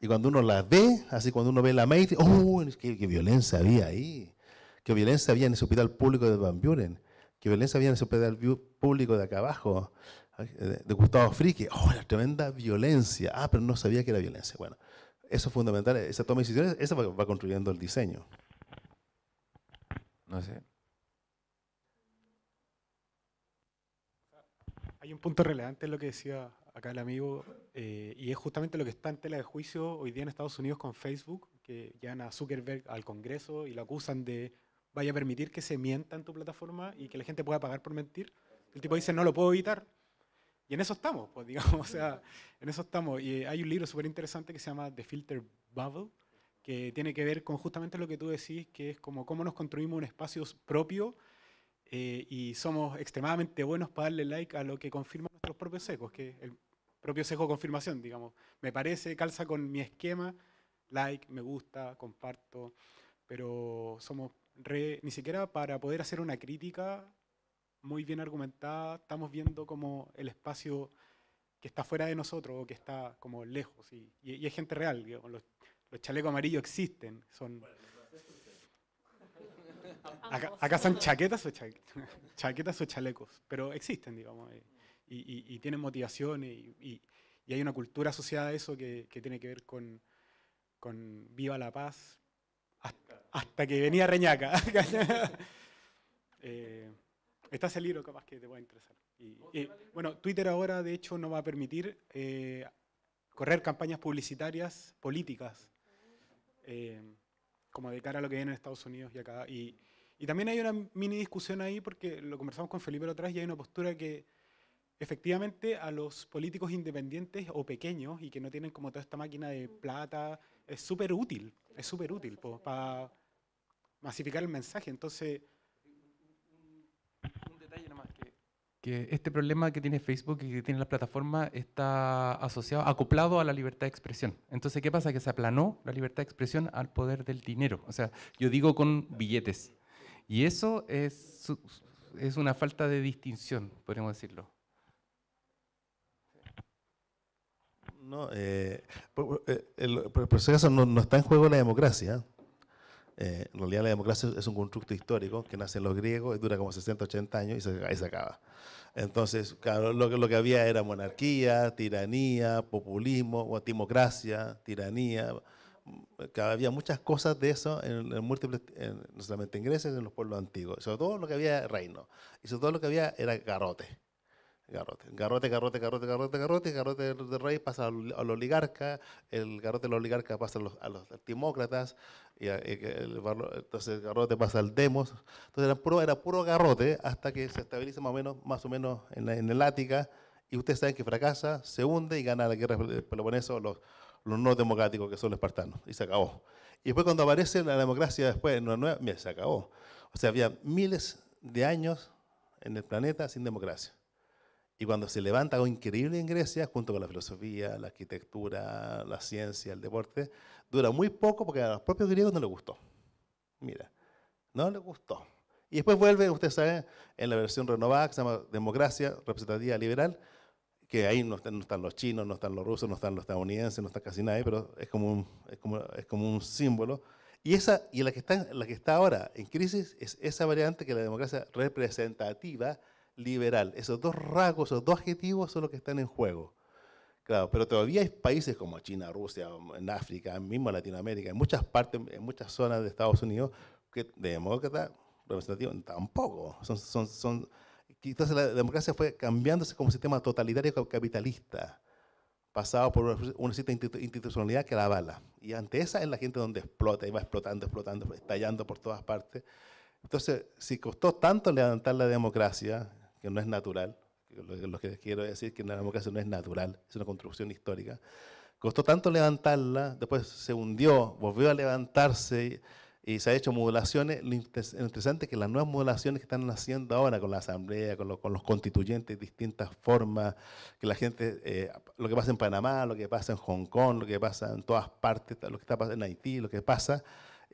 Y cuando uno la ve, así cuando uno ve la Matrix, ¡oh! Qué, violencia había ahí! ¡Qué violencia había en ese hospital público de Van Buren! ¡Qué violencia había en ese hospital público de acá abajo! De Gustavo Frique, ¡Oh, la tremenda violencia! Ah, pero no sabía que era violencia. Bueno, eso es fundamental, esa toma de decisiones, eso va, construyendo el diseño. No sé. Hay un punto relevante en lo que decía acá el amigo, eh, y es justamente lo que está en tela de juicio hoy día en Estados Unidos con Facebook, que llevan a Zuckerberg al Congreso y lo acusan de vaya a permitir que se mienta en tu plataforma y que la gente pueda pagar por mentir. El tipo dice, no lo puedo evitar, y en eso estamos, pues digamos, o sea, en eso estamos. Y eh, hay un libro súper interesante que se llama The Filter Bubble, que tiene que ver con justamente lo que tú decís, que es como cómo nos construimos un espacio propio eh, y somos extremadamente buenos para darle like a lo que confirma nuestros propios secos que es el propio sesgo confirmación, digamos. Me parece, calza con mi esquema, like, me gusta, comparto, pero somos re, ni siquiera para poder hacer una crítica muy bien argumentada, estamos viendo como el espacio que está fuera de nosotros o que está como lejos. Y, y, es gente real, los, los, chalecos amarillos existen. Son, acá, acá, son chaquetas o, chaquetas, o chalecos, pero existen, digamos, eh, y, tienen motivación y, hay una cultura asociada a eso que, tiene que ver con, Viva la Paz, hasta, que venía Reñaca. Eh, Está ese libro capaz que te va a interesar. Y, bueno, Twitter ahora de hecho no va a permitir eh, correr campañas publicitarias políticas, eh, como de cara a lo que viene en Estados Unidos y acá. Y, también hay una mini discusión ahí, porque lo conversamos con Felipe otra vez, y hay una postura que efectivamente a los políticos independientes o pequeños y que no tienen como toda esta máquina de plata, es súper útil, es súper útil para masificar el mensaje. Entonces, que este problema que tiene Facebook y que tiene la plataforma está asociado, acoplado a la libertad de expresión. Entonces, ¿qué pasa? Que se aplanó la libertad de expresión al poder del dinero. O sea, yo digo con billetes. Y eso es, es una falta de distinción, podríamos decirlo. No, eh, eh, por, por, no, no está en juego la democracia. Eh, en realidad la democracia es un constructo histórico que nace en los griegos, y dura como 60, 80 años y se, ahí se acaba. Entonces, lo, lo, que había era monarquía, tiranía, populismo, timocracia tiranía. Mm, había muchas cosas de eso en, múltiples, no solamente en Grecia, sino en los pueblos antiguos. Sobre todo lo que había reino. Y sobre todo lo que había era garrote garrote. Garrote, garrote, garrote, garrote, garrote, garrote del, rey pasa al, oligarca, el garrote del oligarca pasa a los, a timócratas, y, entonces el garrote pasa al demos. Entonces era puro, garrote hasta que se estabiliza más o menos, más o menos en, el ática, y ustedes saben que fracasa, se hunde y gana la guerra del Peloponeso los, los no democráticos que son los espartanos, y se acabó. Y después cuando aparece la democracia después, nueva, se acabó. O sea, había miles de años en el planeta sin democracia. Y cuando se levanta algo increíble en Grecia, junto con la filosofía, la arquitectura, la ciencia, el deporte, dura muy poco porque a los propios griegos no les gustó. Mira, no les gustó. Y después vuelve, ustedes saben, en la versión renovada, que se llama Democracia Representativa Liberal, que ahí no están, los chinos, no están los rusos, no están los estadounidenses, no está casi nadie, pero es como un, es como, un símbolo. Y, esa, y la, que está, la que está ahora en crisis es esa variante que es la democracia representativa liberal. Esos dos rasgos, esos dos adjetivos son los que están en juego. Claro, pero todavía hay países como China, Rusia, en África, mismo en Latinoamérica, en muchas partes, en muchas zonas de Estados Unidos, que de demócrata tampoco. Son, entonces la democracia fue cambiándose como sistema totalitario capitalista, pasado por una cierta institucionalidad que la avala. Y ante esa es la gente donde explota, y va explotando, explotando, estallando por todas partes. Entonces, si costó tanto levantar la democracia, que no es natural, lo que quiero decir es que la democracia no es natural, es una construcción histórica. Costó tanto levantarla, después se hundió, volvió a levantarse y se ha hecho modulaciones. Lo interesante es que las nuevas modulaciones que están haciendo ahora con la asamblea, con, los constituyentes, distintas formas, que la gente, eh, lo que pasa en Panamá, lo que pasa en Hong Kong, lo que pasa en todas partes, lo que está pasando en Haití, lo que pasa,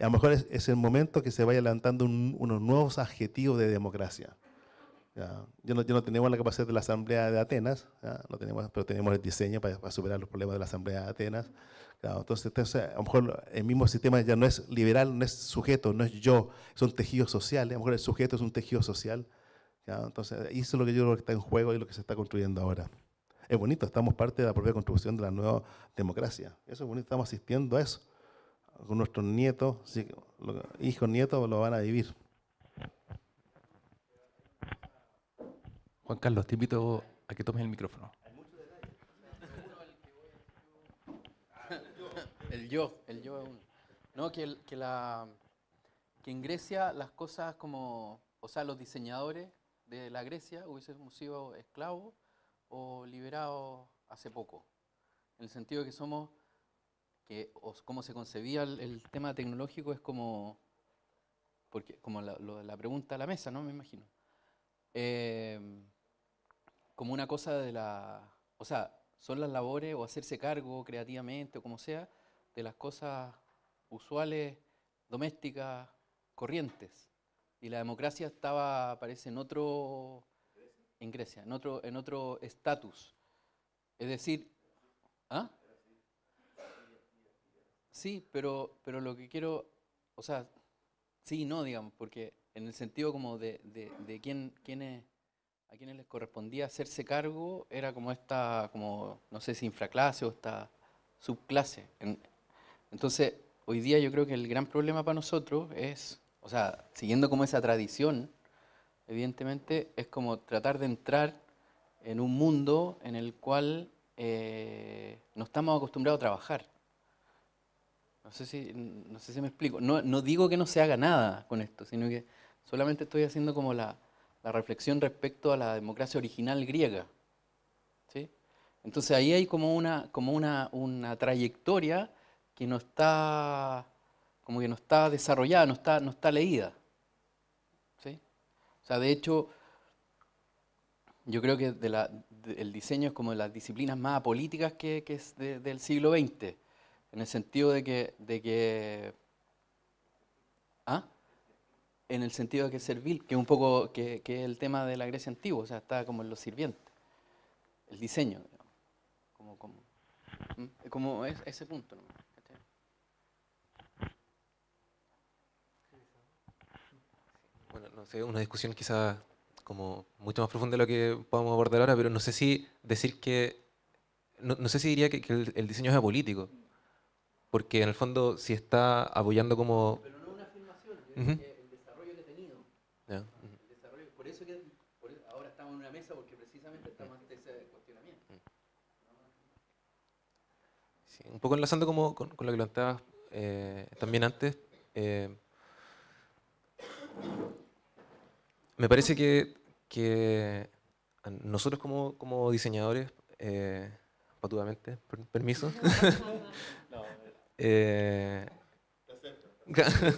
a lo mejor es, el momento que se vaya levantando unos nuevos adjetivos de democracia. Ya, no, tenemos la capacidad de la Asamblea de Atenas, no tenemos, pero tenemos el diseño para, superar los problemas de la Asamblea de Atenas. entonces, a lo mejor el mismo sistema ya no es liberal, no es sujeto, no es yo, son tejidos sociales. A lo mejor el sujeto es un tejido social. Entonces, eso es lo que yo creo que está en juego y lo que se está construyendo ahora. Es bonito, estamos parte de la propia construcción de la nueva democracia. Eso es bonito, estamos asistiendo a eso. Con nuestros nietos, hijos, nietos lo van a vivir. Juan Carlos, te invito a que tomes el micrófono. Hay El yo, el yo es uno. No, que, que, que en Grecia las cosas como, o sea, los diseñadores de la Grecia hubiesen sido esclavos o liberados hace poco. En el sentido que somos, que como se concebía el, tema tecnológico es como, porque, como la, pregunta a la mesa, ¿no? Me imagino. Eh, como una cosa de la... O sea, son las labores o hacerse cargo creativamente o como sea de las cosas usuales, domésticas, corrientes. Y la democracia estaba, parece, en otro... En Grecia, en otro en otro estatus. Es decir... ¿Ah? Sí, pero, pero lo que quiero... O sea, sí, y no, digamos, porque en el sentido como de, quién, quién es a quienes les correspondía hacerse cargo era como esta, como no sé si infraclase o esta subclase. Entonces, hoy día yo creo que el gran problema para nosotros es, o sea, siguiendo como esa tradición, evidentemente, es como tratar de entrar en un mundo en el cual eh, no estamos acostumbrados a trabajar. No sé si, no sé si me explico. no digo que no se haga nada con esto, sino que solamente estoy haciendo como la la reflexión respecto a la democracia original griega. Entonces ahí hay como una, como una, trayectoria que no está, como que no está desarrollada, no está, no está leída. O sea, de hecho, yo creo que el diseño es como de las disciplinas más políticas que, es del siglo XX, en el sentido de que... De que ¿ah? en el sentido de que es servil, que es un poco que, el tema de la Grecia antigua, o sea, está como en los sirvientes, el diseño, como, ese punto. Bueno, no sé, una discusión quizás como mucho más profunda de lo que podamos abordar ahora, pero no sé si decir que, no, sé si diría que, el, diseño es apolítico, porque en el fondo si está apoyando como... Pero no una afirmación, yo un poco enlazando como con, lo que planteabas eh, también antes, eh, me parece que, nosotros como, diseñadores, eh, patudamente, permiso, eh,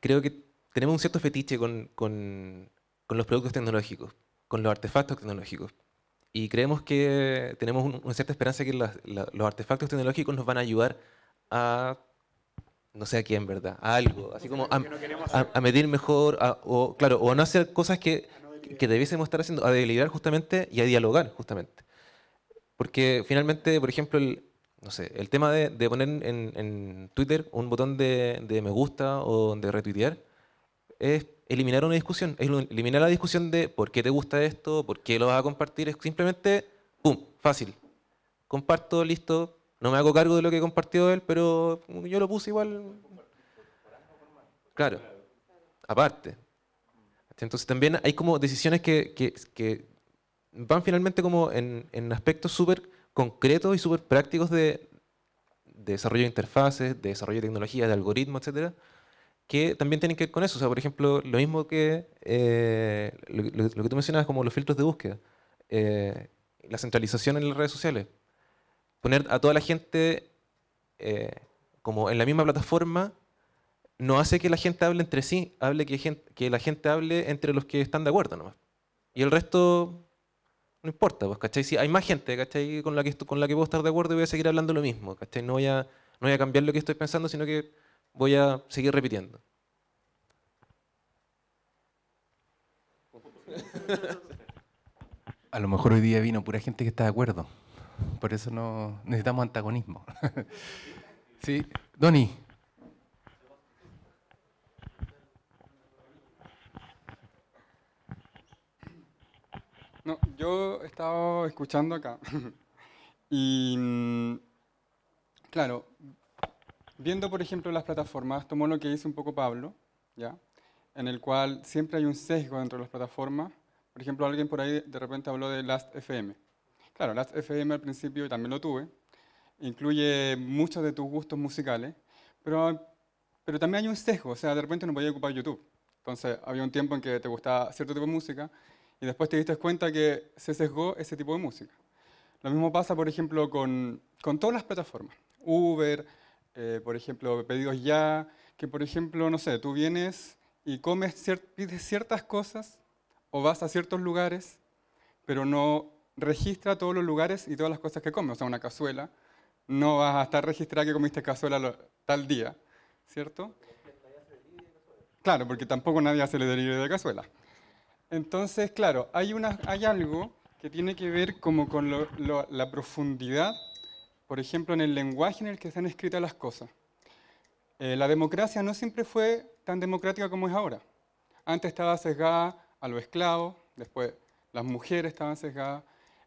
creo que tenemos un cierto fetiche con los productos tecnológicos, con los artefactos tecnológicos y creemos que tenemos una cierta esperanza que los artefactos tecnológicos nos van a ayudar a, no sé a quién, ¿verdad? A algo, así como a, medir mejor, o, claro, o a no hacer cosas que, que debiésemos estar haciendo, a deliberar justamente y a dialogar justamente. Porque finalmente, por ejemplo, el, no sé, el tema de, poner en, Twitter un botón de, de me gusta o de retuitear, es eliminar una discusión, es eliminar la discusión de por qué te gusta esto, por qué lo vas a compartir, es simplemente, ¡pum!, fácil. Comparto, listo, no me hago cargo de lo que compartió él, pero yo lo puse igual. Claro, aparte. Entonces también hay como decisiones que, van finalmente como en, aspectos súper concretos y súper prácticos de, desarrollo de interfaces, de desarrollo de tecnología, de algoritmos, etc., que también tienen que ver con eso. sea, por ejemplo, lo mismo que eh, lo, que tú mencionabas como los filtros de búsqueda, eh, la centralización en las redes sociales. Poner a toda la gente eh, como en la misma plataforma no hace que la gente hable entre sí, hable que, la gente hable entre los que están de acuerdo nomás. Y el resto no importa, pues, Si hay más gente, Con la que, con la que puedo estar de acuerdo y voy a seguir hablando lo mismo, No no voy a cambiar lo que estoy pensando, sino que voy a seguir repitiendo. A lo mejor hoy día vino pura gente que está de acuerdo. Por eso no necesitamos antagonismo. sí, Donny. No, yo he estado escuchando acá. y mm, claro, Viendo, por ejemplo, las plataformas, tomó lo que dice un poco Pablo, ¿ya? en el cual siempre hay un sesgo dentro de las plataformas. Por ejemplo, alguien por ahí de repente habló de fm Claro, fm al principio también lo tuve, incluye muchos de tus gustos musicales, pero, pero también hay un sesgo, o sea, de repente no podía ocupar YouTube. Entonces, había un tiempo en que te gustaba cierto tipo de música y después te diste cuenta que se sesgó ese tipo de música. Lo mismo pasa, por ejemplo, con, con todas las plataformas. Uber, eh, por ejemplo, pedidos ya, que por ejemplo, no sé, tú vienes y comes, pides ciertas cosas o vas a ciertos lugares, pero no registra todos los lugares y todas las cosas que comes. O sea, una cazuela, no vas a estar registrada que comiste cazuela tal día, ¿cierto? Claro, porque tampoco nadie hace el delivery de cazuela. Entonces, claro, hay, una, hay algo que tiene que ver como con la profundidad por ejemplo, en el lenguaje en el que están escritas las cosas. Eh, la democracia no siempre fue tan democrática como es ahora. Antes estaba sesgada a los esclavos, después las mujeres estaban sesgadas,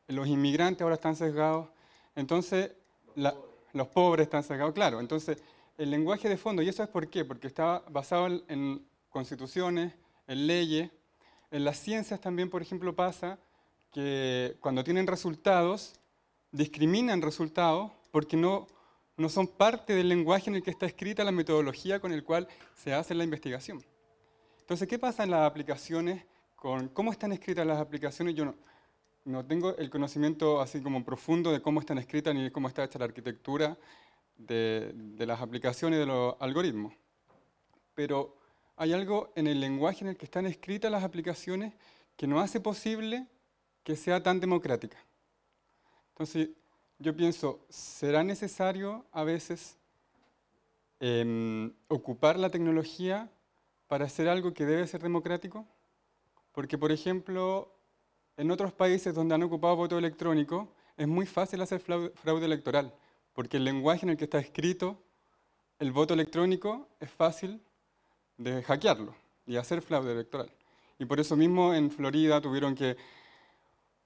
los inmigrantes ahora están sesgados, entonces los, pobres. los pobres están sesgados, claro. Entonces, el lenguaje de fondo, y eso es por qué, porque estaba basado en constituciones, en leyes, en las ciencias también, por ejemplo, pasa que cuando tienen resultados, discriminan resultados porque no, no son parte del lenguaje en el que está escrita la metodología con el cual se hace la investigación. Entonces, ¿qué pasa en las aplicaciones? Con, ¿Cómo están escritas las aplicaciones? Yo no, no tengo el conocimiento así como profundo de cómo están escritas ni de cómo está hecha la arquitectura de, de las aplicaciones, de los algoritmos. Pero hay algo en el lenguaje en el que están escritas las aplicaciones que no hace posible que sea tan democrática. Entonces, yo pienso, ¿será necesario a veces em, ocupar la tecnología para hacer algo que debe ser democrático? Porque, por ejemplo, en otros países donde han ocupado voto electrónico, es muy fácil hacer fraude electoral, porque el lenguaje en el que está escrito el voto electrónico es fácil de hackearlo y hacer fraude electoral. Y por eso mismo en Florida tuvieron que,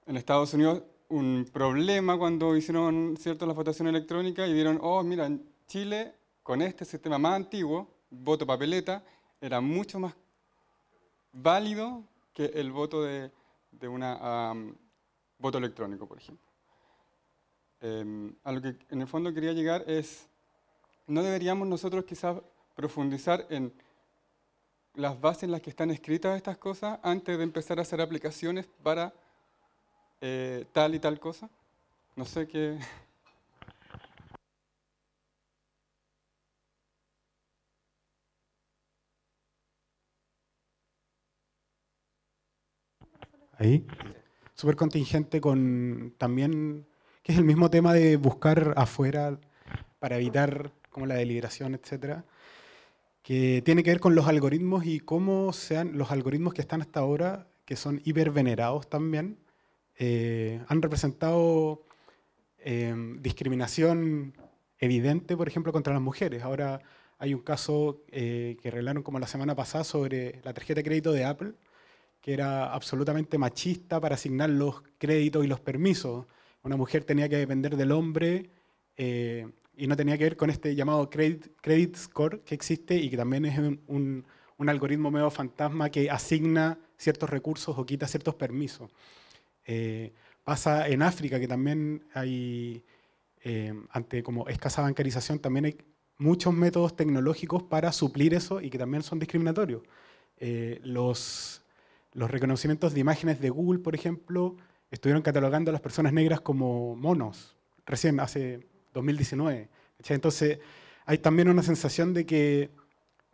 en Estados Unidos, un problema cuando hicieron ¿cierto? la votación electrónica y dieron, oh, mira, en Chile, con este sistema más antiguo, voto papeleta, era mucho más válido que el voto de, de una voto electrónico, por ejemplo. Em, a lo que en el fondo quería llegar es, no deberíamos nosotros quizás profundizar en las bases en las que están escritas estas cosas antes de empezar a hacer aplicaciones para eh, tal y tal cosa. No sé qué. Ahí. Súper contingente con también, que es el mismo tema de buscar afuera para evitar como la deliberación, etcétera, que tiene que ver con los algoritmos y cómo sean los algoritmos que están hasta ahora, que son hiper venerados también, eh, han representado em, discriminación evidente, por ejemplo, contra las mujeres. Ahora hay un caso eh, que arreglaron como la semana pasada sobre la tarjeta de crédito de Apple, que era absolutamente machista para asignar los créditos y los permisos. Una mujer tenía que depender del hombre eh, y no tenía que ver con este llamado credit, credit score que existe y que también es un algoritmo medio fantasma que asigna ciertos recursos o quita ciertos permisos. Eh, pasa en África, que también hay, em, ante como escasa bancarización, también hay muchos métodos tecnológicos para suplir eso y que también son discriminatorios. Eh, los, los reconocimientos de imágenes de Google, por ejemplo, estuvieron catalogando a las personas negras como monos, recién hace 2019. Entonces, hay también una sensación de que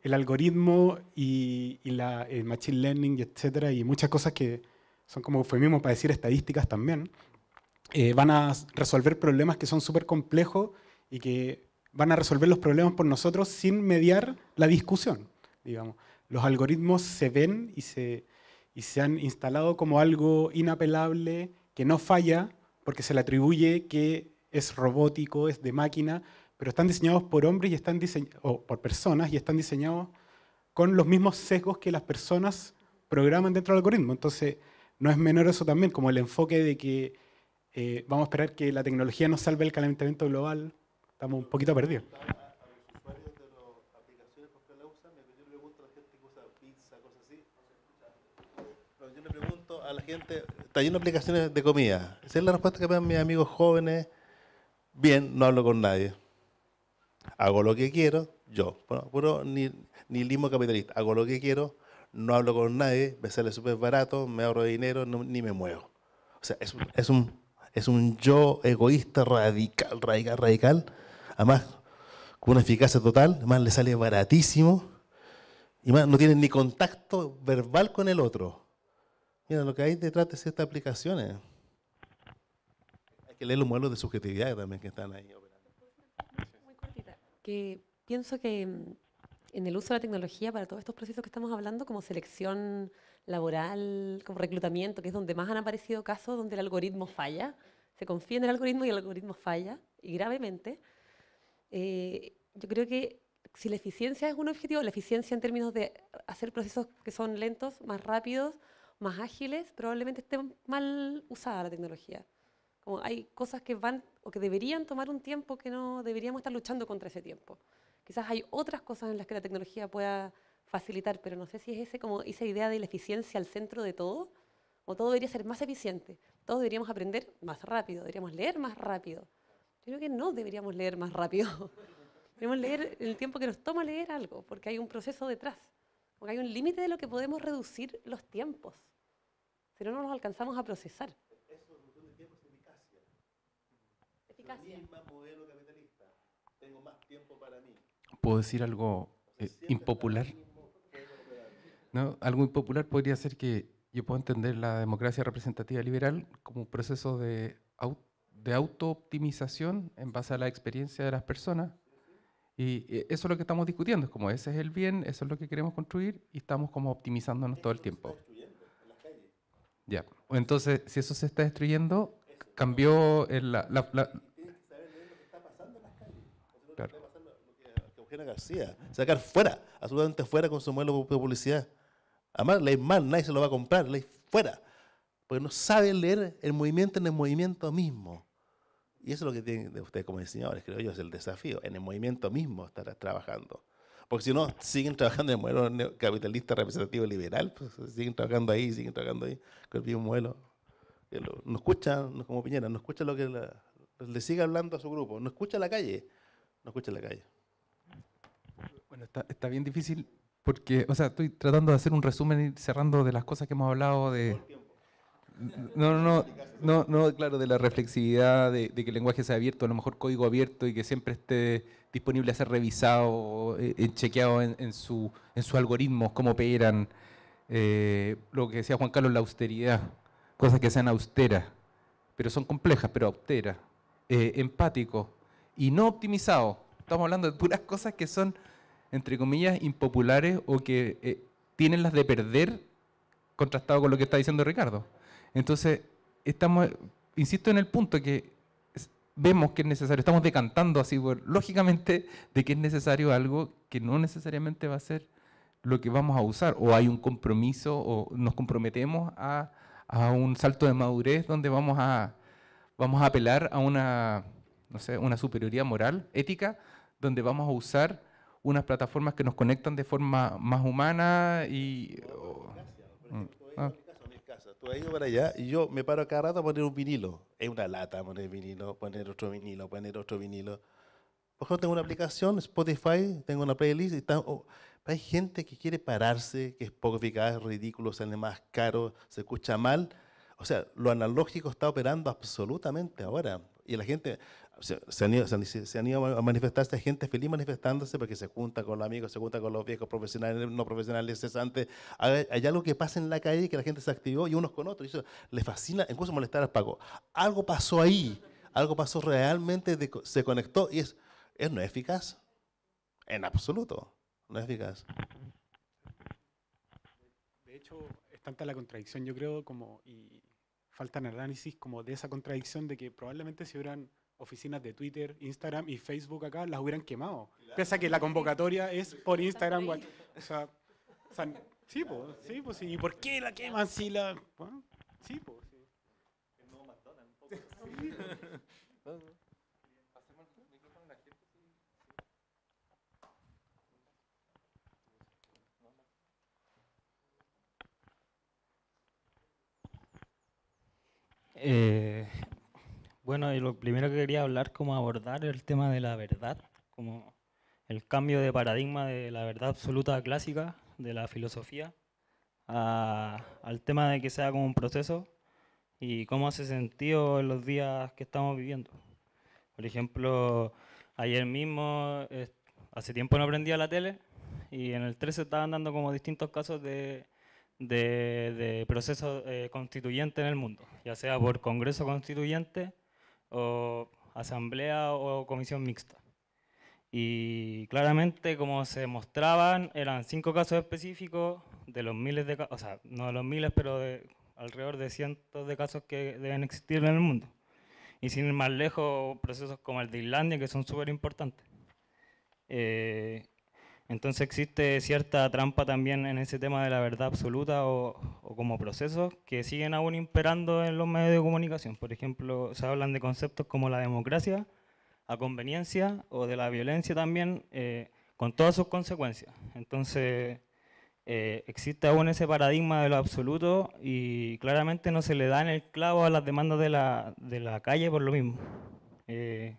el algoritmo y, la, el machine learning, etcétera, y muchas cosas que, son como mismo para decir estadísticas también, eh, van a resolver problemas que son súper complejos y que van a resolver los problemas por nosotros sin mediar la discusión, digamos. Los algoritmos se ven y se, y se han instalado como algo inapelable, que no falla, porque se le atribuye que es robótico, es de máquina, pero están diseñados por hombres y están por personas y están diseñados con los mismos sesgos que las personas programan dentro del algoritmo. Entonces, no es menor eso también, como el enfoque de que eh, vamos a esperar que la tecnología nos salve el calentamiento global, estamos un poquito perdidos. Yo le pregunto a la gente, está lleno de aplicaciones de comida. Esa es la respuesta que me dan mis amigos jóvenes. Bien, no hablo con nadie. Hago lo que quiero, yo. ni, ni limo capitalista. Hago lo que quiero, no hablo con nadie, me sale súper barato, me ahorro dinero, ni me muevo. O sea, es, un, es un yo egoísta radical, radical, radical. Además, con una eficacia total, además le sale baratísimo. Y más, no tiene ni contacto verbal con el otro. Mira, lo que hay detrás de estas aplicaciones. Hay que leer los modelos de subjetividad también que están ahí operando. Muy cortita. Que pienso que mm, en el uso de la tecnología para todos estos procesos que estamos hablando, como selección laboral, como reclutamiento, que es donde más han aparecido casos donde el algoritmo falla, se confía en el algoritmo y el algoritmo falla, y gravemente. Eh, yo creo que si la eficiencia es un objetivo, la eficiencia en términos de hacer procesos que son lentos, más rápidos, más ágiles, probablemente esté mal usada la tecnología. Como hay cosas que van o que deberían tomar un tiempo que no deberíamos estar luchando contra ese tiempo. Quizás hay otras cosas en las que la tecnología pueda facilitar, pero no sé si es ese, como esa idea de la eficiencia al centro de todo, o todo debería ser más eficiente, todos deberíamos aprender más rápido, deberíamos leer más rápido. Yo creo que no deberíamos leer más rápido. deberíamos leer el tiempo que nos toma leer algo, porque hay un proceso detrás. Porque hay un límite de lo que podemos reducir los tiempos. Si no, no los alcanzamos a procesar. Eso reducción de tiempo es eficacia. Eficacia. El mismo modelo capitalista. Tengo más tiempo para mí puedo decir algo eh, impopular. ¿No? Algo impopular podría ser que yo puedo entender la democracia representativa liberal como un proceso de, de auto-optimización en base a la experiencia de las personas. Y eh, eso es lo que estamos discutiendo, es como ese es el bien, eso es lo que queremos construir y estamos como optimizándonos todo el tiempo. Ya, entonces si eso se está destruyendo, cambió la García, sacar fuera, absolutamente fuera con su modelo de publicidad. Además, ley mal, nadie se lo va a comprar, ley fuera. Porque no sabe leer el movimiento en el movimiento mismo. Y eso es lo que tienen ustedes como diseñadores, creo yo, es el desafío, en el movimiento mismo estar trabajando. Porque si no, siguen trabajando en el modelo capitalista representativo liberal, pues, siguen trabajando ahí, siguen trabajando ahí, con el mismo modelo. Eh, no escuchan, como Piñera, no escucha lo que le sigue hablando a su grupo, no escucha la calle, no escucha la calle. Bueno, está, bien difícil porque, o sea, estoy tratando de hacer un resumen y cerrando de las cosas que hemos hablado de... No, no, no, claro, de la reflexividad, de, que el lenguaje sea abierto, a lo mejor código abierto y que siempre esté disponible a ser revisado, eh, chequeado en, su, en sus algoritmos, cómo operan, eh, lo que decía Juan Carlos, la austeridad, cosas que sean austeras, pero son complejas, pero austeras, eh, empáticos y no optimizados. Estamos hablando de puras cosas que son entre comillas, impopulares o que eh, tienen las de perder, contrastado con lo que está diciendo Ricardo. Entonces, estamos, insisto en el punto que vemos que es necesario, estamos decantando así, lógicamente, de que es necesario algo que no necesariamente va a ser lo que vamos a usar, o hay un compromiso, o nos comprometemos a, un salto de madurez donde vamos a, vamos a apelar a una, no una superioridad moral, ética, donde vamos a usar unas plataformas que nos conectan de forma más humana y... Mm, ah. casa, Tú has ido para allá y yo me paro cada rato a poner un vinilo. Es una lata poner vinilo, poner otro vinilo, poner otro vinilo. Por tengo una aplicación, Spotify, tengo una playlist y está, oh, hay gente que quiere pararse, que es poco eficaz, es ridículo, sale más caro, se escucha mal. O sea, lo analógico está operando absolutamente ahora. Y la gente, se, han ido, se, a manifestarse gente feliz manifestándose porque se junta con los amigos, se junta con los viejos profesionales, no profesionales, cesantes. Hay, hay algo que pasa en la calle que la gente se activó y unos con otros. Y eso les fascina, incluso molestar al Paco. Algo pasó ahí, algo pasó realmente, se conectó y es, es no eficaz. En absoluto, no es eficaz. De hecho, es tanta la contradicción, yo creo, como y falta el análisis como de esa contradicción de que probablemente si hubieran oficinas de Twitter, Instagram y Facebook acá, las hubieran quemado. Pese a que la convocatoria es por Instagram. O sea, sí, pues, sí, sí. ¿Y por qué la queman si la...? sí, pues. Sí. Bueno, y lo primero que quería hablar, como abordar el tema de la verdad, como el cambio de paradigma de la verdad absoluta clásica, de la filosofía, al tema de que sea como un proceso y cómo hace sentido en los días que estamos viviendo. Por ejemplo, ayer mismo, eh, hace tiempo no aprendía la tele y en el 13 estaban dando como distintos casos de, de, de procesos eh, constituyentes en el mundo, ya sea por Congreso Constituyente, o asamblea o comisión mixta. Y claramente, como se mostraban, eran cinco casos específicos de los miles de casos, o sea, no de los miles, pero de alrededor de cientos de casos que deben existir en el mundo. Y sin ir más lejos, procesos como el de Islandia, que son súper importantes. Eh, entonces existe cierta trampa también en ese tema de la verdad absoluta o, como procesos que siguen aún imperando en los medios de comunicación. Por ejemplo, se hablan de conceptos como la democracia a conveniencia o de la violencia también eh, con todas sus consecuencias. Entonces eh, existe aún ese paradigma de lo absoluto y claramente no se le da en el clavo a las demandas de la, de la calle por lo mismo. Eh,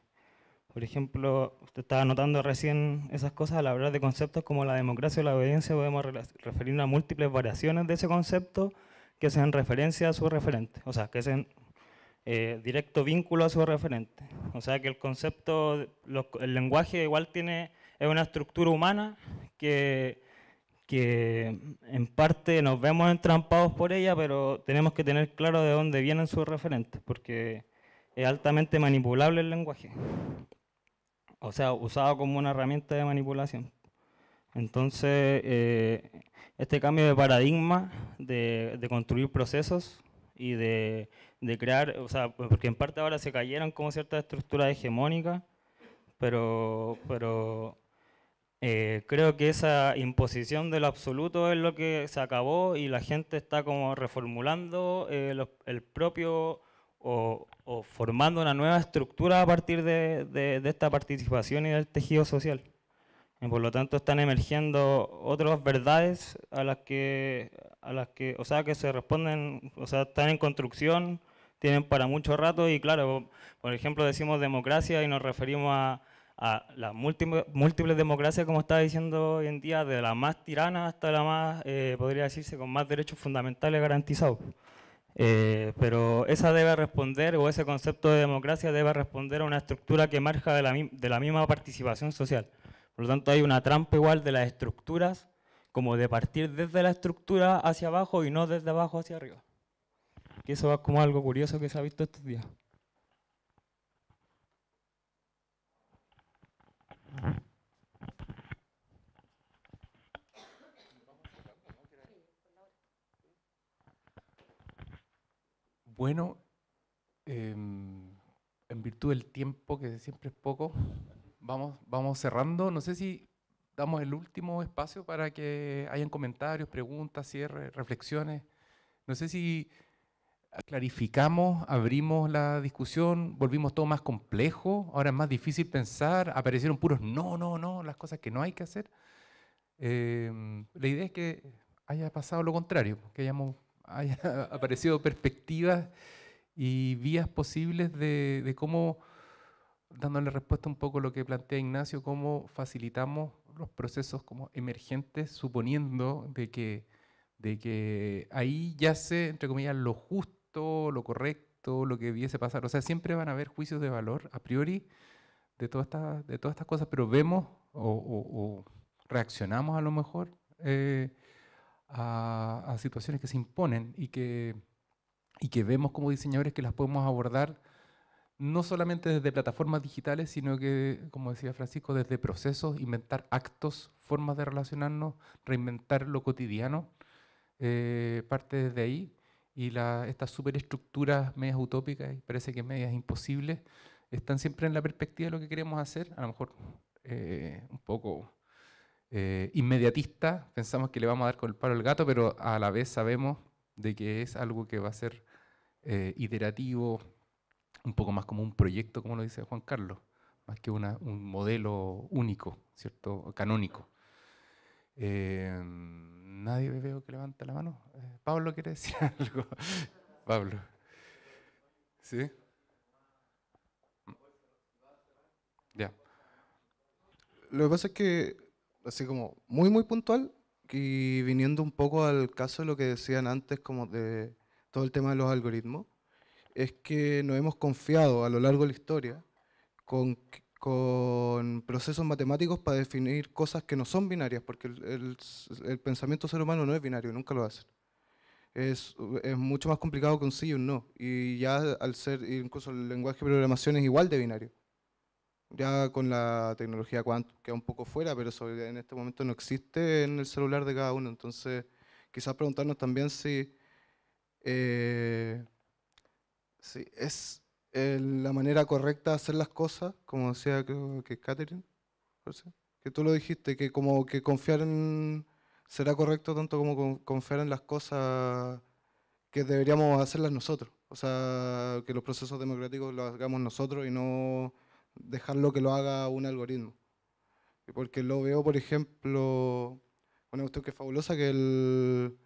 por ejemplo, usted estaba notando recién esas cosas al hablar de conceptos como la democracia o la obediencia, podemos referirnos a múltiples variaciones de ese concepto que hacen referencia a su referente, o sea, que hacen eh, directo vínculo a su referente. O sea, que el concepto, el lenguaje igual tiene, es una estructura humana que, que en parte nos vemos entrampados por ella, pero tenemos que tener claro de dónde vienen sus referentes, porque es altamente manipulable el lenguaje o sea, usado como una herramienta de manipulación. Entonces, eh, este cambio de paradigma de, construir procesos y de, crear, o sea, porque en parte ahora se cayeron como ciertas estructuras hegemónicas, pero, pero eh, creo que esa imposición del absoluto es lo que se acabó y la gente está como reformulando eh, el propio o, formando una nueva estructura a partir de, esta participación y del tejido social. Y por lo tanto están emergiendo otras verdades a las que, a las que, o sea, que se responden, o sea, están en construcción, tienen para mucho rato y claro, por ejemplo decimos democracia y nos referimos a, las múltiples, democracias, como estaba diciendo hoy en día, de la más tirana hasta la más, eh, podría decirse, con más derechos fundamentales garantizados. Eh, pero esa debe responder, o ese concepto de democracia debe responder a una estructura que marca de la, de la misma participación social. Por lo tanto, hay una trampa igual de las estructuras, como de partir desde la estructura hacia abajo y no desde abajo hacia arriba. Y eso va como algo curioso que se ha visto estos días. Bueno, em, en virtud del tiempo, que siempre es poco, vamos, cerrando. No sé si damos el último espacio para que hayan comentarios, preguntas, cierres, reflexiones. No sé si clarificamos, abrimos la discusión, volvimos todo más complejo, ahora es más difícil pensar, aparecieron puros no, no, no, las cosas que no hay que hacer. Em, la idea es que haya pasado lo contrario, que hayamos haya aparecido perspectivas y vías posibles de, cómo, dándole respuesta un poco a lo que plantea Ignacio, cómo facilitamos los procesos como emergentes, suponiendo de que, de que ahí yace, entre comillas, lo justo, lo correcto, lo que debiese pasar. O sea, siempre van a haber juicios de valor a priori de, todas estas de todas estas cosas, pero vemos o, reaccionamos a lo mejor eh, a, situaciones que se imponen y que, y que vemos como diseñadores que las podemos abordar no solamente desde plataformas digitales, sino que, como decía Francisco, desde procesos, inventar actos, formas de relacionarnos, reinventar lo cotidiano, eh, parte desde ahí, y estas superestructuras medias utópicas, y parece que medias imposibles, están siempre en la perspectiva de lo que queremos hacer, a lo mejor eh, un poco eh, inmediatista, pensamos que le vamos a dar con el palo al gato, pero a la vez sabemos de que es algo que va a ser eh, iterativo, un poco más como un proyecto, como lo dice Juan Carlos, más que una, un modelo único, ¿cierto? Canónico. Eh, nadie veo que levanta la mano. Pablo quiere decir algo. Pablo. ¿Sí? Ya. Lo que pasa es que así como muy, muy puntual y viniendo un poco al caso de lo que decían antes, como de todo el tema de los algoritmos, es que nos hemos confiado a lo largo de la historia con, con procesos matemáticos para definir cosas que no son binarias, porque el, el, pensamiento ser humano no es binario, nunca lo hace. Es, es, mucho más complicado que un sí y un no. Y ya al ser, incluso el lenguaje de programación es igual de binario ya con la tecnología queda un poco fuera, pero eso en este momento no existe en el celular de cada uno. Entonces, quizás preguntarnos también si, eh, si es eh, la manera correcta de hacer las cosas, como decía que Catherine, que tú lo dijiste, que como que confiar en... será correcto tanto como confiar en las cosas que deberíamos hacerlas nosotros. O sea, que los procesos democráticos los hagamos nosotros y no dejarlo que lo haga un algoritmo. Porque lo veo, por ejemplo, una cuestión que es fabulosa, que el,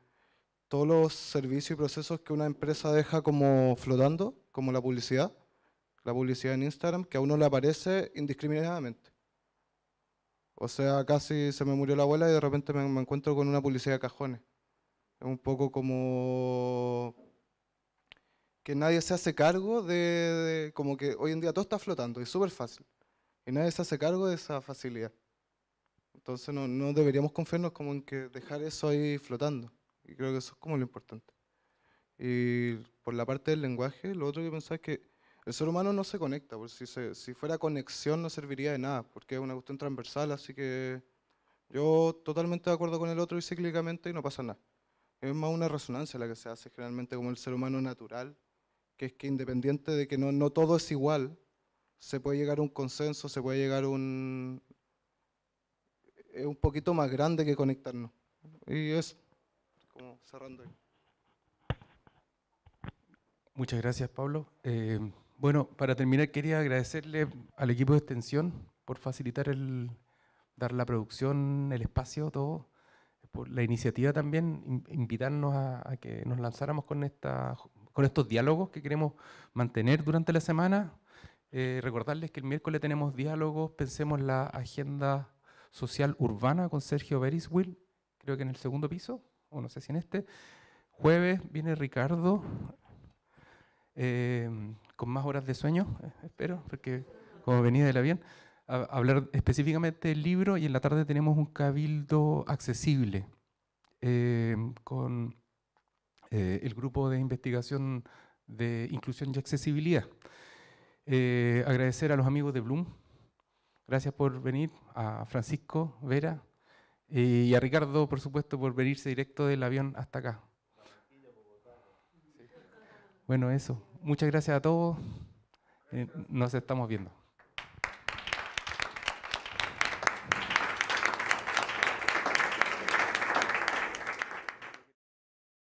todos los servicios y procesos que una empresa deja como flotando, como la publicidad, la publicidad en Instagram, que a uno le aparece indiscriminadamente. O sea, casi se me murió la abuela y de repente me, me encuentro con una publicidad de cajones. Es un poco como que nadie se hace cargo de, como que hoy en día todo está flotando, es súper fácil, y nadie se hace cargo de esa facilidad. Entonces no, deberíamos confiarnos como en que dejar eso ahí flotando, y creo que eso es como lo importante. Y por la parte del lenguaje, lo otro que pensaba es que el ser humano no se conecta, porque si, si fuera conexión no serviría de nada, porque es una cuestión transversal, así que yo totalmente de acuerdo con el otro y cíclicamente y no pasa nada. Es más una resonancia la que se hace generalmente como el ser humano natural que es que independiente de que no, todo es igual, se puede llegar a un consenso, se puede llegar a un... Es un poquito más grande que conectarnos. Y es como cerrando Muchas gracias, Pablo. Eh, bueno, para terminar, quería agradecerle al equipo de extensión por facilitar el dar la producción, el espacio, todo, por la iniciativa también, invitarnos a que nos lanzáramos con esta con estos diálogos que queremos mantener durante la semana. Eh, recordarles que el miércoles tenemos diálogos, pensemos la agenda social urbana con Sergio Beriswil, creo que en el segundo piso, o no sé si en este. Jueves viene Ricardo, eh, con más horas de sueño, eh, espero, porque como venía la bien, a hablar específicamente del libro y en la tarde tenemos un cabildo accesible con eh, el grupo de investigación de inclusión y accesibilidad. Eh, agradecer a los amigos de Bloom, gracias por venir, a Francisco Vera eh, y a Ricardo, por supuesto, por venirse directo del avión hasta acá. Bueno, eso. Muchas gracias a todos. nos estamos viendo.